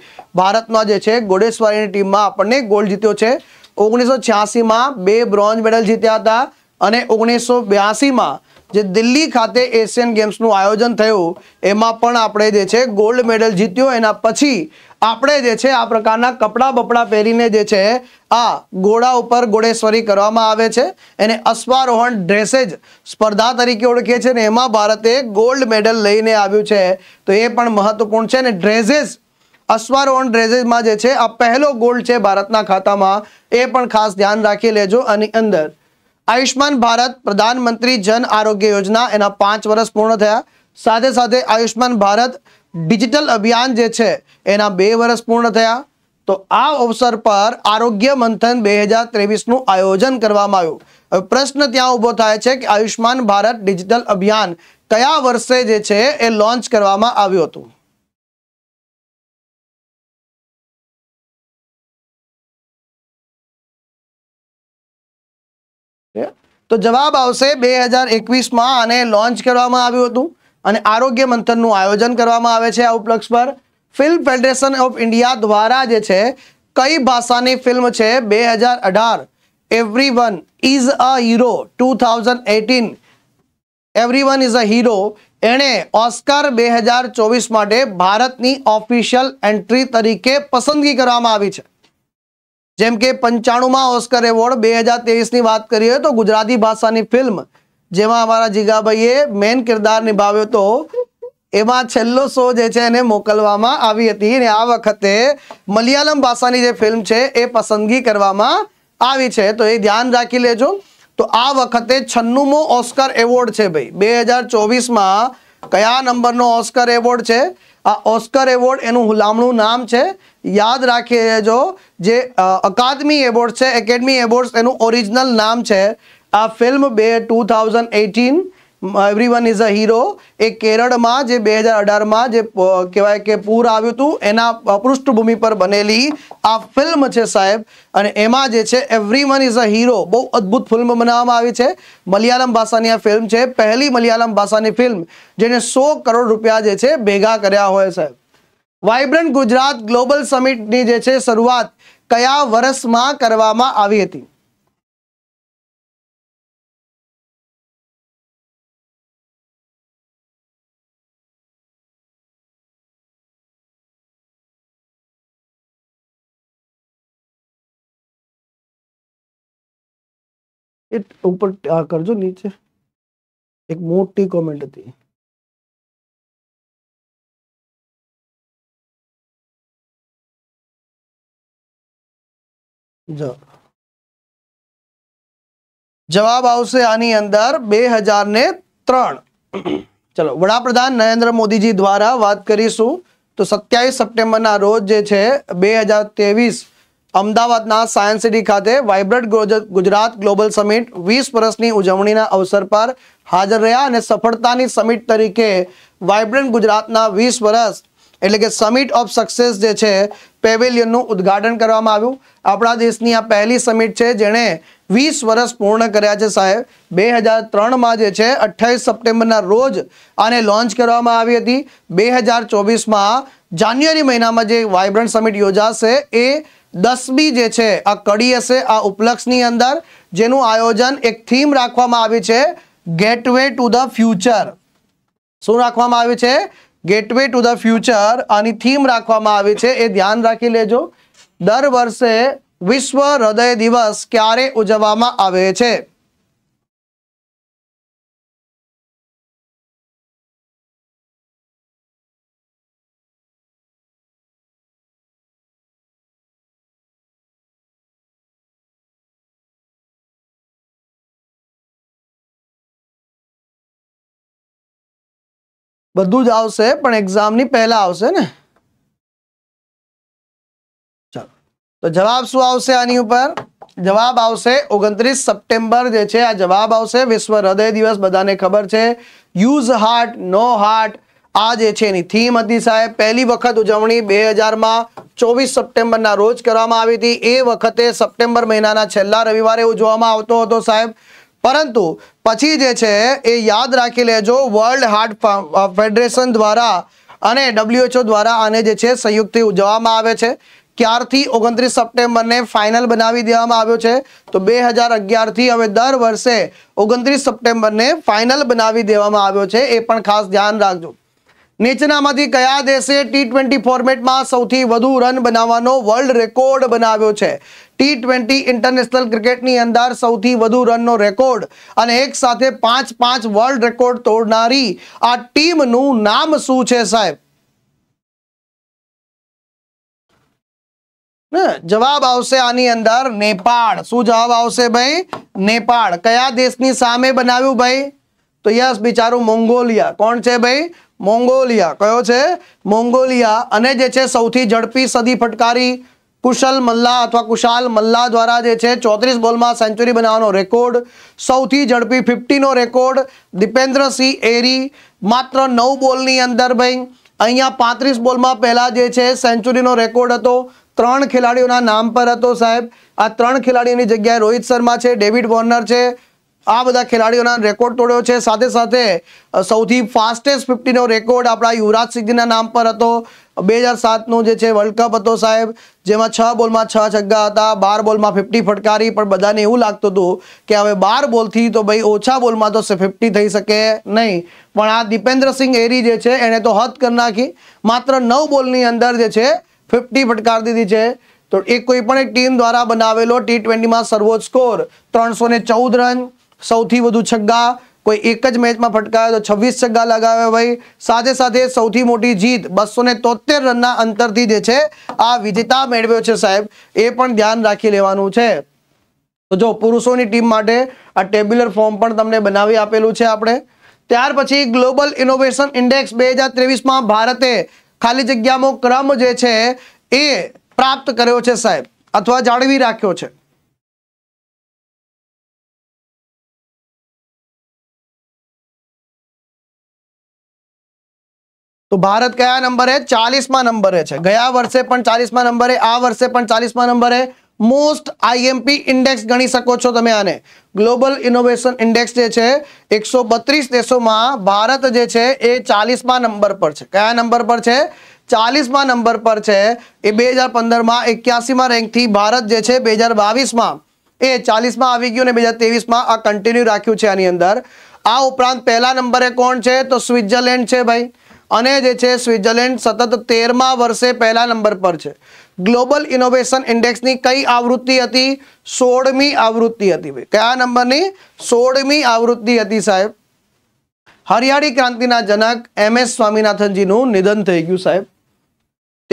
ભારતમાં જે છે ગોડેશ્વરીની ટીમમાં આપણને ગોલ્ડ જીત્યો છે ઓગણીસો છ્યાસીમાં બે બ્રોન્ઝ મેડલ જીત્યા હતા અને ઓગણીસો બ્યાસીમાં જે દિલ્હી ખાતે એશિયન ગેમ્સનું આયોજન થયું એમાં પણ આપણે જે છે ગોલ્ડ મેડલ જીત્યો એના પછી આપણે જે છે આ પ્રકારના કપડાં બપડા પહેરીને જે છે આ ઘોડા ઉપર ઘોડેશ્વરી કરવામાં આવે છે એને અશ્વારોહણ ડ્રેસેજ સ્પર્ધા તરીકે ઓળખીએ છીએ ને એમાં ભારતે ગોલ્ડ મેડલ લઈને આવ્યું છે તો એ પણ મહત્વપૂર્ણ છે અને ડ્રેઝેસ અશ્વારોહણ ડ્રેઝેજમાં જે છે આ પહેલો ગોલ્ડ છે ભારતના ખાતામાં એ પણ ખાસ ધ્યાન રાખી લેજો આની અંદર આયુષ્માન ભારત પ્રધાનમંત્રી જન આરોગ્ય યોજના એના પાંચ વર્ષ પૂર્ણ થયા સાથે સાથે આયુષ્માન ભારત ડિજિટલ અભિયાન જે છે એના બે વર્ષ પૂર્ણ થયા તો આ અવસર પર આરોગ્ય મંથન બે હજાર ત્રેવીસનું આયોજન કરવામાં આવ્યું હવે પ્રશ્ન ત્યાં ઊભો થાય છે કે આયુષ્માન ભારત ડિજિટલ અભિયાન કયા વર્ષે જે છે એ લોન્ચ કરવામાં આવ્યું હતું તો જવાબ આવશે બે હજાર એકવીસમાં આને લોન્ચ કરવામાં આવ્યું હતું અને આરોગ્ય મંથનનું આયોજન કરવામાં આવે છે આ ઉપલક્ષ પર ફિલ્મ ફેડરેશન ઓફ ઇન્ડિયા દ્વારા જે છે કઈ ભાષાની ફિલ્મ છે બે હજાર અઢાર everyone is a hero two thousand eighteen everyone is a hero એણે ઓસ્કાર બે હજાર ચોવીસ માટે ભારતની ઓફિશિયલ એન્ટ્રી તરીકે પસંદગી કરવામાં આવી છે જેમ કે પંચાણુંમાં ઓસ્કર એવોર્ડ બે હજાર તેવીસની વાત કરીએ તો ગુજરાતી ભાષાની ફિલ્મ જેમાં અમારા જીગાભાઈએ મેન કિરદાર નિભાવ્યો હતો એમાં છેલ્લો શો જે છે એને મોકલવામાં આવી હતી અને આ વખતે મલયાલમ ભાષાની જે ફિલ્મ છે એ પસંદગી કરવામાં આવી છે તો એ ધ્યાન રાખી લેજો તો આ વખતે છન્નુંમો ઓસ્કર એવોર્ડ છે ભાઈ બે હજાર ચોવીસમાં કયા નંબરનો ઓસ્કર એવોર્ડ છે આ ઓસ્કર એવોર્ડ એનું લામણું નામ છે યાદ રાખી લેજો જે અકાદમી એવોર્ડ છે એકેડમી એવોર્ડ્સ એનું ઓરિજિનલ નામ છે આ ફિલ્મ બે two thousand eighteen everyone is a hero એ કેરળમાં જે બે હજાર અઢારમાં જે કહેવાય કે પૂર આવ્યું હતું એના પૃષ્ઠભૂમિ પર બનેલી આ ફિલ્મ છે સાહેબ અને એમાં જે છે એવરીવન ઇઝ અ હીરો બહુ અદ્ભુત ફિલ્મ બનાવવામાં આવી છે મલયાલમ ભાષાની આ ફિલ્મ છે પહેલી મલયાલમ ભાષાની ફિલ્મ જેને સો કરોડ રૂપિયા જે છે ભેગા કર્યા હોય સાહેબ વાઇબ્રન્ટ ગુજરાત ગ્લોબલ સમિટની જે છે શરૂઆત કયા વર્ષમાં કરવામાં આવી હતી એ ઉપર કરજો નીચે એક મોટી કોમેન્ટ હતી જવાબ આવશે આની અંદર બે હજાર ને ત્રણ ચલો વડાપ્રધાન નરેન્દ્ર મોદીજી દ્વારા વાત કરીશું તો સત્યાવીસ સપ્ટેમ્બરના રોજ જે છે બે હજાર ત્રેવીસ અમદાવાદના સાયન્સ સિટી ખાતે વાઇબ્રન્ટ ગુજરાત ગ્લોબલ સમિટ વીસ વર્ષની ઉજવણીના અવસર પર હાજર રહ્યા અને સફળતાની સમિટ તરીકે વાઇબ્રન્ટ ગુજરાતના વીસ વર્ષ એટલે કે સમિટ ઓફ સક્સેસ જે છે પેવેલિયનનું ઉદ્ઘાટન કરવામાં આવ્યું આપણા દેશની આ પહેલી સમિટ છે જેણે વીસ વર્ષ પૂર્ણ કર્યા છે સાહેબ બે હજાર ત્રણમાં જે છે અઠ્ઠાવીસ સપ્ટેમ્બરના રોજ આને લોન્ચ કરવામાં આવી હતી બે હજાર ચોવીસમાં જાન્યુઆરી મહિનામાં જે વાઇબ્રન્ટ સમિટ યોજાશે એ દસમી જે છે આ કડી હશે આ ઉપલક્ષની અંદર જેનું આયોજન એક થીમ રાખવામાં આવી છે ગેટવે ટુ ધ ફ્યુચર શું રાખવામાં આવી છે ગેટવે ટુ ધ ફ્યુચર આની થીમ રાખવામાં આવી છે એ ધ્યાન રાખી લેજો દર વર્ષે વિશ્વ હૃદય દિવસ ક્યારે ઉજવવામાં આવે છે બધું જ આવશે પણ એક્ઝામની પહેલા આવશે ને ચાલો તો જવાબ શું આવશે આની ઉપર જવાબ આવશે ઓગણત્રીસ સપ્ટેમ્બર જે છે આ જવાબ આવશે વિશ્વ હૃદય દિવસ બધાને ખબર છે યુઝ હાર્ટ નો હાર્ટ આ જે છે એની થીમ હતી સાહેબ પહેલી વખત ઉજવણી બે હજારમાં ચોવીસ સપ્ટેમ્બરના રોજ કરવામાં આવી હતી એ વખતે સપ્ટેમ્બર મહિનાના છેલ્લા રવિવારે ઉજવવામાં આવતો હતો સાહેબ પરંતુ પછી જે છે એ યાદ રાખી લેજો વર્લ્ડ હાર્ટ ફેડરેશન દ્વારા અને ડબ્લ્યુએચઓ દ્વારા આને જે છે સંયુક્ત ઉજવવામાં આવે છે ક્યારથી ઓગણત્રીસ સપ્ટેમ્બરને ફાઇનલ બનાવી દેવામાં આવ્યો છે તો બે હજાર અગિયારથી હવે દર વર્ષે ઓગણત્રીસ સપ્ટેમ્બરને ફાઇનલ બનાવી દેવામાં આવ્યો છે એ પણ ખાસ ધ્યાન રાખજો નીચેનામાંથી કયા દેશે ટી ટ્વેન્ટી ફોર્મેટમાં સૌથી વધુ રન બનાવવાનો વર્લ્ડ રેકોર્ડ બનાવ્યો છે ટી ટ્વેન્ટી ઇન્ટરનેશનલ ક્રિકેટની અંદર સૌથી વધુ રનનો રેકોર્ડ અને એક સાથે પાંચ પાંચ વર્લ્ડ રેકોર્ડ તોડનારી આ ટીમનું નામ શું છે સાહેબ જવાબ આવશે આની અંદર નેપાળ શું જવાબ આવશે ભાઈ નેપાળ કયા દેશની સામે બનાવ્યું ભાઈ તો યસ બિચારું મોંગોલિયા કોણ છે ભાઈ મોંગોલિયા કયો છે મોંગોલિયા અને જે છે સૌથી ઝડપી સદી ફટકારી કુશલ મલ્લા અથવા કુશાલ મલ્લા દ્વારા જે છે ચોત્રીસ બોલમાં સેન્ચુરી બનાવવાનો રેકોર્ડ સૌથી ઝડપી ફિફ્ટીનો રેકોર્ડ દીપેન્દ્રસિંહ એરી માત્ર નવ બોલની અંદર ભાઈ અહીંયા પાંત્રીસ બોલમાં પહેલાં જે છે સેન્ચુરીનો રેકોર્ડ હતો ત્રણ ખેલાડીઓના નામ પર હતો સાહેબ આ ત્રણ ખેલાડીઓની જગ્યાએ રોહિત શર્મા છે ડેવિડ વોર્નર છે આ બધા ખેલાડીઓ ના રેકોર્ડ તોડ્યો છે સાથે સાથે સૌથી ફાસ્ટેસ્ટ 50 નો રેકોર્ડ આપડા યુવરાજ સિંહના નામ પર હતો 2007 નો જે છે વર્લ્ડ કપ હતો સાહેબ જેમાં 6 બોલમાં 6 છગ્ગા હતા 12 બોલમાં 50 ફટકારી પણ બધાને એવું લાગતું હતું કે હવે 12 બોલ થી તો ભઈ ઓછા બોલમાં તો સે 50 થઈ શકે નહીં પણ આ દીપેન્દ્ર સિંહ એરી જે છે એને તો હદ કરી નાખી માત્ર 9 બોલની અંદર જે છે 50 ફટકાર દીધી છે તો એક કોઈ પણ એક ટીમ દ્વારા બનાવેલો T20 માં સર્વોચ્ચ સ્કોર 314 રન સૌથી વધુ છગ્ગા કોઈ એક જ મેચમાં ફટકાયો તો છવ્વીસ છગ્ગા લગાવ્યા ભાઈ સાથે સાથે સૌથી મોટી જીત બસો ને તોતેર રનના અંતરથી જે છે આ વિજેતા મેળવ્યો છે સાહેબ એ પણ ધ્યાન રાખી લેવાનું છે તો જો પુરુષોની ટીમ માટે આ ટેબ્યુલર ફોર્મ પણ તમને બનાવી આપેલું છે આપણે ત્યાર પછી ગ્લોબલ ઇનોવેશન ઇન્ડેક્સ બે હજાર ત્રેવીસમાં ભારતે ખાલી જગ્યામાં ક્રમ જે છે એ પ્રાપ્ત કર્યો છે સાહેબ અથવા જાળવી રાખ્યો છે તો ભારત કયા નંબરે ચાલીસમાં નંબરે છે ગયા વર્ષે પણ ચાલીસમાં નંબરે આ વર્ષે પણ ચાલીસમાં નંબરે મોસ્ટ આઈએમપી ઇન્ડેક્સ ગણી શકો છો તમે આને ગ્લોબલ ઇનોવેશન ઇન્ડેક્સ જે છે એકસો દેશોમાં ભારત જે છે એ ચાલીસમાં નંબર પર છે કયા નંબર પર છે ચાલીસમાં નંબર પર છે એ બે હજાર પંદરમાં એક્યાસીમાં રેન્કથી ભારત જે છે બે હજાર બાવીસમાં એ ચાલીસમાં આવી ગયું અને બે હજાર તેવીસમાં આ કન્ટિન્યુ રાખ્યું છે આની અંદર આ ઉપરાંત પહેલા નંબરે કોણ છે તો સ્વિટ્ઝરલેન્ડ છે ભાઈ અને જે છે સ્વિટ્ઝરલેન્ડ સતત તેરમા વર્ષે પહેલા નંબર પર છે ગ્લોબલ ઇનોવેશન ઇન્ડેક્સની કઈ આવૃત્તિ હતી સોળમી આવૃત્તિ હતી ભાઈ કયા નંબરની સોળમી આવૃત્તિ હતી સાહેબ હરિયાળી ક્રાંતિના જનક એમ એસ સ્વામિનાથનજીનું નિધન થઈ ગયું સાહેબ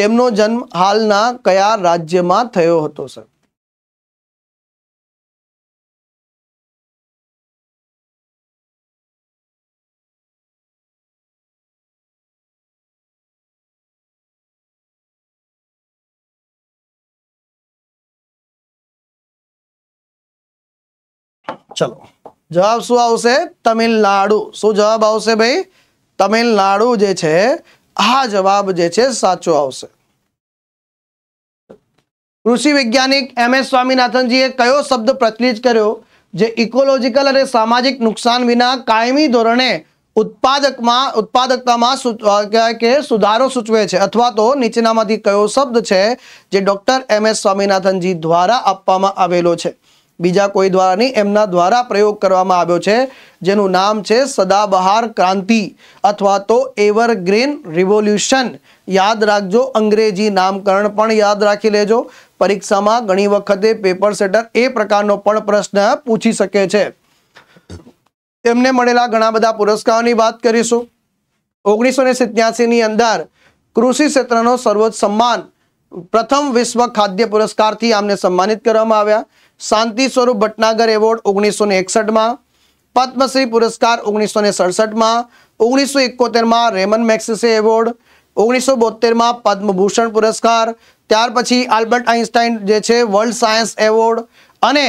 તેમનો જન્મ હાલના કયા રાજ્યમાં થયો હતો સાહેબ ચલો જવાબ શું આવશે તમિલનાડુ શું જવાબ આવશે ભાઈ તમિલનાડુ જે છે આ જવાબ જે છે સાચો આવશે કૃષિ વૈજ્ઞાનિક એમ એસ સ્વામિનાથનજીએ કયો શબ્દ પ્રચલિત કર્યો જે ઇકોલોજીકલ અને સામાજિક નુકસાન વિના કાયમી ધોરણે ઉત્પાદકમાં ઉત્પાદકતામાં કે સુધારો સૂચવે છે અથવા તો નીચેનામાંથી કયો શબ્દ છે જે ડૉક્ટર એમ એસ સ્વામિનાથનજી દ્વારા આપવામાં આવેલો છે બીજા કોઈ દ્વારા નહીં એમના દ્વારા પ્રયોગ કરવામાં આવ્યો છે જેનું નામ છે સદાબહાર ક્રાંતિ અથવા તો એવરગ્રીન રિવોલ્યુશન યાદ રાખજો અંગ્રેજી નામકરણ પણ યાદ રાખી લેજો પરીક્ષામાં ઘણી વખતે પેપર સેટર એ પ્રકારનો પણ પ્રશ્ન પૂછી શકે છે એમને મળેલા ઘણા બધા પુરસ્કારોની વાત કરીશું ઓગણીસો ને સિત્યાસીની અંદર કૃષિ ક્ષેત્રનો સર્વોચ્ચ સન્માન પ્રથમ વિશ્વ ખાદ્ય પુરસ્કારથી આમને સન્માનિત કરવામાં આવ્યા શાંતિ સ્વરૂપ ભટનાગર એવોર્ડ ઓગણીસો ને એકસઠમાં પદ્મશ્રી પુરસ્કાર ઓગણીસો ને સડસઠમાં ઓગણીસો એકોતેરમાં રેમન મેક્સિસે એવોર્ડ ઓગણીસો બોતેરમાં પદ્મભૂષણ પુરસ્કાર ત્યાર પછી આલ્બર્ટ આઇન્સ્ટાઇન જે છે વર્લ્ડ સાયન્સ એવોર્ડ અને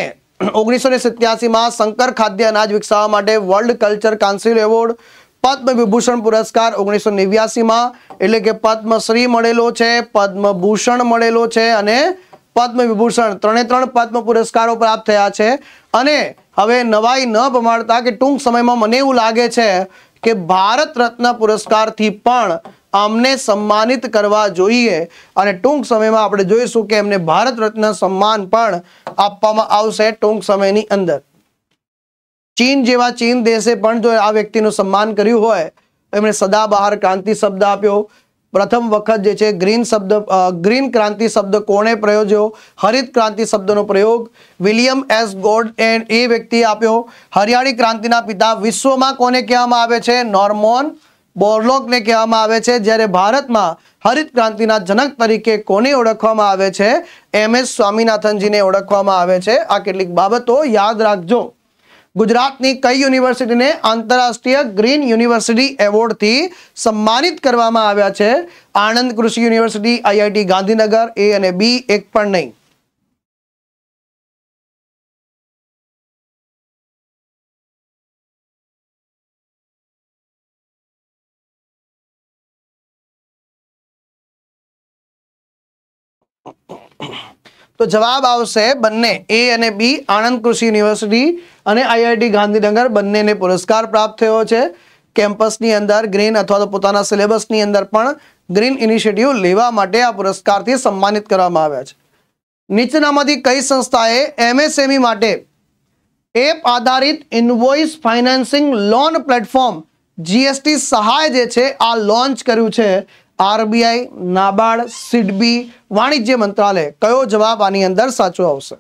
ઓગણીસો ને સિત્યાસીમાં શંકર ખાદ્ય અનાજ વિકસાવવા માટે world culture council award Padma Vibhushan પુરસ્કાર ઓગણીસો નેવ્યાસીમાં એટલે કે પદ્મશ્રી મળેલો છે પદ્મભૂષણ મળેલો છે અને પદ્મ વિભૂષણ ત્રણે ત્રણ પદ્મ પુરસ્કારો પ્રાપ્ત થયા છે અને હવે નવાઈ ન પમાડતા કે ટૂંક સમયમાં મને એવું લાગે છે કે ભારત રત્ન પુરસ્કારથી પણ આમને સન્માનિત કરવા જોઈએ અને ટૂંક સમયમાં આપણે જોઈશું કે એમને ભારત રત્ન સન્માન પણ આપવામાં આવશે ટૂંક સમયની અંદર ચીન જેવા ચીન દેશે પણ જો આ વ્યક્તિનું સન્માન કર્યું હોય એમણે સદાબહાર ક્રાંતિ શબ્દ આપ્યો પ્રથમ વખત જે છે ગ્રીન શબ્દ ગ્રીન ક્રાંતિ શબ્દ કોણે પ્રયોજ્યો હરિત ક્રાંતિ શબ્દનો પ્રયોગ વિલિયમ એસ ગોડ એન્ડ એ વ્યક્તિએ આપ્યો હરિયાળી ક્રાંતિના પિતા વિશ્વમાં કોને કહેવામાં આવે છે નોર્મોન બોર્લોકને કહેવામાં આવે છે જ્યારે ભારતમાં હરિત ક્રાંતિના જનક તરીકે કોને ઓળખવામાં આવે છે એમ એસ સ્વામિનાથનજીને ઓળખવામાં આવે છે આ કેટલીક બાબતો યાદ રાખજો ગુજરાતની કઈ યુનિવર્સિટીને આંતરરાષ્ટ્રીય ગ્રીન યુનિવર્સિટી એવોર્ડથી સન્માનિત કરવામાં આવ્યા છે આણંદ કૃષિ યુનિવર્સિટી આઈઆઈટી ગાંધીનગર એ અને બી એક પણ નહીં તો જવાબ આવશે બંને એ અને બી આણંદ કૃષિ યુનિવર્સિટી અને આઈઆઈટી ગાંધીનગર બંનેને પુરસ્કાર પ્રાપ્ત થયો છે કેમ્પસની અંદર ગ્રીન અથવા તો પોતાના સિલેબસની અંદર પણ ગ્રીન ઇનિશિયેટિવ લેવા માટે આ પુરસ્કારથી સન્માનિત કરવામાં આવ્યા છે નીચેનામાંથી કઈ સંસ્થાએ એમએસએમઈ માટે એપ આધારિત invoice financing loan platform GST સહાય જે છે આ લોન્ચ કર્યું છે આરબીઆઈ નાબાર્ડ સિડબી વાણિજ્ય મંત્રાલય કયો જવાબ આની અંદર સાચો આવશે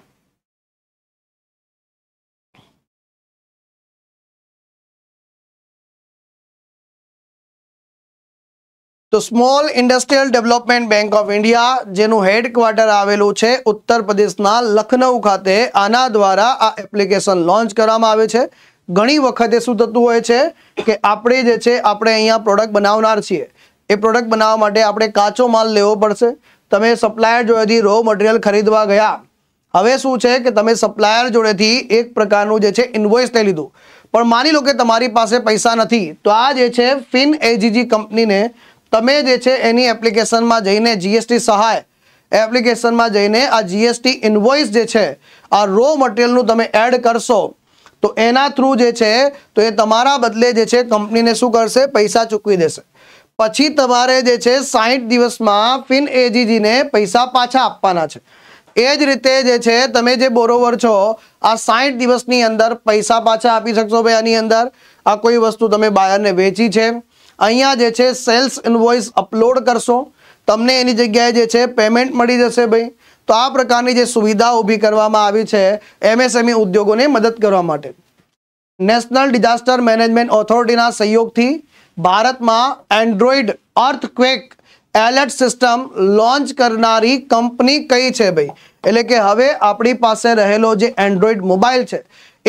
તો small industrial development bank of India જેનું હેડક્વાર્ટર આવેલું છે ઉત્તર પ્રદેશના લખનઉ ખાતે આના દ્વારા આ એપ્લિકેશન લોન્ચ કરવામાં આવે છે ઘણી વખતે શું થતું હોય છે કે આપણે જે છે આપણે અહીંયા પ્રોડક્ટ બનાવનાર છીએ એ પ્રોડક્ટ બનાવવા માટે આપણે કાચો માલ લેવો પડશે તમે સપ્લાયર જોડેથી રો મટીરિયલ ખરીદવા ગયા હવે શું છે કે તમે સપ્લાયર જોડેથી એક પ્રકારનું જે છે ઇન્વોઇસ લઈ લીધું પણ માની લો કે તમારી પાસે પૈસા નથી તો આ જે છે ફિન એજીજી કંપનીને તમે જે છે એની એપ્લિકેશનમાં જઈને જીએસટી સહાય એપ્લિકેશનમાં જઈને આ જીએસટી ઇન્વોઇસ જે છે આ રો મટીરિયલનું તમે એડ કરશો તો એના થ્રુ જે છે તો એ તમારા બદલે જે છે કંપનીને શું કરશે પૈસા ચૂકવી દેશે પછી તમારે જે છે 60 દિવસમાં ફિન એજીજી ને પૈસા પાછા આપવાના છે એ જ રીતે જે છે તમે જે બોરોવર છો આ 60 દિવસની અંદર પૈસા પાછા આપી શકશો ભાઈ આની અંદર આ કોઈ વસ્તુ તમે બહારને વેચી છે અહીંયા જે છે સેલ્સ ઇન્વોઇસ અપલોડ કરશો તમને એની જગ્યાએ જે છે પેમેન્ટ મળી જશે ભાઈ તો આ પ્રકારની જે સુવિધા ઉભી કરવામાં આવી છે એમએસએમી ઉદ્યોગોને મદદ કરવા માટે નેશનલ ડિઝાસ્ટર મેનેજમેન્ટ ઓથોરિટીના સહયોગથી ભારતમાં Android earthquake alert system launch કરનારી કંપની કઈ છે ભાઈ એટલે કે હવે આપણી પાસે રહેલો જે એન્ડ્રોઈડ મોબાઈલ છે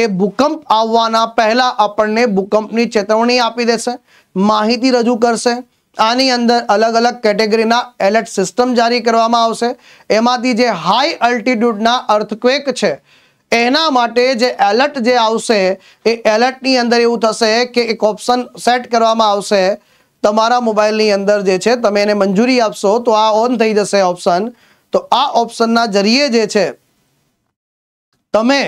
એ ભૂકંપ આવવાના પહેલા આપણને ભૂકંપની ચેતવણી આપી દેશે માહિતી રજૂ કરશે આની અંદર અલગ અલગ કેટેગરીના એલર્ટ સિસ્ટમ જારી કરવામાં આવશે એમાંથી જે હાઈ અલ્ટિટ્યૂડના અર્થક્વેક છે એના માટે જે એલર્ટ જે આવશે એ એલર્ટની અંદર એવું થશે કે એક ઓપ્શન સેટ કરવામાં આવશે તમારા મોબાઈલની અંદર જે છે તમે એને મંજૂરી આપશો તો આ ઓન થઈ જશે ઓપ્શન તો આ ઓપ્શનના જરીએ જે છે તમે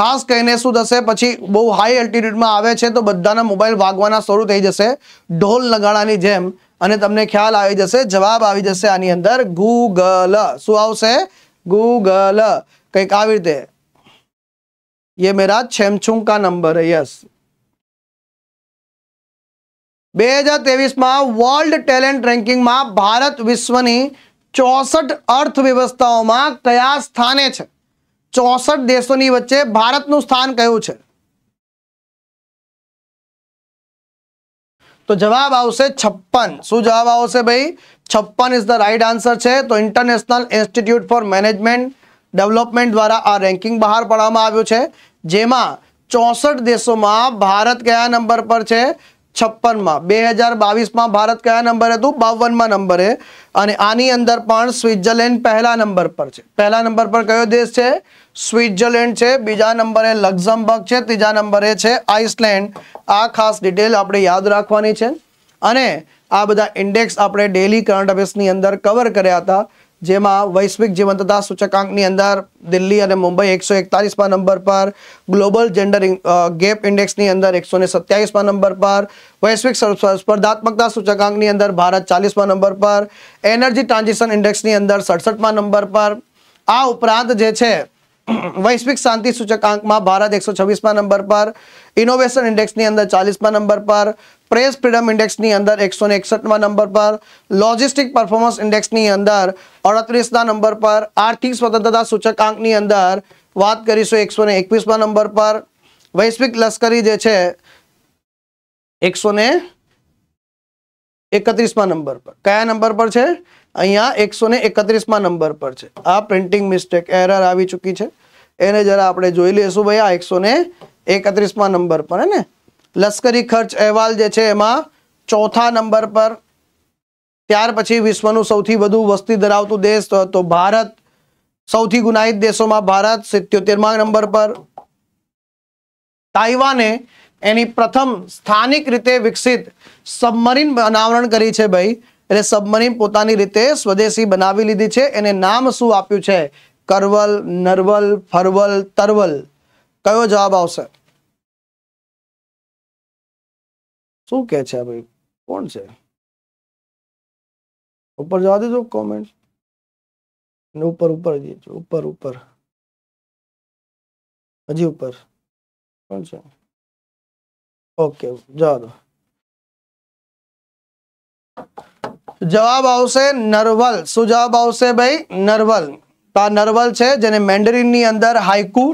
ખાસ કહીને શું થશે પછી બહુ હાઈ એલ્ટિટ્યૂડમાં આવે છે તો બધાના મોબાઈલ વાગવાના શરૂ થઈ જશે ઢોલ લગાડાની જેમ અને તમને ખ્યાલ આવી જશે જવાબ આવી જશે આની અંદર ગૂગલ શું આવશે ગૂગલ કંઈક આવી રીતે ये मेरा छेमछू का नंबर है યસ બે હજાર ત્રેવીસમાં વર્લ્ડ ટેલેન્ટ રેન્કિંગમાં ભારત વિશ્વની ચોસઠ અર્થવ્યવસ્થાઓમાં કયા સ્થાને છે ચોસઠ દેશોની વચ્ચે ભારતનું સ્થાન કયું છે તો જવાબ આવશે છપ્પન શું જવાબ આવશે ભાઈ છપ્પન ઇઝ ધ રાઈટ આન્સર છે તો international institute for management development દ્વારા આ રેન્કિંગ બહાર પાડવામાં આવ્યું છે જેમાં ચોસઠ દેશોમાં ભારત કયા નંબર પર છે છપ્પનમાં બે હજાર બાવીસમાં ભારત કયા નંબરે હતું બાવનમાં નંબરે અને આની અંદર પણ સ્વિટ્ઝરલેન્ડ પહેલા નંબર પર છે પહેલા નંબર પર કયો દેશ છે સ્વિટ્ઝરલેન્ડ છે બીજા નંબરે લક્ઝમબર્ગ છે ત્રીજા નંબરે છે આઇસલેન્ડ આ ખાસ ડિટેલ આપણે યાદ રાખવાની છે અને આ બધા ઇન્ડેક્સ આપણે ડેલી કરંટ અફેર્સની અંદર કવર કર્યા હતા જેમાં વૈશ્વિક જીવંતતા સૂચકાંકની અંદર દિલ્હી અને મુંબઈ એકસો એકતાલીસમાં નંબર પર ગ્લોબલ જેન્ડર ગેપ ઇન્ડેક્સની અંદર એકસો ને સત્યાવીસમાં નંબર પર વૈશ્વિક સ્પર્ધાત્મકતા સૂચકાંકની અંદર ભારત ચાલીસમાં નંબર પર એનર્જી ટ્રાન્ઝિશન ઇન્ડેક્સની અંદર સડસઠમાં નંબર પર આ ઉપરાંત જે છે વૈશ્વિક શાંતિ સૂચકાંકમાં ભારત એકસો છવ્વીસમાં નંબર પર ઇનોવેશન ઇન્ડેક્સની અંદર ચાલીસમાં નંબર પર પ્રેસ ફ્રીડમ ઇન્ડેક્સની અંદર એકસો એકસઠમાં નંબર પર લોજિસ્ટિક પરફોર્મન્સ ઇન્ડેક્સની અંદર અડત્રીસના નંબર પર આર્થિક સ્વતંત્રતા સૂચકાંકની અંદર વાત કરીશું એકસો એકવીસમાં નંબર પર વૈશ્વિક લશ્કરી જે છે એકસો ને એકત્રીસમાં નંબર પર કયા નંબર પર છે અહીંયા એકસો ને એકત્રીસમાં નંબર પર છે આ પ્રિન્ટિંગ મિસ્ટેક એરર આવી ચૂકી છે એને જરા આપણે જોઈ લઈશું ભાઈ આ એકસો ને એકત્રીસમાં નંબર પર હે ને લશ્કરી ખર્ચ અહેવાલ જે છે એમાં ચોથા નંબર પર ત્યાર પછી વિશ્વનું સૌથી વધુ વસ્તી ધરાવતું દેશ તો ભારત સૌથી ગુનાહિત દેશોમાં ભારત સિત્યોતેરમા નંબર પર તાઇવાને એની પ્રથમ સ્થાનિક રીતે વિકસિત સબમરીન અનાવરણ કરી છે ભાઈ એટલે સબમરીન પોતાની રીતે સ્વદેશી બનાવી લીધી છે એને નામ શું આપ્યું છે કરવલ નરવલ ફરવલ તરવલ કયો જવાબ આવશે શું કે છે ભાઈ કોણ છે ઉપર જવા દેજો કોમેન્ટ ઉપર ઉપર ઉપર ઉપર હજી ઉપર કોણ છે ઓકે જવા જવાબ આવશે નરવલ શું જવાબ આવશે ભાઈ નરવલ આ નરવલ છે જેને મેન્ડરીનની અંદર હાઇકુ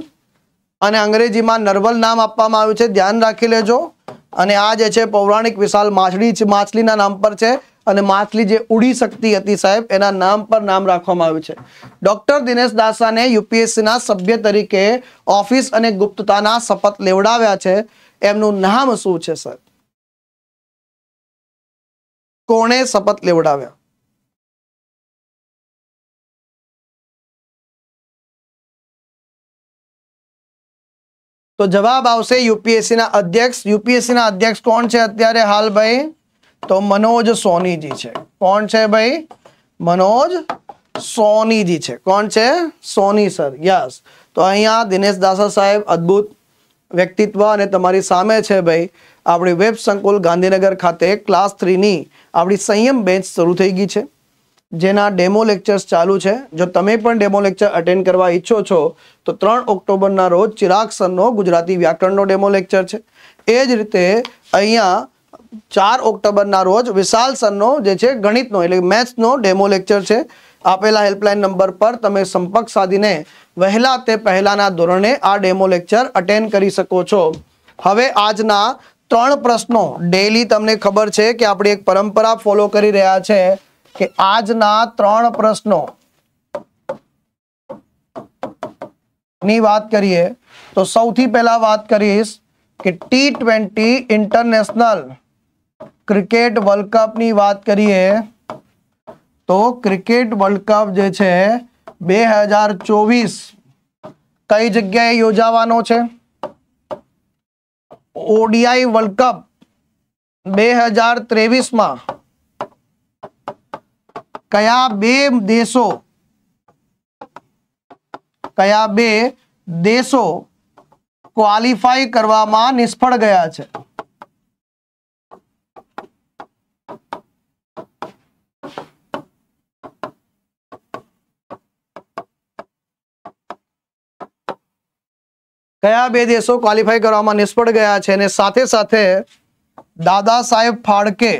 અને અંગ્રેજીમાં નરવલ નામ આપવામાં આવ્યું છે ધ્યાન રાખી લેજો અને આ જે છે પૌરાણિક વિશાલ માછલી માછલીના નામ પર છે અને માછલી જે ઉડી શકતી હતી સાહેબ એના નામ પર નામ રાખવામાં આવ્યું છે ડોક્ટર દિનેશ દાસાને યુપીએસસીના સભ્ય તરીકે ઓફિસ અને ગુપ્તતાના શપથ લેવડાવ્યા છે એમનું નામ શું છે સર કોણે સપત લેવડાવ્યા તો જવાબ આવશે યુપીએસસી ના અધ્યક્ષ યુપીએસસી ના અધ્યક્ષ કોણ છે અત્યારે હાલ ભાઈ તો મનોજ સોનીજી છે કોણ છે ભાઈ મનોજ સોનીજી છે કોણ છે સોની સર યસ તો અહીંયા દિનેશ দাশા સાહેબ અદ્ભુત વ્યક્તિત્વ અને તમારી સામે છે ભાઈ આપણી વેબ સંકુલ ગાંધીનગર ખાતે ક્લાસ થ્રીની આપણી સંયમ બેચ શરૂ થઈ ગઈ છે જેના ડેમો લેક્ચર્સ ચાલુ છે જો તમે પણ ડેમો લેક્ચર અટેન્ડ કરવા ઈચ્છો છો તો ત્રણ ઓક્ટોબરના રોજ ચિરાગ સરનો ગુજરાતી વ્યાકરણનો ડેમો લેક્ચર છે એ જ રીતે અહીંયા ચાર ઓક્ટોબરના રોજ વિશાલ સરનો જે છે ગણિતનો એટલે મેથ્સનો ડેમો લેક્ચર છે આપેલા હેલ્પલાઇન નંબર પર તમે સંપર્ક સાધીને વહેલા તે પહેલાના ધોરણે આ ડેમો લેક્ચર અટેન્ડ કરી શકો છો હવે આજના ત્રણ પ્રશ્નો ડેલી તમને ખબર છે કે આપણે એક પરંપરા ફોલો કરી રહ્યા છે કે આજના ત્રણ પ્રશ્નો ની વાત કરીએ તો સૌથી પહેલા વાત કરીશ કે T twenty international cricket world કપની વાત કરીએ તો ક્રિકેટ વર્લ્ડ કપ જે છે બે હજાર ચોવીસ કઈ જગ્યાએ યોજાવાનો છે ઓડીઆઈ વર્લ્ડ કપ બે હજાર ત્રેવીસમાં કયા બે દેશો કયા બે દેશો ક્વોલિફાઈ કરવામાં નિષ્ફળ ગયા છે કયા બે દેશો ક્વોલિફાય કરવામાં નિષ્ફળ ગયા છે અને સાથે સાથે દાદા સાહેબ ફાળકે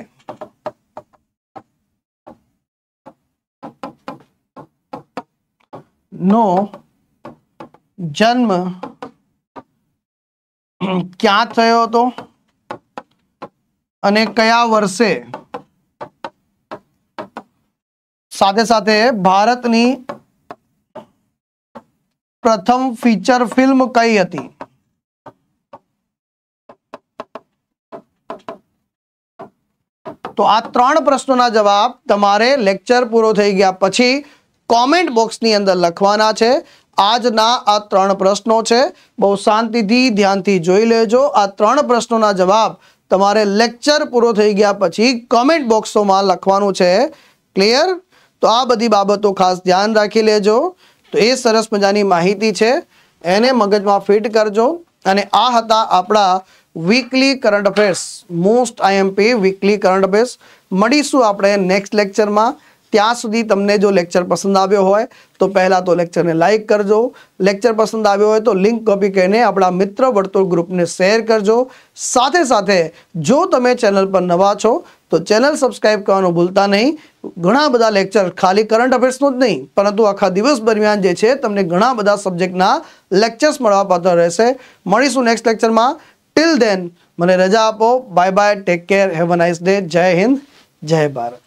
નો જન્મ ક્યાં થયો હતો અને કયા વર્ષે સાથે સાથે ભારતની પ્રથમ ફીચર ફિલ્મ કઈ હતી તો આ ત્રણ પ્રશ્નોના જવાબ તમારે લેક્ચર પૂરો થઈ ગયા પછી કોમેન્ટ બોક્સની અંદર લખવાના છે આજના આ ત્રણ પ્રશ્નો છે બહુ શાંતિથી ધ્યાનથી જોઈ લેજો આ ત્રણ પ્રશ્નોના જવાબ તમારે લેક્ચર પૂરો થઈ ગયા પછી કોમેન્ટ બોક્સોમાં લખવાનું છે ક્લિયર તો આ બધી બાબતો ખાસ ધ્યાન રાખી લેજો તો એ સરસ મજાની માહિતી છે એને મગજમાં ફિટ કરજો અને આ હતા આપણા weekly current affairs most IMP weekly current affairs મળીશું આપણે નેક્સ્ટ લેક્ચરમાં ત્યાં સુધી તમને જો લેક્ચર પસંદ આવ્યો હોય તો પહેલાં તો લેક્ચરને લાઇક કરજો લેક્ચર પસંદ આવ્યો હોય તો લિંક કોપી કરીને આપણા મિત્ર વર્તુળ ગ્રુપને શેર કરજો સાથે સાથે જો તમે ચેનલ પર નવા છો તો ચેનલ સબસ્ક્રાઈબ કરવાનું ભૂલતા નહીં ઘણા બધા લેક્ચર ખાલી કરંટ અફેર્સનું જ નહીં પરંતુ આખા દિવસ દરમિયાન જે છે તમને ઘણા બધા સબ્જેક્ટના લેક્ચર્સ મળવા પાત્ર રહેશે મળીશું નેક્સ્ટ લેક્ચરમાં ટિલ દેન મને રજા આપો bye bye take care have a nice day Jai Hind જય ભારત